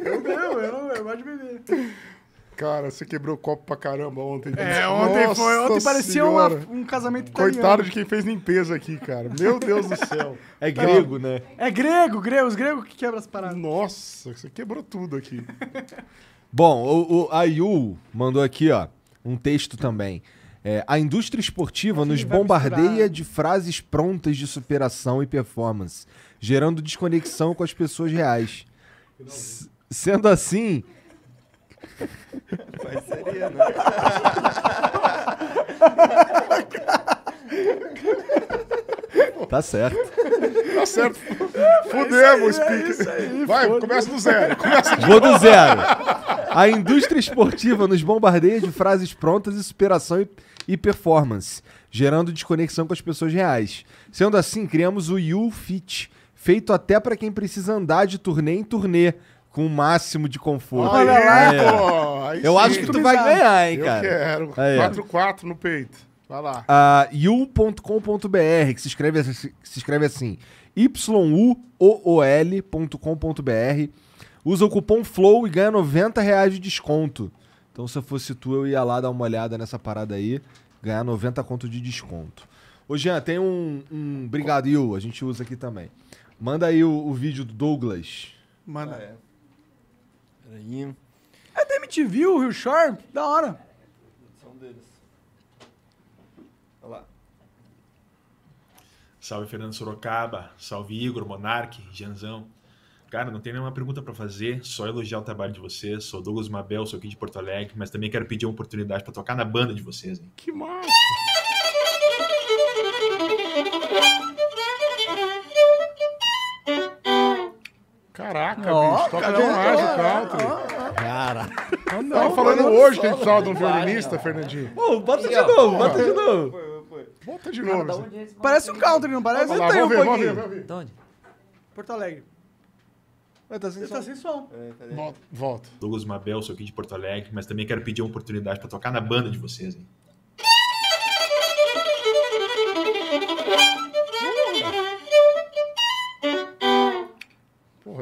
Eu bebo, eu, não, eu gosto de beber. Cara, você quebrou o copo pra caramba ontem. É, ontem Nossa foi. Ontem parecia uma, um casamento italiano. Coitado de quem fez limpeza aqui, cara. Meu Deus do céu. É grego, né? É grego, grego. Os gregos que quebram as paradas. Nossa, você quebrou tudo aqui. Bom, o, o Ayu mandou aqui, ó, um texto também. É, a indústria esportiva nos bombardeia misturar. de frases prontas de superação e performance gerando desconexão com as pessoas reais. S sendo assim. Mas né? Tá certo. Tá certo. Fudemos, é Pique. Vai, começa do zero. Começa Vou do zero. A indústria esportiva nos bombardeia de frases prontas e superação e, performance, gerando desconexão com as pessoas reais. Sendo assim, criamos o YouFit, Fit feito até para quem precisa andar de turnê em turnê, com o máximo de conforto. Olha né? lá, é. pô! Aí Eu sim. acho que tu vai ganhar, hein, cara? Eu quero. 4-4 no peito. Vai lá. Uh, ah, yu.com.br, que se escreve, assim, se escreve assim: yuool.com.br. Usa o cupom FLOW e ganha 90 reais de desconto. Então, se eu fosse tu, eu ia lá dar uma olhada nessa parada aí, ganhar 90 conto de desconto. Ô, Jean, tem um, um Yu, a gente usa aqui também. Manda aí o, o vídeo do Douglas. Manda. Ah, é. Peraí. É da MTV, o Rio Shore? Da hora. São deles. Olha lá. Salve, Fernando Sorocaba. Salve, Igor, Monarque, Janzão. Cara, não tem nenhuma pergunta para fazer, só elogiar o trabalho de vocês. Sou Douglas Mabel, sou aqui de Porto Alegre, mas também quero pedir uma oportunidade para tocar na banda de vocês. Hein? Que massa! Caraca, oh, bicho, toca demais o country. Cara. Tava então, tá falando hoje que a gente precisava de um violinista, Fernandinho. Pô, bota de novo, bota de novo. Bota de novo. Cara, assim. parece um country, não parece? Lá, vamos ver, vamos Ver, ver. Tá de onde? Porto Alegre. Ué, tá sem Você tá som. Tá sem som. É, Volta. Douglas Mabel, sou aqui de Porto Alegre, mas também quero pedir uma oportunidade pra tocar na banda de vocês, hein?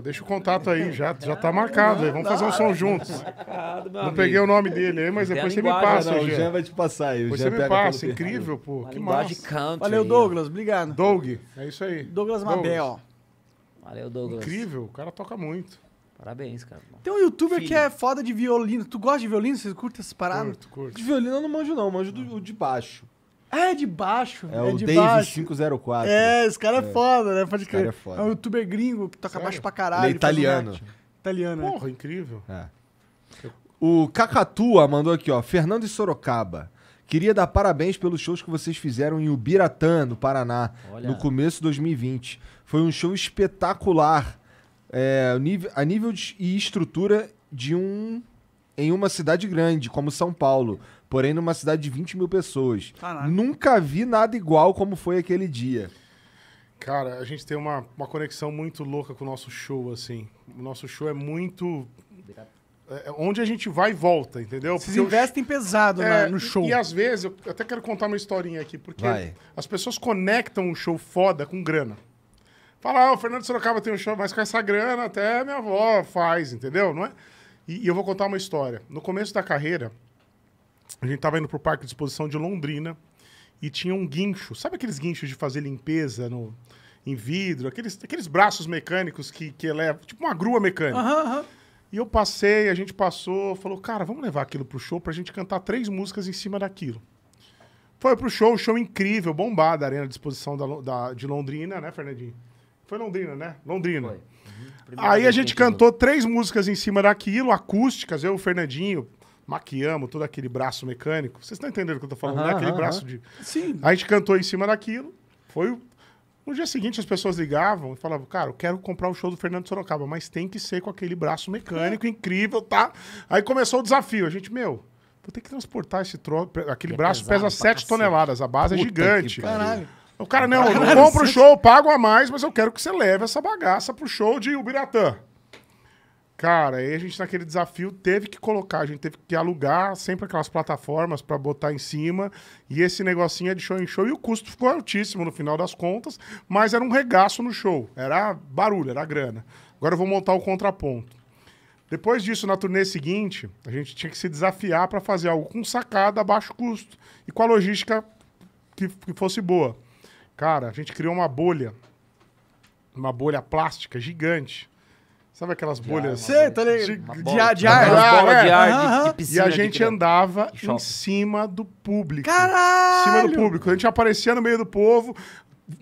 Porra, deixa o contato tá aí, já, já tá marcado. Não, vamos fazer um som juntos. Marcado, não peguei o nome dele aí, mas Tem depois você me passa, não, O Jean vai te passar aí. Depois você me passa, incrível, pô. que massa. Valeu, Douglas, obrigado. Doug, é isso aí. Douglas, Mabel. Valeu, Douglas. Incrível, o cara toca muito. Parabéns, cara. Tem um youtuber Filho. que é foda de violino. Tu gosta de violino? Você curta essas paradas? Curto, curto. De violino eu não manjo, não. Manjo do, de baixo. Ah, é de baixo. É, é o de Dave 504. É, esse cara é, é. foda, né? Pode crer. É, foda. é um youtuber gringo que toca Sério? baixo pra caralho. Ele é italiano. Italiano. É. Porra, é. incrível. É. O Cacatua mandou aqui, ó. Fernando de Sorocaba. Queria dar parabéns pelos shows que vocês fizeram em Ubiratã, no Paraná, Olha. no começo de 2020. Foi um show espetacular. É, a nível de, e estrutura de um em uma cidade grande, como São Paulo porém numa cidade de 20 mil pessoas. Caraca. Nunca vi nada igual como foi aquele dia. Cara, a gente tem uma, uma conexão muito louca com o nosso show, assim. O nosso show é muito. É, é onde a gente vai e volta, entendeu? Vocês porque investem eu... pesado é, no show. E, e, às vezes, eu até quero contar uma historinha aqui, porque vai. as pessoas conectam o um show foda com grana. Fala, ah, o Fernando Sorocaba tem um show, mas com essa grana até minha avó faz, entendeu? Não é? e, e eu vou contar uma história. No começo da carreira, a gente estava indo para o Parque de Exposição de Londrina e tinha um guincho. Sabe aqueles guinchos de fazer limpeza no, em vidro? Aqueles, aqueles braços mecânicos que, que eleva, tipo uma grua mecânica. Uhum, uhum. E eu passei, a gente passou, falou, cara, vamos levar aquilo pro show pra gente cantar três músicas em cima daquilo. Foi pro show, show incrível, bombado, a Arena de Exposição da, da, de Londrina, né, Fernandinho? Foi Londrina, né? Londrina. Uhum. Aí a gente cantou três músicas em cima daquilo, acústicas, eu e o Fernandinho, maquiamos todo aquele braço mecânico. Vocês estão entendendo o que eu estou falando, né? Aquele braço de. Sim. A gente cantou em cima daquilo. Foi. No dia seguinte, as pessoas ligavam e falavam, cara, eu quero comprar o show do Fernando Sorocaba, mas tem que ser com aquele braço mecânico é. incrível, tá? Aí começou o desafio. A gente, meu, vou ter que transportar esse troço. Aquele é braço pesa 7 toneladas, a base é Puta é gigante. Caralho. O cara, não, eu não compro o show, pago a mais, mas eu quero que você leve essa bagaça pro show de Ubiratã. Cara, aí a gente naquele desafio teve que colocar, a gente teve que alugar sempre aquelas plataformas para botar em cima. E esse negocinho é de show em show e o custo ficou altíssimo no final das contas, mas era um regaço no show. Era barulho, era grana. Agora eu vou montar o contraponto. Depois disso, na turnê seguinte, a gente tinha que se desafiar para fazer algo com sacada a baixo custo e com a logística que, que fosse boa. Cara, a gente criou uma bolha, uma bolha plástica gigante Sabe aquelas bolhas? Sei, né? tá ligado? De, de, de, é. ar. De bola de ar, de, piscina. E a gente andava em cima do público. Caralho! Em cima do público. A gente aparecia no meio do povo,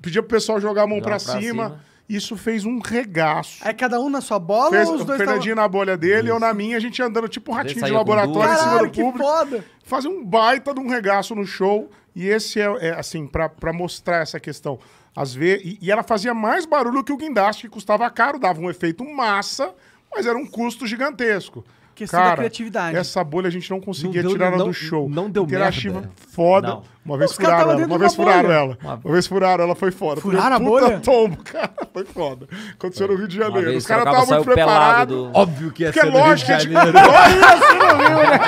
pedia pro pessoal jogar a mão pra, cima. cima. Isso fez um regaço. É cada um na sua bola Fez, ou os dois? O Fernandinho tavam... na bolha dele, Isso. eu na minha, a gente andando tipo um ratinho de laboratório em cima do público. Foda. Fazer um baita de um regaço no show. E esse é, é assim, pra mostrar essa questão. Às vezes, e, e ela fazia mais barulho que o guindaste, que custava caro, dava um efeito massa, mas era um custo gigantesco. Questão Cara, da criatividade. Essa bolha a gente não conseguia não deu, tirar ela não, do show. Não deu Interativa merda. foda. Não. Uma vez Os furaram ela. Uma vez furaram ela. Uma... vez furaram ela, foi foda. Furaram foi a bolha? tombo, cara. Foi foda. Aconteceu foi. no Rio de Janeiro. Os caras estavam muito preparados. Do... Óbvio que ia Porque ser é lógico, no Rio de é tipo, Janeiro. Gente... Óbvio, você não viu, né?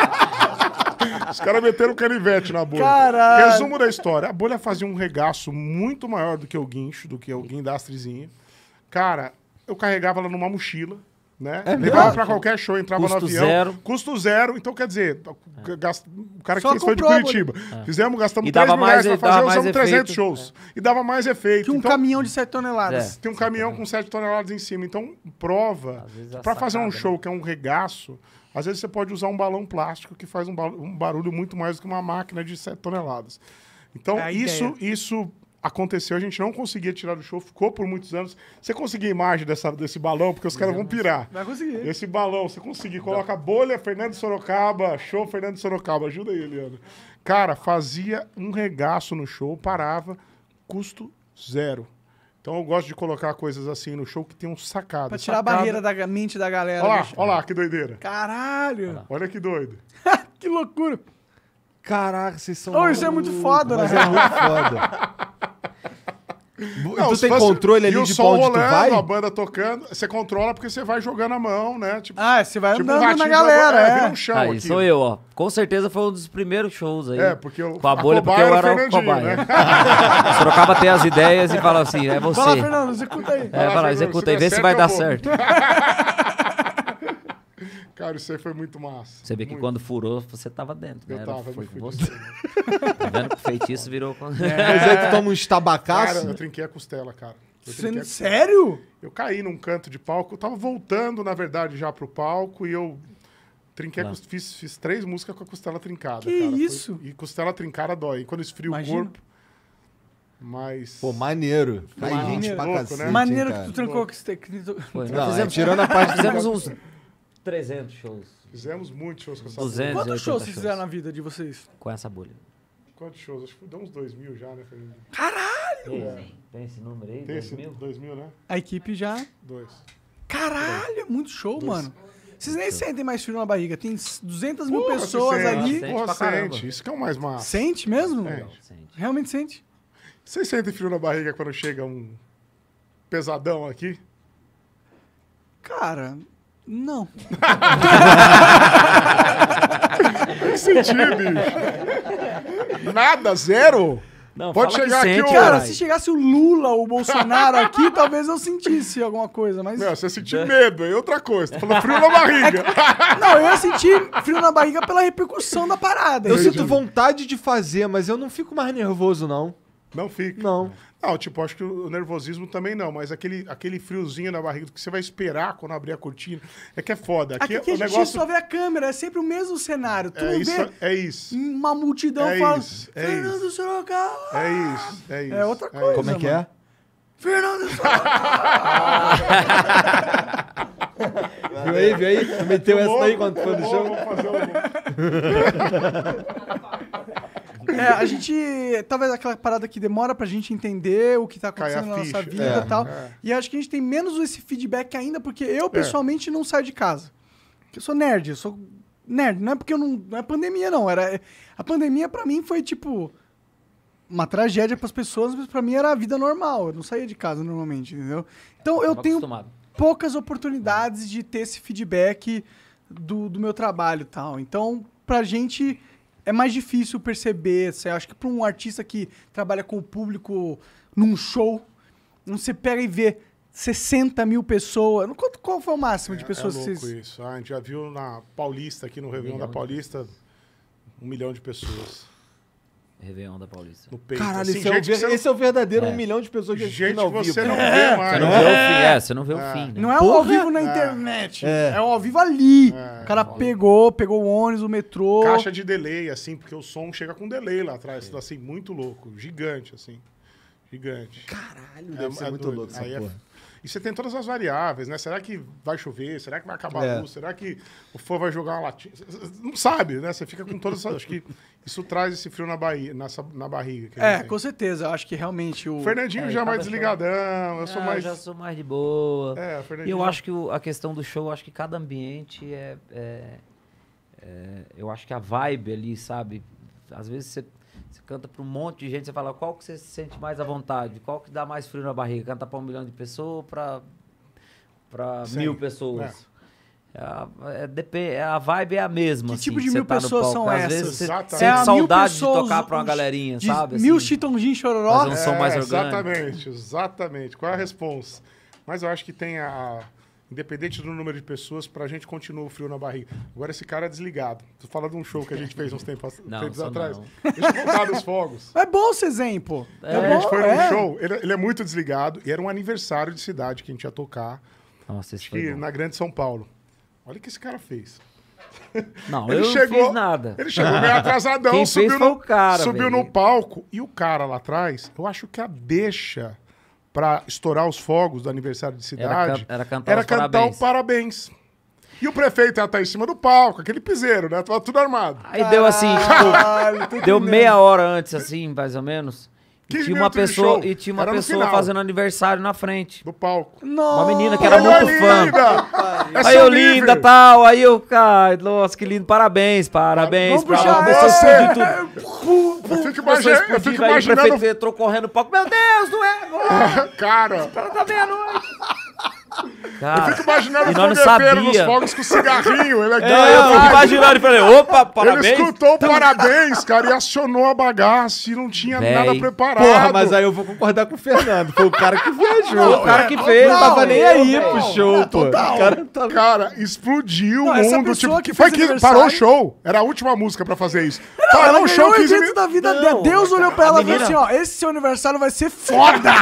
Os caras meteram canivete na bolha. Caralho. Resumo da história. A bolha fazia um regaço muito maior do que o guincho, do que o guindastrezinho. Cara, eu carregava ela numa mochila, né? É Levava pra qualquer show, entrava Custo no avião. custo Zero. Custo zero. Então, quer dizer, é. gast... o cara Só que fez foi de Curitiba. É. Fizemos, gastamos e 3 mil mais, pra fazer, usamos 300 shows. E dava mais efeito. Que um então, caminhão de 7 toneladas. É, Tem um caminhão com 7 toneladas em cima. Então, prova, pra sacada, fazer um né? show né? que é um regaço às vezes você pode usar um balão plástico que faz um, barulho muito mais do que uma máquina de 7 toneladas. Então, é isso, isso aconteceu, a gente não conseguia tirar do show, ficou por muitos anos. Você conseguiu a imagem dessa, desse balão, porque os caras vão pirar. Vai conseguir. Esse balão, você conseguir, coloca bolha, Fernando Sorocaba, show Fernando Sorocaba, ajuda aí, Eliana. Cara, fazia um regaço no show, parava, custo zero. Então eu gosto de colocar coisas assim no show que tem um sacado. Pra tirar a barreira da mente da galera. Olha lá, olha lá, que doideira. Caralho! Olha, olha que doido. que loucura! Caraca, vocês são. Oh, isso é muito foda, né? Mas é muito foda. Não, então tu tem controle ali e de som rolando, vai? a banda tocando. Você controla porque você vai jogando a mão, né? Tipo, ah, você vai tipo andando na galera. Da... É, é. Um chão ah, aqui. sou eu, ó. Com certeza foi um dos primeiros shows aí. É, porque eu... Com a bolha, a porque eu era o cobaia. Né? Sorocaba as ideias e fala assim, é você. É, fala, Fernando, executa aí. É, fala, fala executa aí, vê se vai dar certo. Cara, isso aí foi muito massa. Você vê muito. que quando furou, você tava dentro, eu né? foi você. tá vendo que feitiço virou... É. Mas aí tu toma um estabacaço. Cara, eu trinquei a costela, cara. Você, sério? Eu caí num canto de palco. Eu tava voltando, na verdade, já pro palco e eu trinquei, tá. claro. fiz, fiz, três músicas com a costela trincada. Que cara. isso? Foi, e costela trincada dói. E quando esfria Imagina. o corpo. Mas. Pô, maneiro. Tá gente pra né? cacete. Né? Maneiro hein, que tu trancou com esse Não, é, tirando a parte. Fizemos uns 300 shows. Fizemos muitos shows com essa 200, bolha. Quantos shows vocês fizeram na vida de vocês? Com essa bolha. Quantos shows? Acho que deu uns 2 mil já, né, Fernando? Caralho! É. Tem esse número aí? Tem dois esse mil? 2 mil, né? A equipe já. Dois. Caralho, é muito show, dois. mano. Vocês nem sentem mais frio na barriga. Tem 200 mil Porra, pessoas sente. ali. Sente Porra, sente. Isso que é o mais massa. Sente mesmo? sente. Realmente sente. Vocês sentem frio na barriga quando chega um pesadão aqui? Cara, não. que sentido, bicho? Nada, zero? Não, Pode chegar aqui, sente, Cara, se chegasse o Lula ou o Bolsonaro aqui, talvez eu sentisse alguma coisa, mas... Não, você sentir medo, é outra coisa. Você falou frio na barriga. É Não, eu ia sentir frio na barriga pela repercussão da parada. Eu, eu sinto vontade de fazer, mas eu não fico mais nervoso, não. Não fico Não. Não, tipo, acho que o nervosismo também não, mas aquele, aquele friozinho na barriga que você vai esperar quando abrir a cortina é que é foda. Aqui, Aqui a gente negócio... só vê a câmera, é sempre o mesmo cenário. Tu é isso, vê é isso. uma multidão é isso, é Fernando isso. Sorocaba! É isso, é, é isso. É outra coisa, Como é que é? mano. é? Fernando Sorocaba! viu aí, viu aí? Meteu essa aí quando foi no chão. Vou fazer É, a gente. Talvez aquela parada que demora pra gente entender o que tá acontecendo na nossa vida e é. tal. É. E acho que a gente tem menos esse feedback ainda, porque eu é. pessoalmente não saio de casa. Eu sou nerd, eu sou nerd. Não é porque eu não. Não é pandemia, não. Era, a pandemia pra mim foi tipo. Uma tragédia para as pessoas, mas para mim era a vida normal. Eu não saía de casa normalmente, entendeu? Então eu tenho acostumado. poucas oportunidades de ter esse feedback do, do meu trabalho e tal. Então, pra gente é mais difícil perceber. Você acha que para um artista que trabalha com o público num show, você pega e vê 60 mil pessoas. Qual, qual foi o máximo é, de é pessoas é louco vocês... isso. a gente já viu na Paulista, aqui no Réveillon da Paulista, um milhão de pessoas. Réveillon da Paulista. No peito. Caralho, assim, esse, é o, não... é o verdadeiro é. um milhão de pessoas que gente ao vivo. É. Você não vê mais. Você não vê o fim, é, você não vê o é. fim. Né? Não é o ao vivo na é. internet. É, o ao vivo ali. O cara pegou, pegou o ônibus, o metrô. Caixa de delay, assim, porque o som chega com delay lá atrás. Assim, muito louco. Gigante, assim. Gigante. Caralho, deve é, muito louco essa Aí porra. E você tem todas as variáveis, né? Será que vai chover? Será que vai acabar é. a luz? Será que o fogo vai jogar uma latinha? Não sabe, né? Você fica com todas essas... acho que isso traz esse frio na, bahia, nessa, na barriga. É, com certeza. Eu acho que realmente o... Fernandinho é, já é mais desligadão. Eu ah, sou mais... Eu já sou mais de boa. É, Fernandinho... E eu acho que o, a questão do show, acho que cada ambiente é, é... é eu acho que a vibe ali, sabe? Às vezes você você canta para um monte de gente, você fala qual que você se sente mais à vontade, qual que dá mais frio na barriga, canta para um milhão de pessoas, para para mil pessoas. É. É, é, é, a vibe é a mesma. Que assim, tipo de mil tá pessoas são essas? Vezes exatamente. você é, saudade de tocar para uma galerinha, de, sabe? Assim, mil Chitãozinho Chororó. Fazer um mais é, orgânico. Exatamente, exatamente. Qual é a resposta? Mas eu acho que tem a, independente do número de pessoas, pra gente continua o frio na barriga. Agora esse cara é desligado. Tu fala de um show que a gente fez uns tempos, não, tempos atrás. Não. Deixa os fogos. É bom esse exemplo. É, é bom, a gente foi num é. show, ele, ele, é muito desligado, e era um aniversário de cidade que a gente ia tocar. Nossa, que, Na Grande São Paulo. Olha o que esse cara fez. Não, ele eu chegou, não fiz nada. Ele chegou meio atrasadão, Quem subiu, no, cara, subiu no palco. E o cara lá atrás, eu acho que a deixa para estourar os fogos do aniversário de cidade era, can era cantar, era cantar parabéns. o parabéns. E o prefeito ia estar em cima do palco, aquele piseiro, né? Tava tudo armado. Aí deu assim, tipo, deu meia hora antes, assim, mais ou menos. E tinha uma pessoa, e tinha uma pessoa fazendo aniversário na frente. Do palco. Nossa, uma menina que era muito fã. aí eu linda, tal, aí eu, cara, nossa, que lindo, parabéns, parabéns. Vamos pra puxar é, é, você. Eu fico, mais feliz eu fico imaginando... O prefeito entrou correndo no palco, meu Deus, não é agora. É? Cara. Os caras tá meia-noite. Né? Cara, eu fico imaginando o fogueteiro nos fogos com cigarrinho. Ele é, é eu fico né? imaginando, e falei, opa, parabéns. Ele escutou o parabéns, cara, e acionou a bagaça e não tinha Véi. nada preparado. Porra, mas aí eu vou concordar com o Fernando. Foi o cara que viajou. Não, o cara é, que fez, não, tava nem aí não, pro show, é, pô. Cara, tá... cara, explodiu o mundo. Tipo, que foi que parou o show. Era a última música pra fazer isso. Parou o show. Que... Mil... da vida dela. Deus olhou pra ela e falou assim, ó, esse seu aniversário vai ser foda.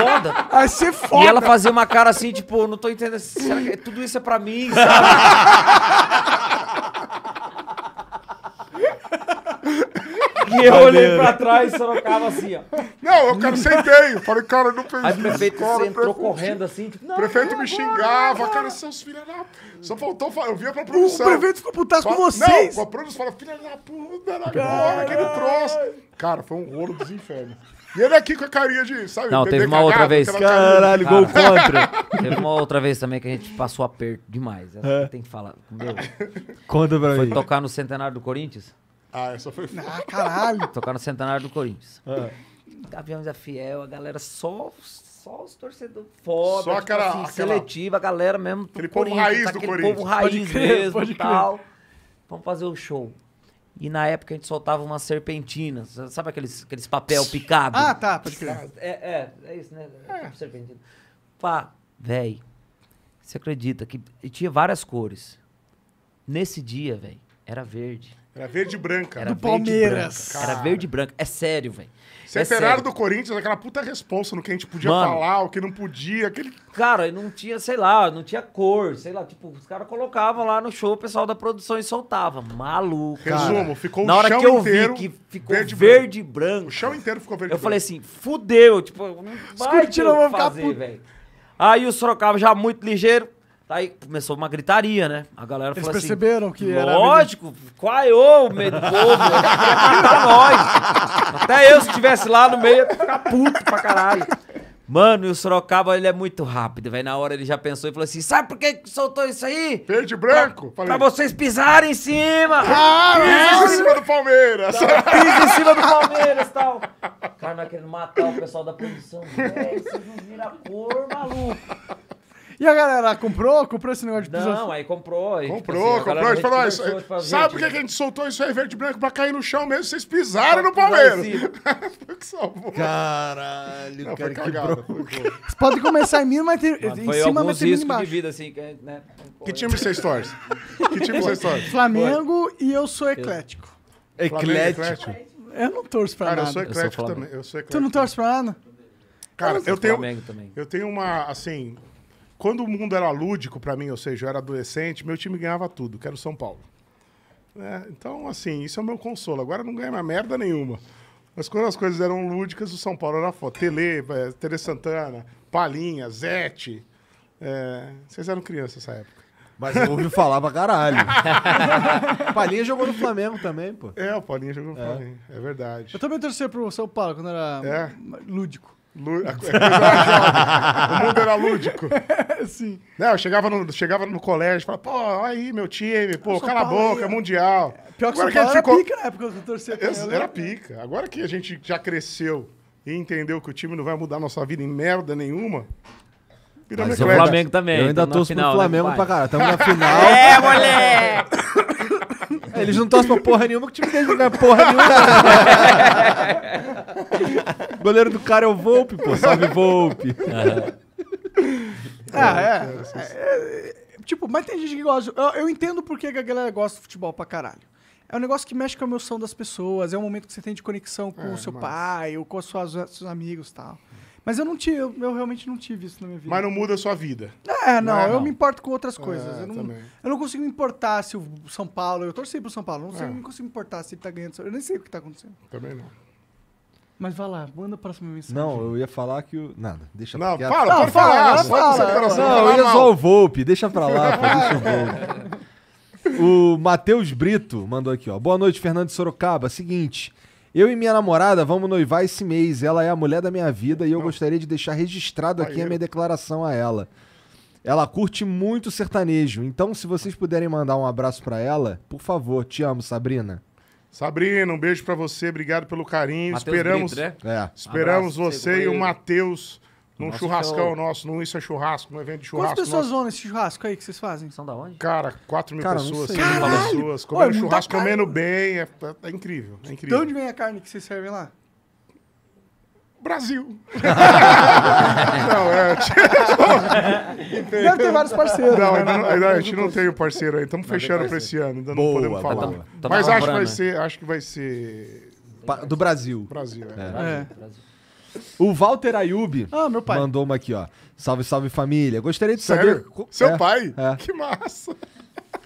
Vai ser foda. E ela fazia uma cara assim, tipo, não tô entendendo dizendo, será que é tudo isso é pra mim? E eu olhei pra trás e Sorocaba assim, ó. Não, eu cara sentei. Eu falei, cara, não pensei. Aí o prefeito entrou prefeito, correndo assim, tipo, não, prefeito me xingava, cara, cara, seus filhos da. Só faltou. Eu via pra produção. O prefeito ficou putado com vocês. Não, a produção fala, filha da puta, agora, aquele troço. Cara, foi um rolo dos infernos. E ele aqui com a carinha de, sabe? Não, teve uma cagado, outra vez. Caralho, gol contra. Teve uma outra vez também que a gente passou aperto demais. É. Tem que falar. Meu, Conta pra foi mim. Foi tocar no centenário do Corinthians. Ah, essa foi Ah, caralho. Tocar no centenário do Corinthians. É. Ah. Gaviões da Fiel, a galera só, só os torcedores foda. Só tipo assim, aquela... seletiva, a galera mesmo. Aquele povo raiz tá do Corinthians. povo raiz pode crer, mesmo pode crer. tal. Vamos fazer o show. E na época a gente soltava umas serpentinas. Sabe aqueles, aqueles papel picado? Ah, tá, pode crer. É, é, é isso, né? É. Serpentina. Pá, velho. Você acredita que tinha várias cores. Nesse dia, velho, era verde. Era verde e branca. Era Do verde Palmeiras. Branca. Era verde e branca. É sério, velho. Você é, é do Corinthians, aquela puta responsa no que a gente podia Mano. falar, o que não podia, aquele... Cara, não tinha, sei lá, não tinha cor, sei lá, tipo, os caras colocavam lá no show, o pessoal da produção e soltava. Maluco, Resumo, cara. ficou Na o show chão que eu inteiro vi que ficou verde, verde branco. branco. O chão inteiro ficou verde eu branco. Eu falei assim, fudeu, tipo, não vai ter o que fazer, velho. Aí o Sorocaba já muito ligeiro, tá Aí começou uma gritaria, né? A galera Eles falou assim... Eles perceberam que era... Lógico, quaiou é o meio do povo. nós. Até eu, se estivesse lá no meio, ia ficar puto pra caralho. Mano, e o Sorocaba, ele é muito rápido, velho. Na hora ele já pensou e falou assim: sabe por que soltou isso aí? Verde e branco? Pra, pra, vocês pisarem em cima! Ah, é, pisa em cima do Palmeiras! Pisa em cima do Palmeiras e tal. O cara não é querendo matar o pessoal da produção. Véio, vocês não viram a cor, maluco. E a galera comprou? Comprou esse negócio de piso? Não, aí comprou. E, tipo comprou, assim, comprou. A gente falou, isso, tipo, sabe ah, por que, a gente soltou isso aí verde e branco pra cair no chão mesmo? Vocês pisaram no Palmeiras. que salvou. Caralho, não, cara, cagado, que bro. Vocês podem começar em mim, mas tem, Mano, em cima, mas tem embaixo. de vida, assim, né? Que time vocês torcem? que time vocês torcem? Flamengo e eu sou eclético. Eclético? Eu não torço pra cara, nada. Cara, eu sou eclético eu sou também. Eu sou eclético. Tu não torce pra nada? Cara, eu, eu tenho, eu tenho uma, assim, quando o mundo era lúdico para mim, ou seja, eu era adolescente, meu time ganhava tudo, que era o São Paulo. É, então, assim, isso é o meu consolo. Agora não ganha mais merda nenhuma. Mas quando as coisas eram lúdicas, o São Paulo era foda. Tele, eh, Tele Santana, Palinha, Zete. É, vocês eram crianças nessa época. Mas eu ouvi falar pra caralho. Palinha jogou no Flamengo também, pô. É, o Palinha jogou no é. Flamengo. É verdade. Eu também torcia pro São Paulo quando era é? lúdico. A é, é coisa era o mundo era lúdico. Sim. Não, eu chegava no, chegava no colégio e falava, pô, olha aí meu time, pô, cala a boca, é mundial. Pior que Agora que a gente era ficou... pica na época que eu torcia pra ele. Era né? pica. Agora que a gente já cresceu e entendeu que o time não vai mudar a nossa vida em merda nenhuma, Mas o Flamengo também. Eu ainda então, torço pro né? Flamengo né, pra caralho. Tamo na final. É, moleque! eles não torcem pra porra nenhuma, que o time deles não ganha porra nenhuma. goleiro do cara é o Volpe, pô. Salve Volpe. Ah, é. É, é, Tipo, mas tem gente que gosta. Eu, eu entendo porque a galera gosta de futebol pra caralho é um negócio que mexe com a emoção das pessoas, é um momento que você tem de conexão com é, o seu mas... pai ou com os seus, seus amigos e tal. Mas eu não tive, eu, eu, realmente não tive isso na minha vida. Mas não muda a sua vida. É, não, não é, eu não. me importo com outras é, coisas. É, eu, não, eu não consigo me importar se o São Paulo. Eu torci pro São Paulo, não, sei, é. não consigo me importar se ele tá ganhando. Eu nem sei o que tá acontecendo. Também não. Mas vai lá, manda a próxima mensagem. Não, eu ia falar que o. Nada, deixa não, pra lá. Fala, não, pode fala, falar. Fala, fala, fala, fala, não, eu ia mal. só o Volpe, deixa pra lá, pô, deixa o Volpe. O Matheus Brito mandou aqui, ó. Boa noite, Fernando Sorocaba. Seguinte, eu e minha namorada vamos noivar esse mês. Ela é a mulher da minha vida e eu gostaria de deixar registrado aqui a minha declaração a ela. Ela curte muito sertanejo, então se vocês puderem mandar um abraço para ela, por favor, te amo, Sabrina. Sabrina, um beijo para você, obrigado pelo carinho. Mateus esperamos Brito, né? é. esperamos você e o Matheus num churrascão é o... nosso, num isso é churrasco, num evento de churrasco. Quantas pessoas nosso... vão nesse churrasco aí que vocês fazem? São da onde? Cara, 4 mil Cara, pessoas, 5 mil pessoas, comendo Ô, churrasco, carne. comendo bem, é, é, é incrível, é incrível. De onde vem a carne que vocês servem lá? Brasil. não, é. Deve ter vários parceiros. Não, né? ainda, ainda, a gente não tem o parceiro aí Estamos fechando para esse ano, ainda boa, não podemos falar. tá, tá Mas acho que, vai né? ser, acho que vai ser. Do Brasil. Brasil, é. é. Brasil. O Walter Ayub ah, mandou uma aqui, ó. Salve, salve família. Gostaria de Sério? saber. Seu é, pai? É. Que massa!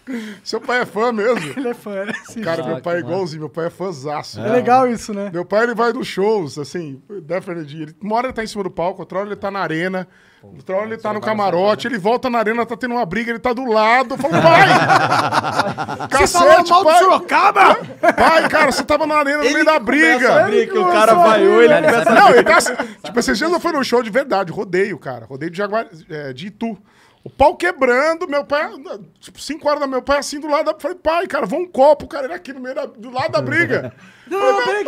Seu pai é fã mesmo? Ele é fã, né? Sim. Cara, meu ah, pai é igualzinho, meu pai é fãzaço. É, é legal isso, né? Meu pai, ele vai nos shows, assim, Definitely. Ele, mora ele tá em cima do palco, outra hora ele tá na arena, Pô, outra hora ele tá no camarote, ele volta na arena, tá tendo uma briga, ele tá do lado. Eu falo, pai! cacete, mal pai! Sorocaba? Pai, cara, você tava na arena no ele meio da briga. que o cara vaiou, ele começa Não, ele tá... Tipo, esses dias eu fui num show de verdade, rodeio, cara. Rodeio de, Jaguar, é, de Itu. O pau quebrando, meu pai, tipo, 5 horas da meu pai assim do lado da. Falei, pai, cara, vou um copo, cara, ele aqui no meio da, do lado da briga. Não, peraí,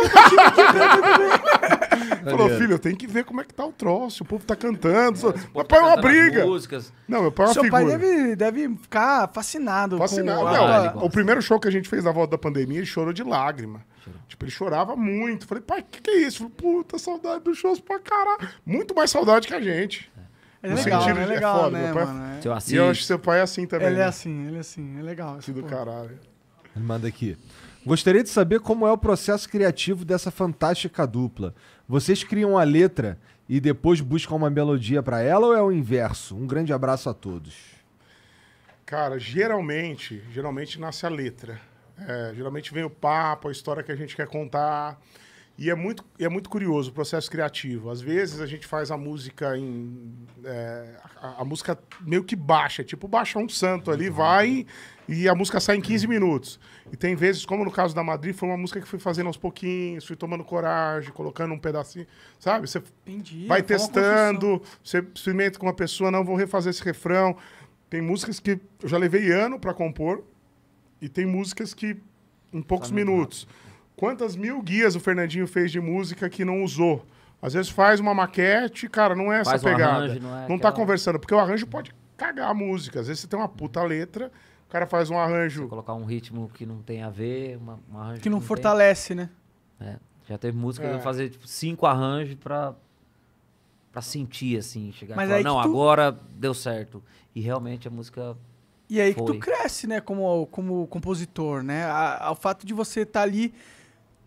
Falou, filho, eu tenho que ver como é que tá o troço, o povo tá cantando. É, só... Meu pai é tá uma briga. Músicas. Não, meu pai é uma Seu figura. pai deve, deve ficar fascinado. Fascinado. Com... Não, ah, o, é, o primeiro show que a gente fez na volta da pandemia, ele chorou de lágrima. Tipo, ele chorava muito. Falei, pai, o que, que é isso? Falei, puta, saudade dos shows pra caralho. Muito mais saudade que a gente é legal, sentido, é, é legal, foda, né, pai, é mano? É... Assim... E eu acho que seu pai é assim também. Ele é né? Assim, é assim, ele é assim, é legal. Que do caralho. Manda aqui. Gostaria de saber como é o processo criativo dessa fantástica dupla. Vocês criam a letra e depois buscam uma melodia para ela ou é o inverso? Um grande abraço a todos. Cara, geralmente, geralmente nasce a letra. É, geralmente vem o papo, a história que a gente quer contar. E é muito, é muito curioso o processo criativo. Às vezes a gente faz a música em. É, a, a, música meio que baixa, tipo baixa um santo ali, uhum. vai e a música sai em 15 minutos. E tem vezes, como no caso da Madrid, foi uma música que fui fazendo aos pouquinhos, fui tomando coragem, colocando um pedacinho, sabe? Você Entendi, vai testando, você experimenta com uma pessoa, não, vou refazer esse refrão. Tem músicas que eu já levei ano para compor e tem músicas que em poucos tá minutos. Rápido. Quantas mil guias o Fernandinho fez de música que não usou? Às vezes faz uma maquete, cara, não é faz essa pegada. Um arranjo, não, é não tá aquela... tá conversando, porque o arranjo pode cagar a música. Às vezes você tem uma puta letra, o cara faz um arranjo. Você colocar um ritmo que não tem a ver, uma, um arranjo. Que não, que não fortalece, tem. né? É. Já teve música é. que eu fazer tipo, cinco arranjos pra, pra sentir, assim, chegar Mas e falar, não, tu... agora deu certo. E realmente a música. E aí foi. que tu cresce, né, como, como compositor, né? A, ao fato de você estar tá ali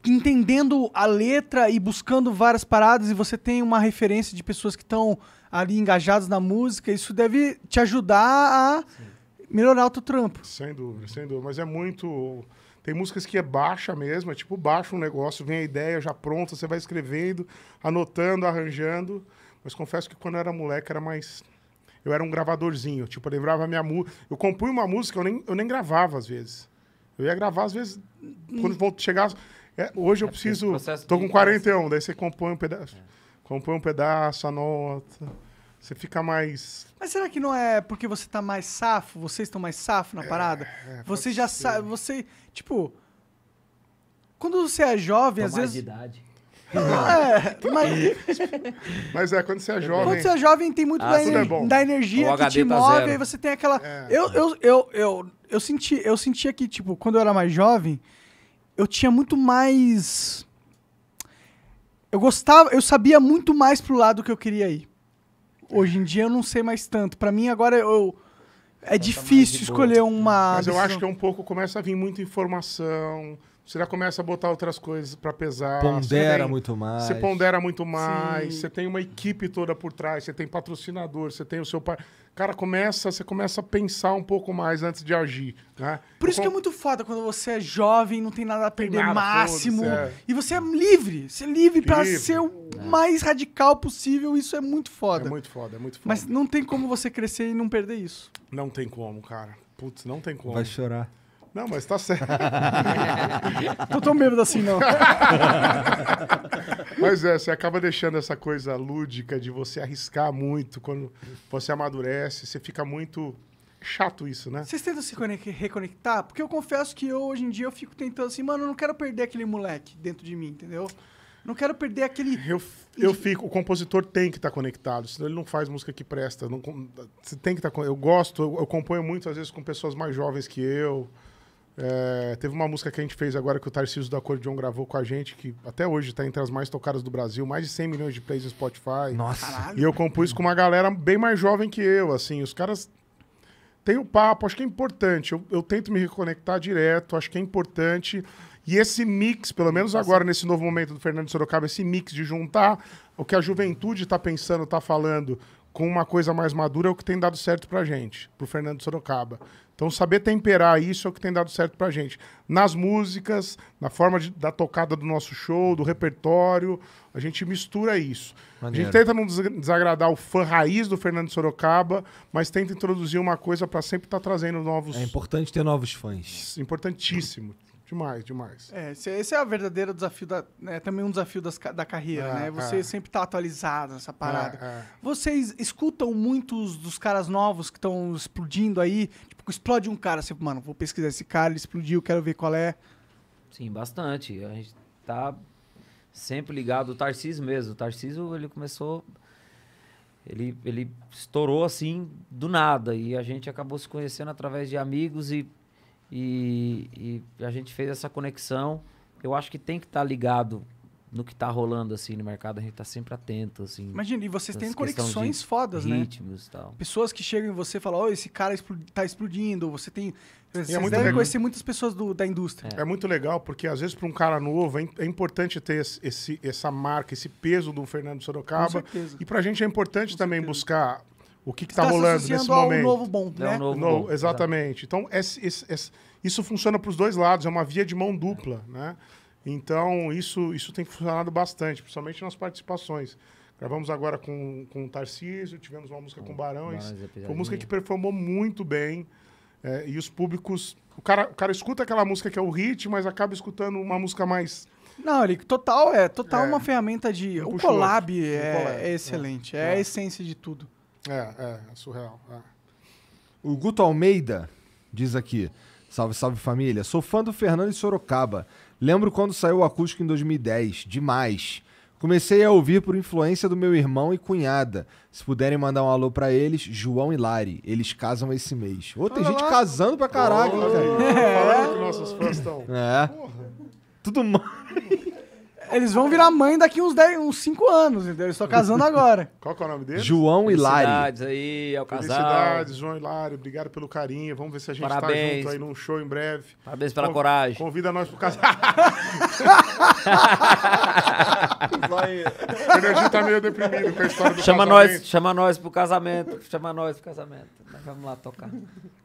entendendo a letra e buscando várias paradas e você tem uma referência de pessoas que estão ali engajadas na música, isso deve te ajudar a Sim. melhorar o teu trampo. Sem dúvida, sem dúvida. Mas é muito. Tem músicas que é baixa mesmo, é tipo baixa um negócio, vem a ideia já pronta, você vai escrevendo, anotando, arranjando. Mas confesso que quando eu era moleque era mais. Eu era um gravadorzinho, tipo, eu lembrava minha música. Eu compunha uma música, eu nem, eu nem gravava às vezes. Eu ia gravar, às vezes, quando hum. É, hoje eu é, preciso. Estou com 41, daí você compõe um pedaço. Compõe um pedaço, anota. Você fica mais. Mas será que não é porque você tá mais safo? Vocês estão mais safo na é, parada? É, você já sabe. Você. Tipo. Quando você é jovem, Tô às vezes. De idade. é, mas... mas é, quando você é jovem. Quando você é jovem, tem muito ah, da, ener... é da, energia o que te tá move, aí você tem aquela. É. Eu, eu, eu, eu, eu, senti, eu sentia que, tipo, quando eu era mais jovem, eu tinha muito mais. Eu gostava, eu sabia muito mais pro lado que eu queria ir. Hoje em dia eu não sei mais tanto. Para mim agora eu é tá difícil escolher uma. Mas eu acho que é um pouco começa a vir muita informação você já começa a botar outras coisas para pesar. Pondera tem, muito mais. Você pondera muito mais. Sim. Você tem uma equipe toda por trás. Você tem patrocinador. Você tem o seu pai. Cara, começa, você começa a pensar um pouco mais antes de agir. Né? Por isso Eu, que é muito foda quando você é jovem, não tem nada a perder nada, máximo. É. E você é livre. Você é livre, para ser o é. mais radical possível. Isso é muito foda. É muito foda, é muito foda. Mas não tem como você crescer e não perder isso. Não tem como, cara. Putz, não tem como. Vai chorar. Não, mas tá certo. Tô tão medo assim, não. mas é, você acaba deixando essa coisa lúdica de você arriscar muito quando você amadurece, você fica muito chato isso, né? Vocês tentam se reconectar? Porque eu confesso que eu, hoje em dia eu fico tentando assim, mano, eu não quero perder aquele moleque dentro de mim, entendeu? Não quero perder aquele. Eu, eu fico, o compositor tem que estar tá conectado, senão ele não faz música que presta. Não, tem que estar. Tá, eu gosto, eu, eu componho muito às vezes com pessoas mais jovens que eu. É, teve uma música que a gente fez agora que o Tarcísio da Acordeon gravou com a gente, que até hoje está entre as mais tocadas do Brasil, mais de 100 milhões de plays no Spotify. Nossa! Caralho. E eu compus com uma galera bem mais jovem que eu, assim. Os caras têm o papo, acho que é importante. Eu, eu tento me reconectar direto, acho que é importante. E esse mix, pelo menos Nossa. agora, nesse novo momento do Fernando Sorocaba, esse mix de juntar o que a juventude está pensando, está falando, com uma coisa mais madura é o que tem dado certo pra gente, pro Fernando Sorocaba. Então, saber temperar isso é o que tem dado certo pra gente. Nas músicas, na forma de, da tocada do nosso show, do repertório, a gente mistura isso. Maneiro. A gente tenta não desagradar o fã raiz do Fernando Sorocaba, mas tenta introduzir uma coisa para sempre estar tá trazendo novos. É importante ter novos fãs. Importantíssimo. Demais, demais. É, esse, esse é o verdadeiro desafio, da, né, também um desafio das, da carreira, é, né? Você é. sempre tá atualizado nessa ah, parada. É, Vocês escutam muitos dos caras novos que estão explodindo aí? Tipo, explode um cara, você, assim, mano, vou pesquisar esse cara, ele explodiu, quero ver qual é. Sim, bastante. A gente tá sempre ligado, o Tarcísio mesmo. O Tarcísio, ele começou... Ele, ele estourou, assim, do nada. E a gente acabou se conhecendo através de amigos e e, e, a gente fez essa conexão. Eu acho que tem que estar tá ligado no que está rolando assim no mercado, a gente está sempre atento assim. Imagina, e vocês têm conexões fodas, né? Ritmos tal. Pessoas que chegam em você e falam: "Oh, esse cara está explodindo". Você tem é vocês é devem legal. conhecer muitas pessoas do, da indústria. É. é. muito legal porque às vezes para um cara novo é, é importante ter esse, esse, essa marca, esse peso do Fernando Sorocaba. E para a gente é importante Com também certeza. buscar o que está tá rolando nesse momento. novo bom, né? É um né? novo no, bom. Exatamente. Então, esse, esse, esse, isso funciona para os dois lados, é uma via de mão dupla, né? Então, isso, isso tem funcionado bastante, principalmente nas participações. Gravamos agora com, com o Tarcísio, tivemos uma música com, com Barões. Foi uma música que performou muito bem. É, e os públicos. O cara, o cara escuta aquela música que é o hit, mas acaba escutando uma música mais não, ele total é total é. uma ferramenta de. Um o collab, é, collab, é, excelente, é, é, a essência de tudo. É, é, é surreal. É. O Guto Almeida diz aqui: salve, salve família. Sou fã do Fernando e Sorocaba. Lembro quando saiu o acústico em 2010. Demais. Comecei a ouvir por influência do meu irmão e cunhada. Se puderem mandar um alô para eles, João e Lari. Eles casam esse mês. Ô, tem gente casando pra caralho, oh, cara. É. que nossos fãs estão. É. Porra. Tudo mal. Eles vão virar mãe daqui uns 10, uns 5 anos, entendeu? Eles estão casando agora. Qual que é o nome deles? João e Felicidades aí, é o casal. Felicidades, João Hilário. Obrigado pelo carinho. Vamos ver se a gente tá Parabéns. tá junto aí num show em breve. Parabéns pela Con coragem. Convida nós pro casal. O Fernandinho tá meio deprimido com a história do chama casamento. Nós, chama nós pro casamento. Chama nós pro casamento. Nós vamos lá tocar.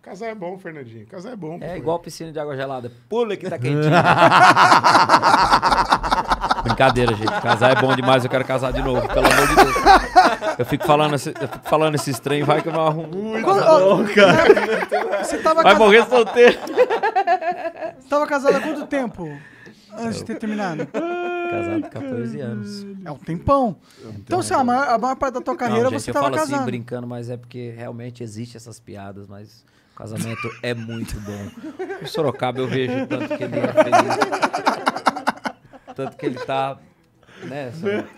Casar é bom, Fernandinho. Casar é bom. É pô. igual piscina de água gelada. Pula que tá quentinho. Brincadeira, gente. Casar é bom demais, eu quero casar de novo, pelo amor de Deus. Eu fico falando, eu fico falando esse trem, vai que eu arrumo. Muito louca cara. Você tava vai casada... morrer solteiro. Você tava casado há quanto tempo? Antes eu... de ter terminado. Casado há 14 anos. É um tempão. Então, assim, a maior, a maior parte da tua carreira Não, gente, você tava assim, casado. Eu falo casando. assim, brincando, mas é porque realmente existe essas piadas, mas... O casamento é muito bom. O Sorocaba eu vejo tanto que ele é feliz. Tanto que ele tá. Né,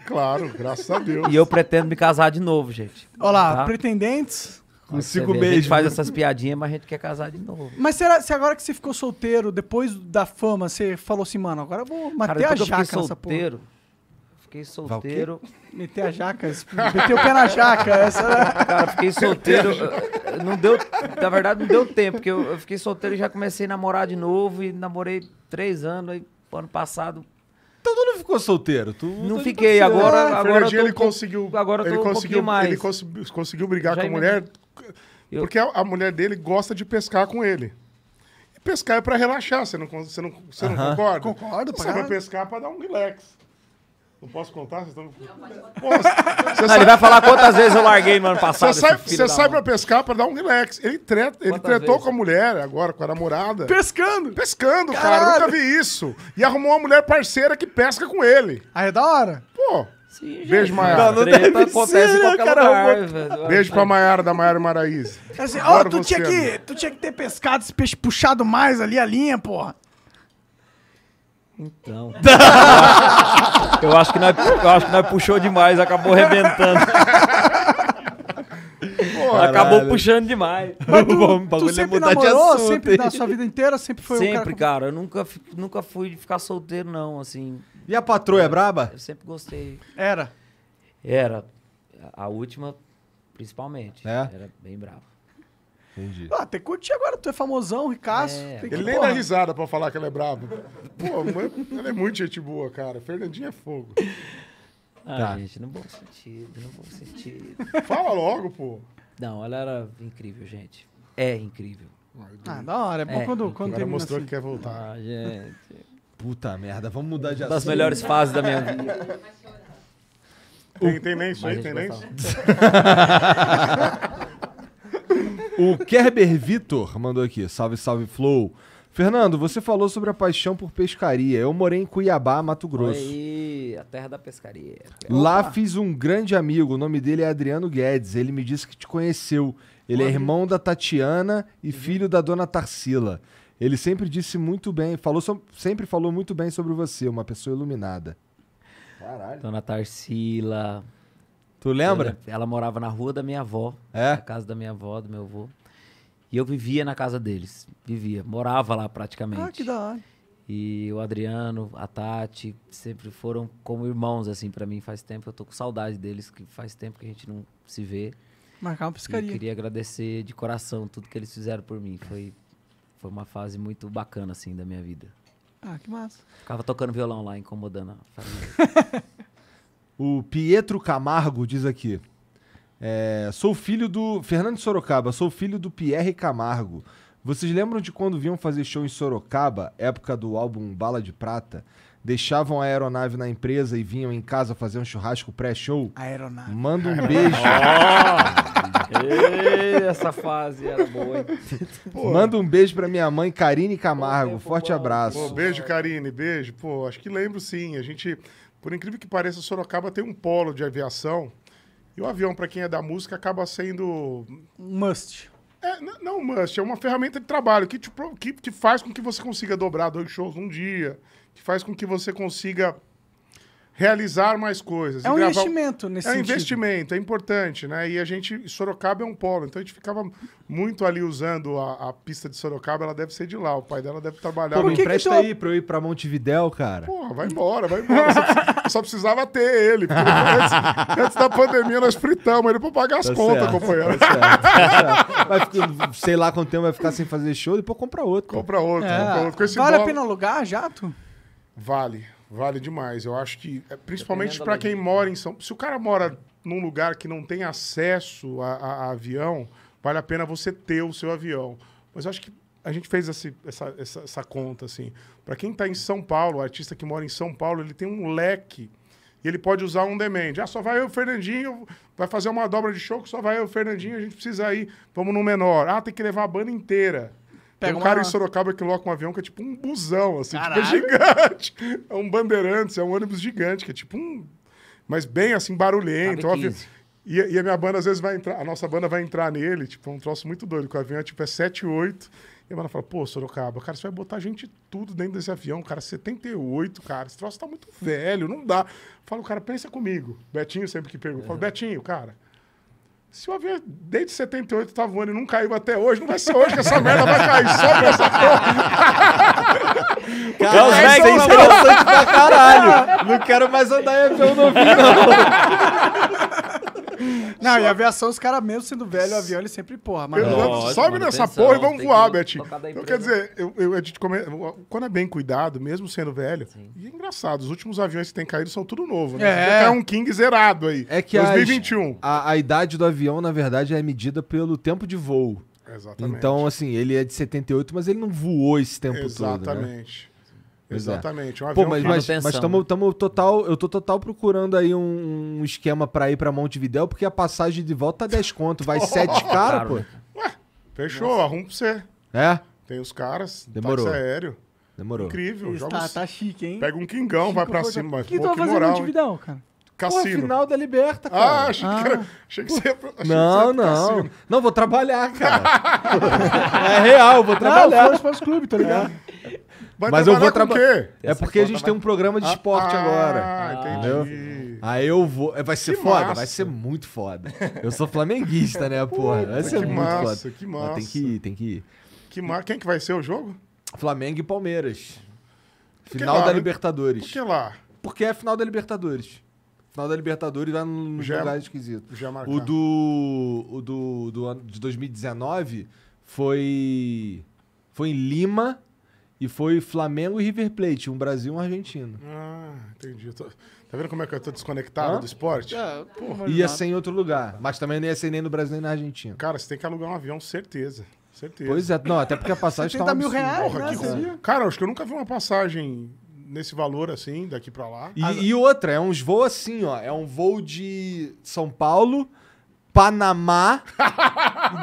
Claro, graças a Deus. E eu pretendo me casar de novo, gente. Olha lá, tá? pretendentes. Consigo mesmo. A gente faz né? essas piadinhas, mas a gente quer casar de novo. Mas será se agora que você ficou solteiro, depois da fama, você falou assim, mano, agora eu vou matar a jaca solteiro, nessa porra. Fiquei solteiro. Meter a jaca, meter o pé na jaca. Essa... Cara, fiquei solteiro. Não deu, na verdade, não deu tempo, porque eu, eu fiquei solteiro e já comecei a namorar de novo e namorei três anos. Aí, ano passado, então tu não ficou solteiro? Tu, não então tu fiquei, tá agora, ah, agora tô, ele conseguiu. Agora eu tô ele um conseguiu, mais. Ele cons conseguiu brigar Já com a mulher, eu... porque a, a, mulher dele gosta de pescar com ele. E pescar é pra relaxar, você não, você não, você uh -huh. não concorda? Concordo, Você vai pescar pra dar um relax. Não posso contar? Vocês estão... Porra, você sabe... Ele vai falar quantas vezes eu larguei no ano passado. Você sai, você sai pra pescar pra dar um relax. Ele, treta, ele tretou vezes? com a mulher agora, com a namorada. Pescando? Pescando, Caralho. cara. Nunca vi isso. E arrumou uma mulher parceira que pesca com ele. Aí ah, é da hora. Pô. Sim, Beijo, Maiara. Não, não Treta acontece ser, em né, qualquer cara, lugar, Beijo pra Maiara, da Maiara Maraíse. É assim, oh, tu, você, tinha que, tu tinha que ter pescado esse peixe puxado mais ali a linha, porra. Então. Eu acho que nós, eu acho que nós puxou demais, acabou arrebentando. acabou puxando demais. Mas tu, Vamos, tu é sempre namorou, sempre, na sua vida inteira, sempre foi Sempre, um cara... cara. Eu nunca, nunca fui ficar solteiro, não, assim. E a patroa é braba? Eu sempre gostei. Era? Era. A última, principalmente. É? Era bem brava. Entendi. Ah, tem que curtir agora, tu é famosão, ricaço. É. Ele nem dá risada pra falar que ela é brabo. Pô, mãe, ela é muito gente boa, cara. Fernandinha é fogo. Ah, tá. gente, no bom sentido, no bom sentido. Fala logo, pô. Não, ela era incrível, gente. É incrível. Ah, da hora. É bom é, quando, quando Agora mostrou assim. que quer voltar. Ah, gente. Puta merda, vamos mudar de assunto. Das melhores fases da minha vida. Tem, tem isso aí, tem lenço? O Kerber Vitor mandou aqui. Salve, salve, Flow. Fernando, você falou sobre a paixão por pescaria. Eu morei em Cuiabá, Mato Grosso. Aí, a terra da pescaria. Lá Opa. fiz um grande amigo, o nome dele é Adriano Guedes. Ele me disse que te conheceu. Ele é irmão da Tatiana e uhum. filho da dona Tarsila. Ele sempre disse muito bem, falou so- sempre falou muito bem sobre você, uma pessoa iluminada. Caralho. Dona Tarsila, Tu lembra? Ela, ela morava na rua da minha avó, é? na casa da minha avó, do meu avô. E eu vivia na casa deles. Vivia, morava lá praticamente. Ah, que da hora. E o Adriano, a Tati, sempre foram como irmãos, assim, para mim. Faz tempo, eu tô com saudade deles, que faz tempo que a gente não se vê. Marcar uma piscaria. E queria agradecer de coração tudo que eles fizeram por mim. Foi, foi uma fase muito bacana, assim, da minha vida. Ah, que massa. Ficava tocando violão lá, incomodando a família. O Pietro Camargo diz aqui. É, sou filho do. Fernando de Sorocaba, sou filho do Pierre Camargo. Vocês lembram de quando vinham fazer show em Sorocaba, época do álbum Bala de Prata? Deixavam a aeronave na empresa e vinham em casa fazer um churrasco pré-show? Aeronave. Manda um beijo. Ei, essa fase era boa, hein? Manda um beijo pra minha mãe, Karine Camargo. Forte abraço. Pô, beijo, Karine. Beijo. Pô, acho que lembro sim. A gente por incrível que pareça, Sorocaba tem um polo de aviação. E o avião, para quem é da música, acaba sendo. Must. É, não, must, é uma ferramenta de trabalho que, te, que, que faz com que você consiga dobrar dois shows num dia, que faz com que você consiga realizar mais coisas. É um investimento nesse É um sentido. investimento, é importante, né? E a gente, Sorocaba é um polo, então a gente ficava muito ali usando a, a pista de Sorocaba, ela deve ser de lá, o pai dela deve trabalhar. Pô, me empresta aí pra eu ir pra Montevidéu, cara. Porra, vai embora, vai embora. Só, precisava, só precisava ter ele. Antes, antes, da pandemia nós fritamos ele pra pagar as tá contas, certo, companheiro. Tá certo. Tá vai, sei lá quanto tempo vai ficar sem fazer show, depois compra outro. Compra outro, é. compra outro. Com vale bolo... a pena alugar, jato? Vale. Vale demais. Eu acho que, é, principalmente para quem mora em São Se o cara mora num lugar que não tem acesso a, a, a avião, vale a pena você ter o seu avião. Mas eu acho que a gente fez esse, essa, essa, essa, conta, assim. Para quem está em São Paulo, o artista que mora em São Paulo, ele tem um leque e ele pode usar um demand. Ah, só vai eu, Fernandinho, vai fazer uma dobra de show que só vai eu, Fernandinho, a gente precisa ir, vamos no menor. Ah, tem que levar a banda inteira. Pega tem um uma... cara em Sorocaba que loca um avião que é tipo um busão, assim, tipo, é gigante. É um bandeirantes, é um ônibus gigante, que é tipo um. Mas bem assim, barulhento. Óbvio. E, e, a minha banda às vezes vai entrar, a nossa banda vai entrar nele, tipo, é um troço muito doido, que o avião é tipo é 7, 8. E a banda fala, pô, Sorocaba, cara, você vai botar gente tudo dentro desse avião, cara, 78, cara, esse troço tá muito velho, não dá. Fala, o cara, pensa comigo. Betinho sempre que pergunta, uhum. fala, Betinho, cara, se o avião desde 78 tá voando e não caiu até hoje, não vai ser hoje que essa merda vai cair. Só que essa porra. Cara, é interessante pra caralho. Não quero mais andar em avião novinho, não. Não, e a aviação, os caras, mesmo sendo velho, o avião, ele sempre, porra, mas. Lógico, sobe nessa porra e vamos voar, Betinho. Então, quer dizer, eu, eu, a gente come... quando é bem cuidado, mesmo sendo velho, Sim. e é engraçado, os últimos aviões que tem caído são tudo novo, né? É. é um King zerado aí. É que 2021. A, a idade do avião, na verdade, é medida pelo tempo de voo. Exatamente. Então, assim, ele é de 78, mas ele não voou esse tempo né? Exatamente. todo. Exatamente. Né? É. Exatamente. Um Pô, mas estamos mas, né? total, eu tô total procurando aí um, um esquema para ir pra Montevidéu, porque a passagem de volta tá 10 conto, vai 7 oh, né? pô. Ué, fechou, Nossa. arrumo pra você. É? Tem os caras, Demorou. táxi aéreo. Demorou. Incrível, joga tá, tá chique, hein? Pega um quingão, Chico vai pra tá- cima, mas que, que tô vai fazer Montevidéu, cara? Cassino. Pô, final da Liberta, ah, cara. Ah, achei, ah. Que, era, ah. achei que você ia pro, Não, não. Cassino. Não, vou trabalhar, cara. é real, vou trabalhar. Não, eu para os clubes, tá ligado? É. Vai mas eu vou trabalhar. É porque a gente vai... tem um programa de esporte ah, agora. Ah, entendi. Aí eu vou. É, vai ser que foda? Massa. Vai ser muito foda. Eu sou flamenguista, né, porra? Vai ser que muito massa, foda. Que massa. Mas tem que ir, tem que ir. Que mar Quem é que vai ser o jogo? Flamengo e Palmeiras. Final lá, da Libertadores. Por que lá? Porque é final da Libertadores. Final da Libertadores lá num é- lugar esquisito. o do. O do, do ano de 2019 foi. Foi em Lima e foi Flamengo e River Plate, um Brasil e um argentino. Ah, entendi. Tô... Tá vendo como é que eu tô desconectado Hã? do esporte? É, Porra, ia ser em outro lugar, mas também não ia ser nem no Brasil nem na Argentina. Cara, você tem que alugar um avião, certeza. Certeza. Pois é, não, até porque a passagem tá... mil reais, Porra, né? que ruim. Cara, acho que eu nunca vi uma passagem nesse valor assim, daqui para lá. E, e, outra, é uns voos assim, ó. É um voo de São Paulo Panamá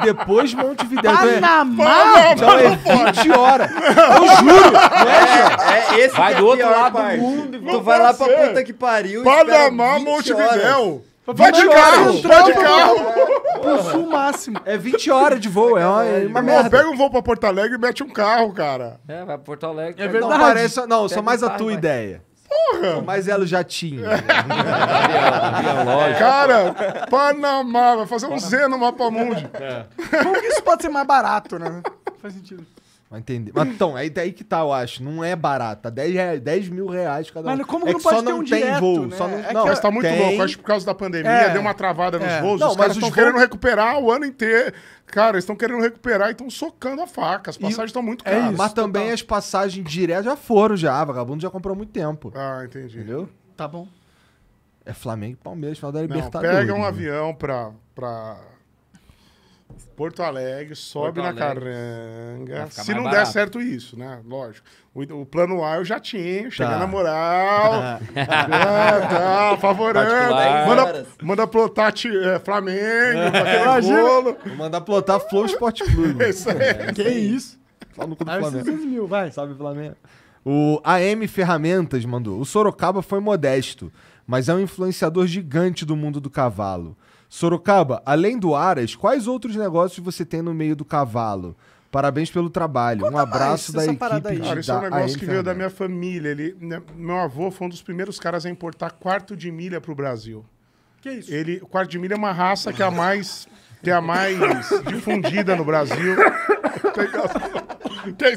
e depois Montevidéu. Panamá? Então é, 20 é horas. Eu juro. É, é, é esse é vai do outro lado do mundo. Tu vai lá pra puta que pariu. Panamá, Montevidéu. Vai de carro, vai de carro. Pro sul máximo. É 20 horas de voo, é uma, é uma merda. Pega um voo pra Porto Alegre e mete um carro, cara. É, vai pra Porto Alegre. É verdade. Não, parece, não só mais a tua ideia. Porra! Mas ela já tinha. Cara, Panamá, vai fazer um Z no mapa mundi. É. Como que isso pode ser mais barato, né? Faz sentido. Vai entender. Mas então, é daí que tá, eu acho. Não é barata. 10, 10 mil reais cada Mas um. como é que não só não um tem direto, voo. Né? Só não, é não. Mas tá muito tem... louco. Acho que por causa da pandemia é. deu uma travada nos é. voos. Não, os caras estão querendo recuperar o ano inteiro. Cara, eles estão querendo recuperar e estão socando a faca. As passagens estão muito caras. É isso, mas também as passagens direto já foram, já. Ah, vagabundo já comprou muito tempo. Ah, entendi. Entendeu? Tá bom. É Flamengo e Palmeiras, final da Libertadores. Pega um né? avião pra, pra Porto Alegre, sobe Porto na caranga. Se não barato. der certo isso, né? Lógico. O, o plano A eu já tinha, chegar tá. na moral. Ah, tá, favorando. Manda, manda plotar é, Flamengo, é. Manda Vou mandar plotar Flow Sport Clube. isso é. Que é isso? Fala no clube Flamengo. mil, vai. Sabe Flamengo. O AM Ferramentas mandou. O Sorocaba foi modesto, mas é um influenciador gigante do mundo do cavalo. Sorocaba, além do Aras, quais outros negócios você tem no meio do cavalo? Parabéns pelo trabalho. Conta um abraço mais, da equipe. Aí. Cara, esse é um negócio que veio da minha família. Ele, né, meu avô foi um dos primeiros caras a importar quarto de milha para o Brasil. Que isso? Ele, quarto de milha é uma raça que é a mais, que é a mais difundida no Brasil. Tem, tem,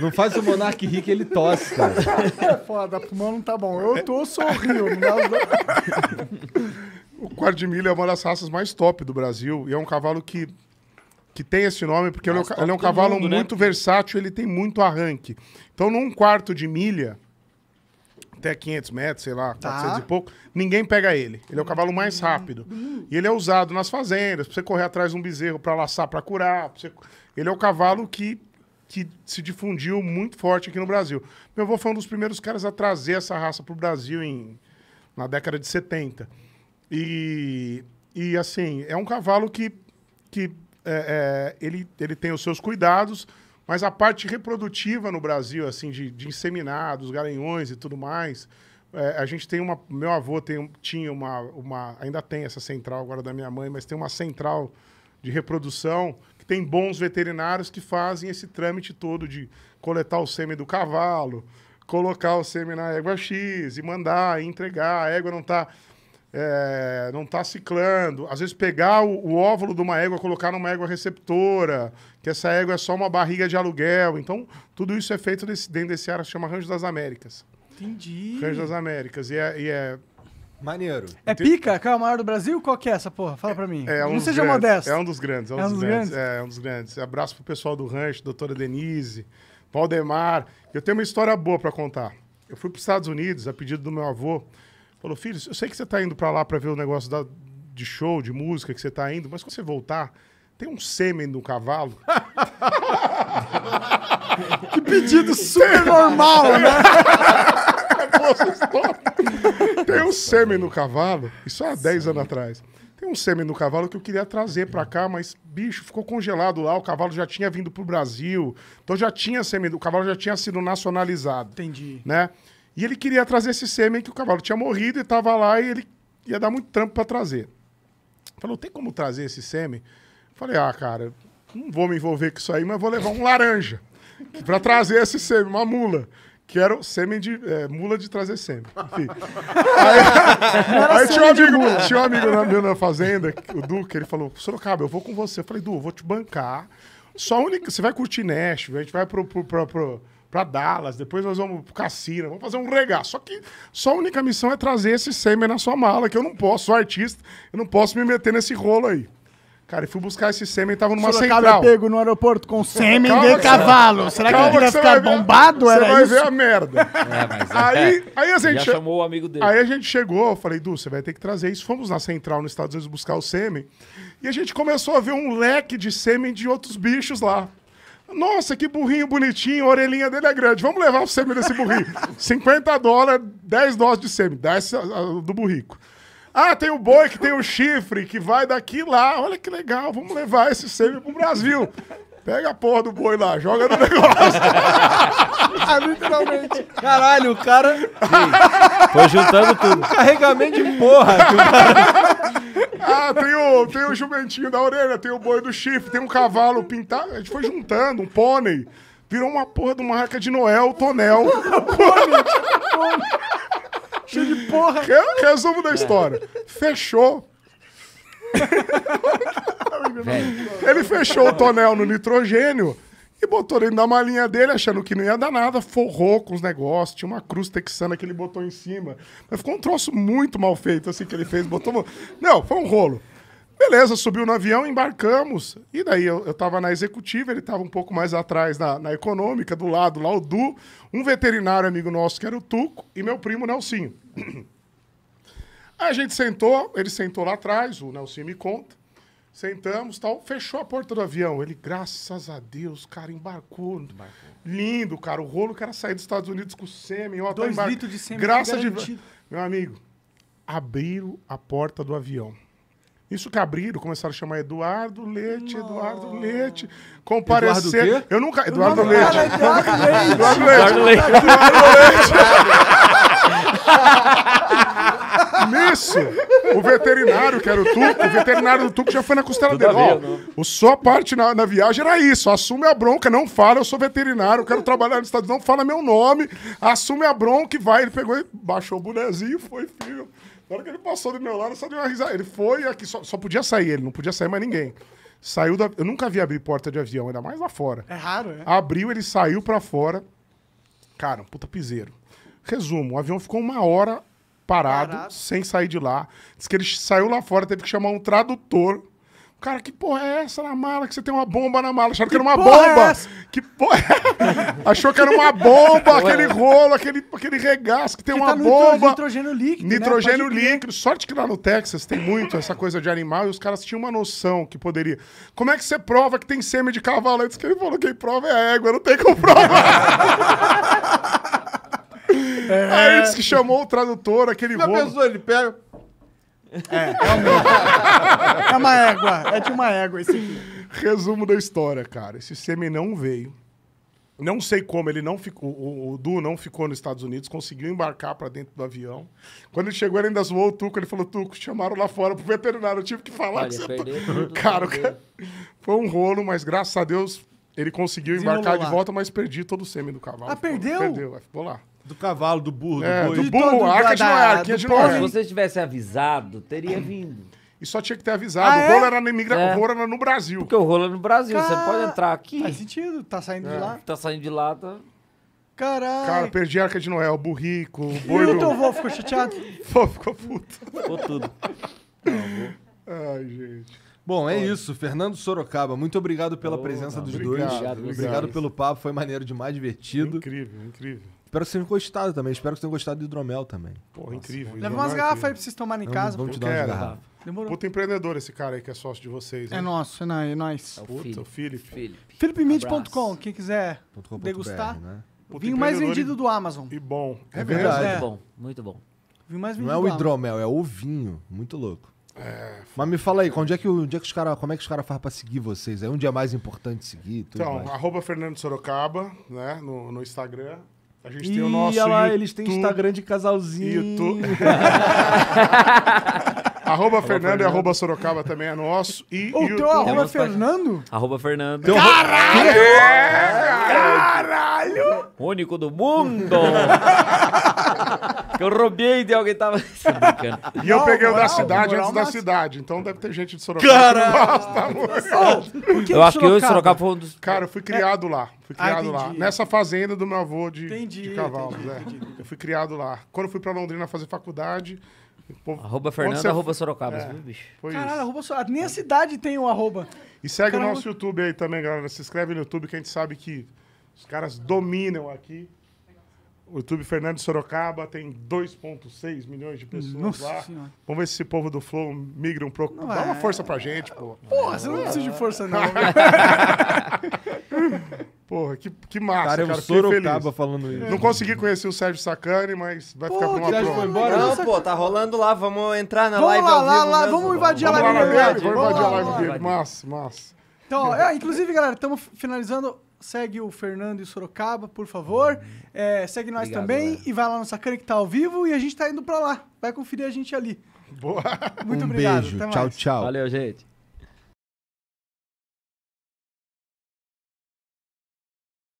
não faz o monarque rir que ele tosse, cara. É foda, pulmão não tá bom. Eu tosso sorrindo. O quarto de milho é uma das raças mais top do Brasil. E é um cavalo que, que tem esse nome, porque ele é, um, ele é um cavalo mundo, né? muito né? versátil, ele tem muito arranque. Então, num quarto de milha, até 500 metros, sei lá, tá. 400 e pouco, ninguém pega ele. Ele é o cavalo mais uhum. rápido. E ele é usado nas fazendas, pra você correr atrás de um bezerro, para laçar, para curar. Você... Ele é o cavalo que que se difundiu muito forte aqui no Brasil. Meu avô foi um dos primeiros caras a trazer essa raça para o Brasil em, na década de 70. E, e, assim, é um cavalo que, que é, é, ele, ele tem os seus cuidados, mas a parte reprodutiva no Brasil, assim, de, de inseminar, dos garanhões e tudo mais, é, a gente tem uma... Meu avô tem, tinha uma, uma... Ainda tem essa central agora da minha mãe, mas tem uma central de reprodução que tem bons veterinários que fazem esse trâmite todo de coletar o sêmen do cavalo, colocar o sêmen na égua X e mandar, e entregar. A égua não está é, eh, não tá ciclando. Às vezes pegar o, o, óvulo de uma égua, colocar numa égua receptora, que essa égua é só uma barriga de aluguel. Então, tudo isso é feito desse, dentro desse área que chama Rancho das Américas. Entendi. Rancho das Américas. E é, e é Maneiro. É pica? Qual é o maior do Brasil? Qual que é essa porra? Fala pra mim. É, é um não seja grandes, modesto. É um dos grandes. É um, é um dos, grandes. grandes. É, é um dos grandes. Abraço pro pessoal do rancho, doutora Denise, Valdemar. Eu tenho uma história boa para contar. Eu fui pros Estados Unidos a pedido do meu avô. Falou, filho, eu sei que você tá indo para lá para ver o negócio da, de show, de música que você tá indo, mas quando você voltar, tem um sêmen no cavalo. que pedido super normal, né? Tem um sêmen no cavalo, isso há 10 anos atrás. Tem um sêmen no cavalo que eu queria trazer para cá, mas, bicho, ficou congelado lá. O cavalo já tinha vindo pro Brasil. Então já tinha sêmen, o cavalo já tinha sido nacionalizado. Entendi. Né? E ele queria trazer esse sêmen que o cavalo tinha morrido e tava lá e ele ia dar muito trampo para trazer. Falou, tem como trazer esse sêmen? Falei, ah, cara, não vou me envolver com isso aí, mas vou levar um laranja para trazer esse sêmen, uma mula que era o sêmen de. É, mula de trazer sêmen. Enfim. aí, aí tinha, um amigo, tinha um amigo na, na fazenda, o Duque, ele falou: Sorocaba, eu vou com você. Eu falei: Du, eu vou te bancar. Só única. Você vai curtir Nashville, a gente vai pro, pro, pro, pro para Dallas, depois nós vamos pro Cassino, vamos fazer um regaço. Só que só a única missão é trazer esse sêmen na sua mala, que eu não posso, sou artista, eu não posso me meter nesse rolo aí. Cara, e fui buscar esse sêmen, tava numa Sorocaba é central. Sorocaba pego no aeroporto com sêmen de cavalo. Será que ele ia ficar bombado? Você vai isso? ver a merda. É, mas é. aí, aí a gente... Já chamou o amigo dele. Aí a gente chegou, eu falei, Du, você vai ter que trazer isso. Fomos na central nos Estados Unidos buscar o sêmen. E a gente começou a ver um leque de sêmen de outros bichos lá. Nossa, que burrinho bonitinho, a orelhinha dele é grande. Vamos levar o sêmen desse burrinho. 50 dólares, 10 doses de sêmen. 10 do burrico. Ah, tem o boi que tem o chifre, que vai daqui lá. Olha que legal, vamos levar esse sêmen pro Brasil. Pega a porra do boi lá, joga no negócio. ah, literalmente. Caralho, o cara. foi juntando tudo. Carregamento de porra. Cara... ah, tem o, tem o jumentinho da orelha, tem o boi do chifre, tem um cavalo pintado. A gente foi juntando, um pônei. Virou uma porra de uma arca de Noel, tonel. Cheio de porra. Resumo da história. Fechou. Ele fechou o tonel no nitrogênio e botou dentro da malinha dele, achando que não ia dar nada, forrou com os negócios, tinha uma cruz texana que ele botou em cima. Mas ficou um troço muito mal feito, assim, que ele fez, botou... Não, foi um rolo. Beleza, subiu no avião, embarcamos. E daí eu, eu tava na executiva, ele tava um pouco mais atrás na, na econômica, do lado lá o Du, um veterinário amigo nosso que era o Tuco e meu primo Nelsinho. Aí a gente sentou, ele sentou lá atrás, o Nelsinho me conta. Sentamos, tal, fechou a porta do avião. Ele, graças a Deus, cara, embarcou. embarcou. Lindo, cara, o rolo, que era sair dos Estados Unidos com sêmen. Ó, tá Dois tá embar... litros de sêmen. Graças de... Meu amigo, abriram a porta do avião isso que abriram, começaram a chamar Eduardo Leite, Eduardo Leite. Comparecer. Eduardo eu nunca. Eduardo eu Leite. Leite. Eduardo Leite. Eduardo Leite. Nisso, o veterinário, que era o Tuco, o veterinário do Tuco já foi na costela dele. Ó, né? o sua parte na, na, viagem era isso: assume a bronca, não fala, eu sou veterinário, quero trabalhar nos Estados Unidos, não fala meu nome, assume a bronca e vai. Ele pegou e baixou o bonezinho, foi, filho. Na hora que ele passou do meu lado, só deu uma risada. Ele foi aqui, só, só podia sair ele, não podia sair mais ninguém. Saiu da. Eu nunca vi abrir porta de avião, ainda mais lá fora. É raro, é? Abriu, ele saiu pra fora. Cara, um puta piseiro. Resumo: o avião ficou uma hora parado, parado, sem sair de lá. Diz que ele saiu lá fora, teve que chamar um tradutor Cara, que porra é essa na mala? Que você tem uma bomba na mala. Acharam que, que era uma é bomba. É que porra. É Achou que era uma bomba, aquele rolo, aquele, aquele regaço que tem que uma tá bomba. Nitrogênio líquido. Né? Nitrogênio né? líquido. Sorte que lá no Texas tem muito essa coisa de animal e os caras tinham uma noção que poderia. Como é que você prova que tem sêmen de cavalo? Antes que ele falou: que prova é a égua, não tem como provar. É. Aí disse que chamou o tradutor, aquele rolo. Já pensou, ele pega é, realmente. é uma égua. É de uma égua esse aqui. Resumo da história, cara. Esse sêmen não veio. Não sei como ele não ficou, o, o Du não ficou nos Estados Unidos, conseguiu embarcar para dentro do avião. Quando ele chegou, ele ainda zoou o Tuco, ele falou: Tuco, chamaram lá fora pro veterinário, eu tive que falar. Olha, que você cara, cara, foi um rolo, mas graças a Deus ele conseguiu embarcar de volta, mas perdi todo o sêmen do cavalo. Ah, ficou, perdeu? Perdeu, ficou lá. Do cavalo, do burro, do é, boi. Do burro, ah, a arca de Noé, arquinha de Noé. Se você tivesse avisado, teria vindo. E só tinha que ter avisado. Ah, o é? rolo é? era no imigra... É. O rolo era no Brasil. Porque o rolo é no Brasil, Car... você não pode entrar aqui. Faz sentido, tá saindo de é. lá. Tá saindo de lá, tá... Caralho. Cara, perdi a Arca de Noé, o burrico, o boi E o teu avô ficou chateado? Pô, ficou puto. Ficou tudo. Ai, gente. Bom, é isso. Fernando Sorocaba, muito obrigado pela oh, presença não, dos obrigado, dois. obrigado, obrigado pelo papo, foi maneiro demais, divertido. Incrível, incrível. Espero que vocês tenham gostado também. Espero que vocês tenham gostado do hidromel também. Pô, incrível. Leva umas é garrafas aí pra vocês tomarem em casa. Vamos te dar umas garrafas. Demorou. Puta empreendedor esse cara aí que é sócio de vocês. É hein? nosso, é né? nóis. É nóis. É o Puta, Felipe. Felipemedia.com, quem quiser .com degustar. Né? Puta, Vinho mais vendido e- do Amazon. E bom. É, é verdade. Muito bom, muito bom. Vinho mais Não é o hidromel, é o vinho. Muito louco. É, Mas me fala aí, onde é que, o- onde é que os cara, como é que os caras fazem pra seguir vocês? É onde é mais importante seguir? Tudo Então, mais? arroba Fernando Sorocaba, né? No, no Instagram. A gente tem o nosso. Olha lá, eles têm Instagram de casalzinho. YouTube. arroba Fernando e arroba Sorocaba também é nosso. E o teu arroba Fernando? Arroba Fernando. Caralho! Caralho! Único do mundo! que eu roubei de alguém tava. e eu peguei o da cidade antes da é assim. cidade, então deve ter gente de Sorocaba. Cara! Que Eu acho que eu e Sorocaba foi um dos. Cara, eu fui criado lá. Fui Ah, criado lá. Nessa fazenda do meu avô de, Entendi, de cavalos. É. entendi, é. Eu fui criado lá. Quando eu fui pra Londrina fazer faculdade, povo- Arroba Fernando, você- arroba Sorocaba, É. Foi Caralho, arroba Sorocaba. Nem a cidade tem um arroba. E segue o nosso YouTube aí também, galera. Se inscreve no YouTube que a gente sabe que os caras dominam aqui. O YouTube Fernando Sorocaba tem 2,6 milhões de pessoas Nossa lá. Senhora. Vamos ver se esse povo do Flow migra um pouco. Dá uma é. força pra gente, pô. Porra, você não precisa de força, não. Porra, que, que massa, cara. Eu cara Sorocaba falando isso. Não consegui conhecer o Sérgio Sacani, mas vai pô, ficar com uma prova. Foi embora, não, pô, tá rolando lá. Vamos entrar na vamos live lá, lá, lá Vamos invadir vamos a live dele. Vamos invadir a live dele. Massa, massa. Então, é, inclusive, galera, estamos finalizando segue o Fernando e Sorocaba, por favor. Uhum. É, segue nós Obrigado, também galera. e vai lá no Sacana que tá ao vivo e a gente tá indo para lá. Vai conferir a gente ali. Boa. Muito um obrigado. Beijo. Até mais. Tchau, tchau. Valeu, gente.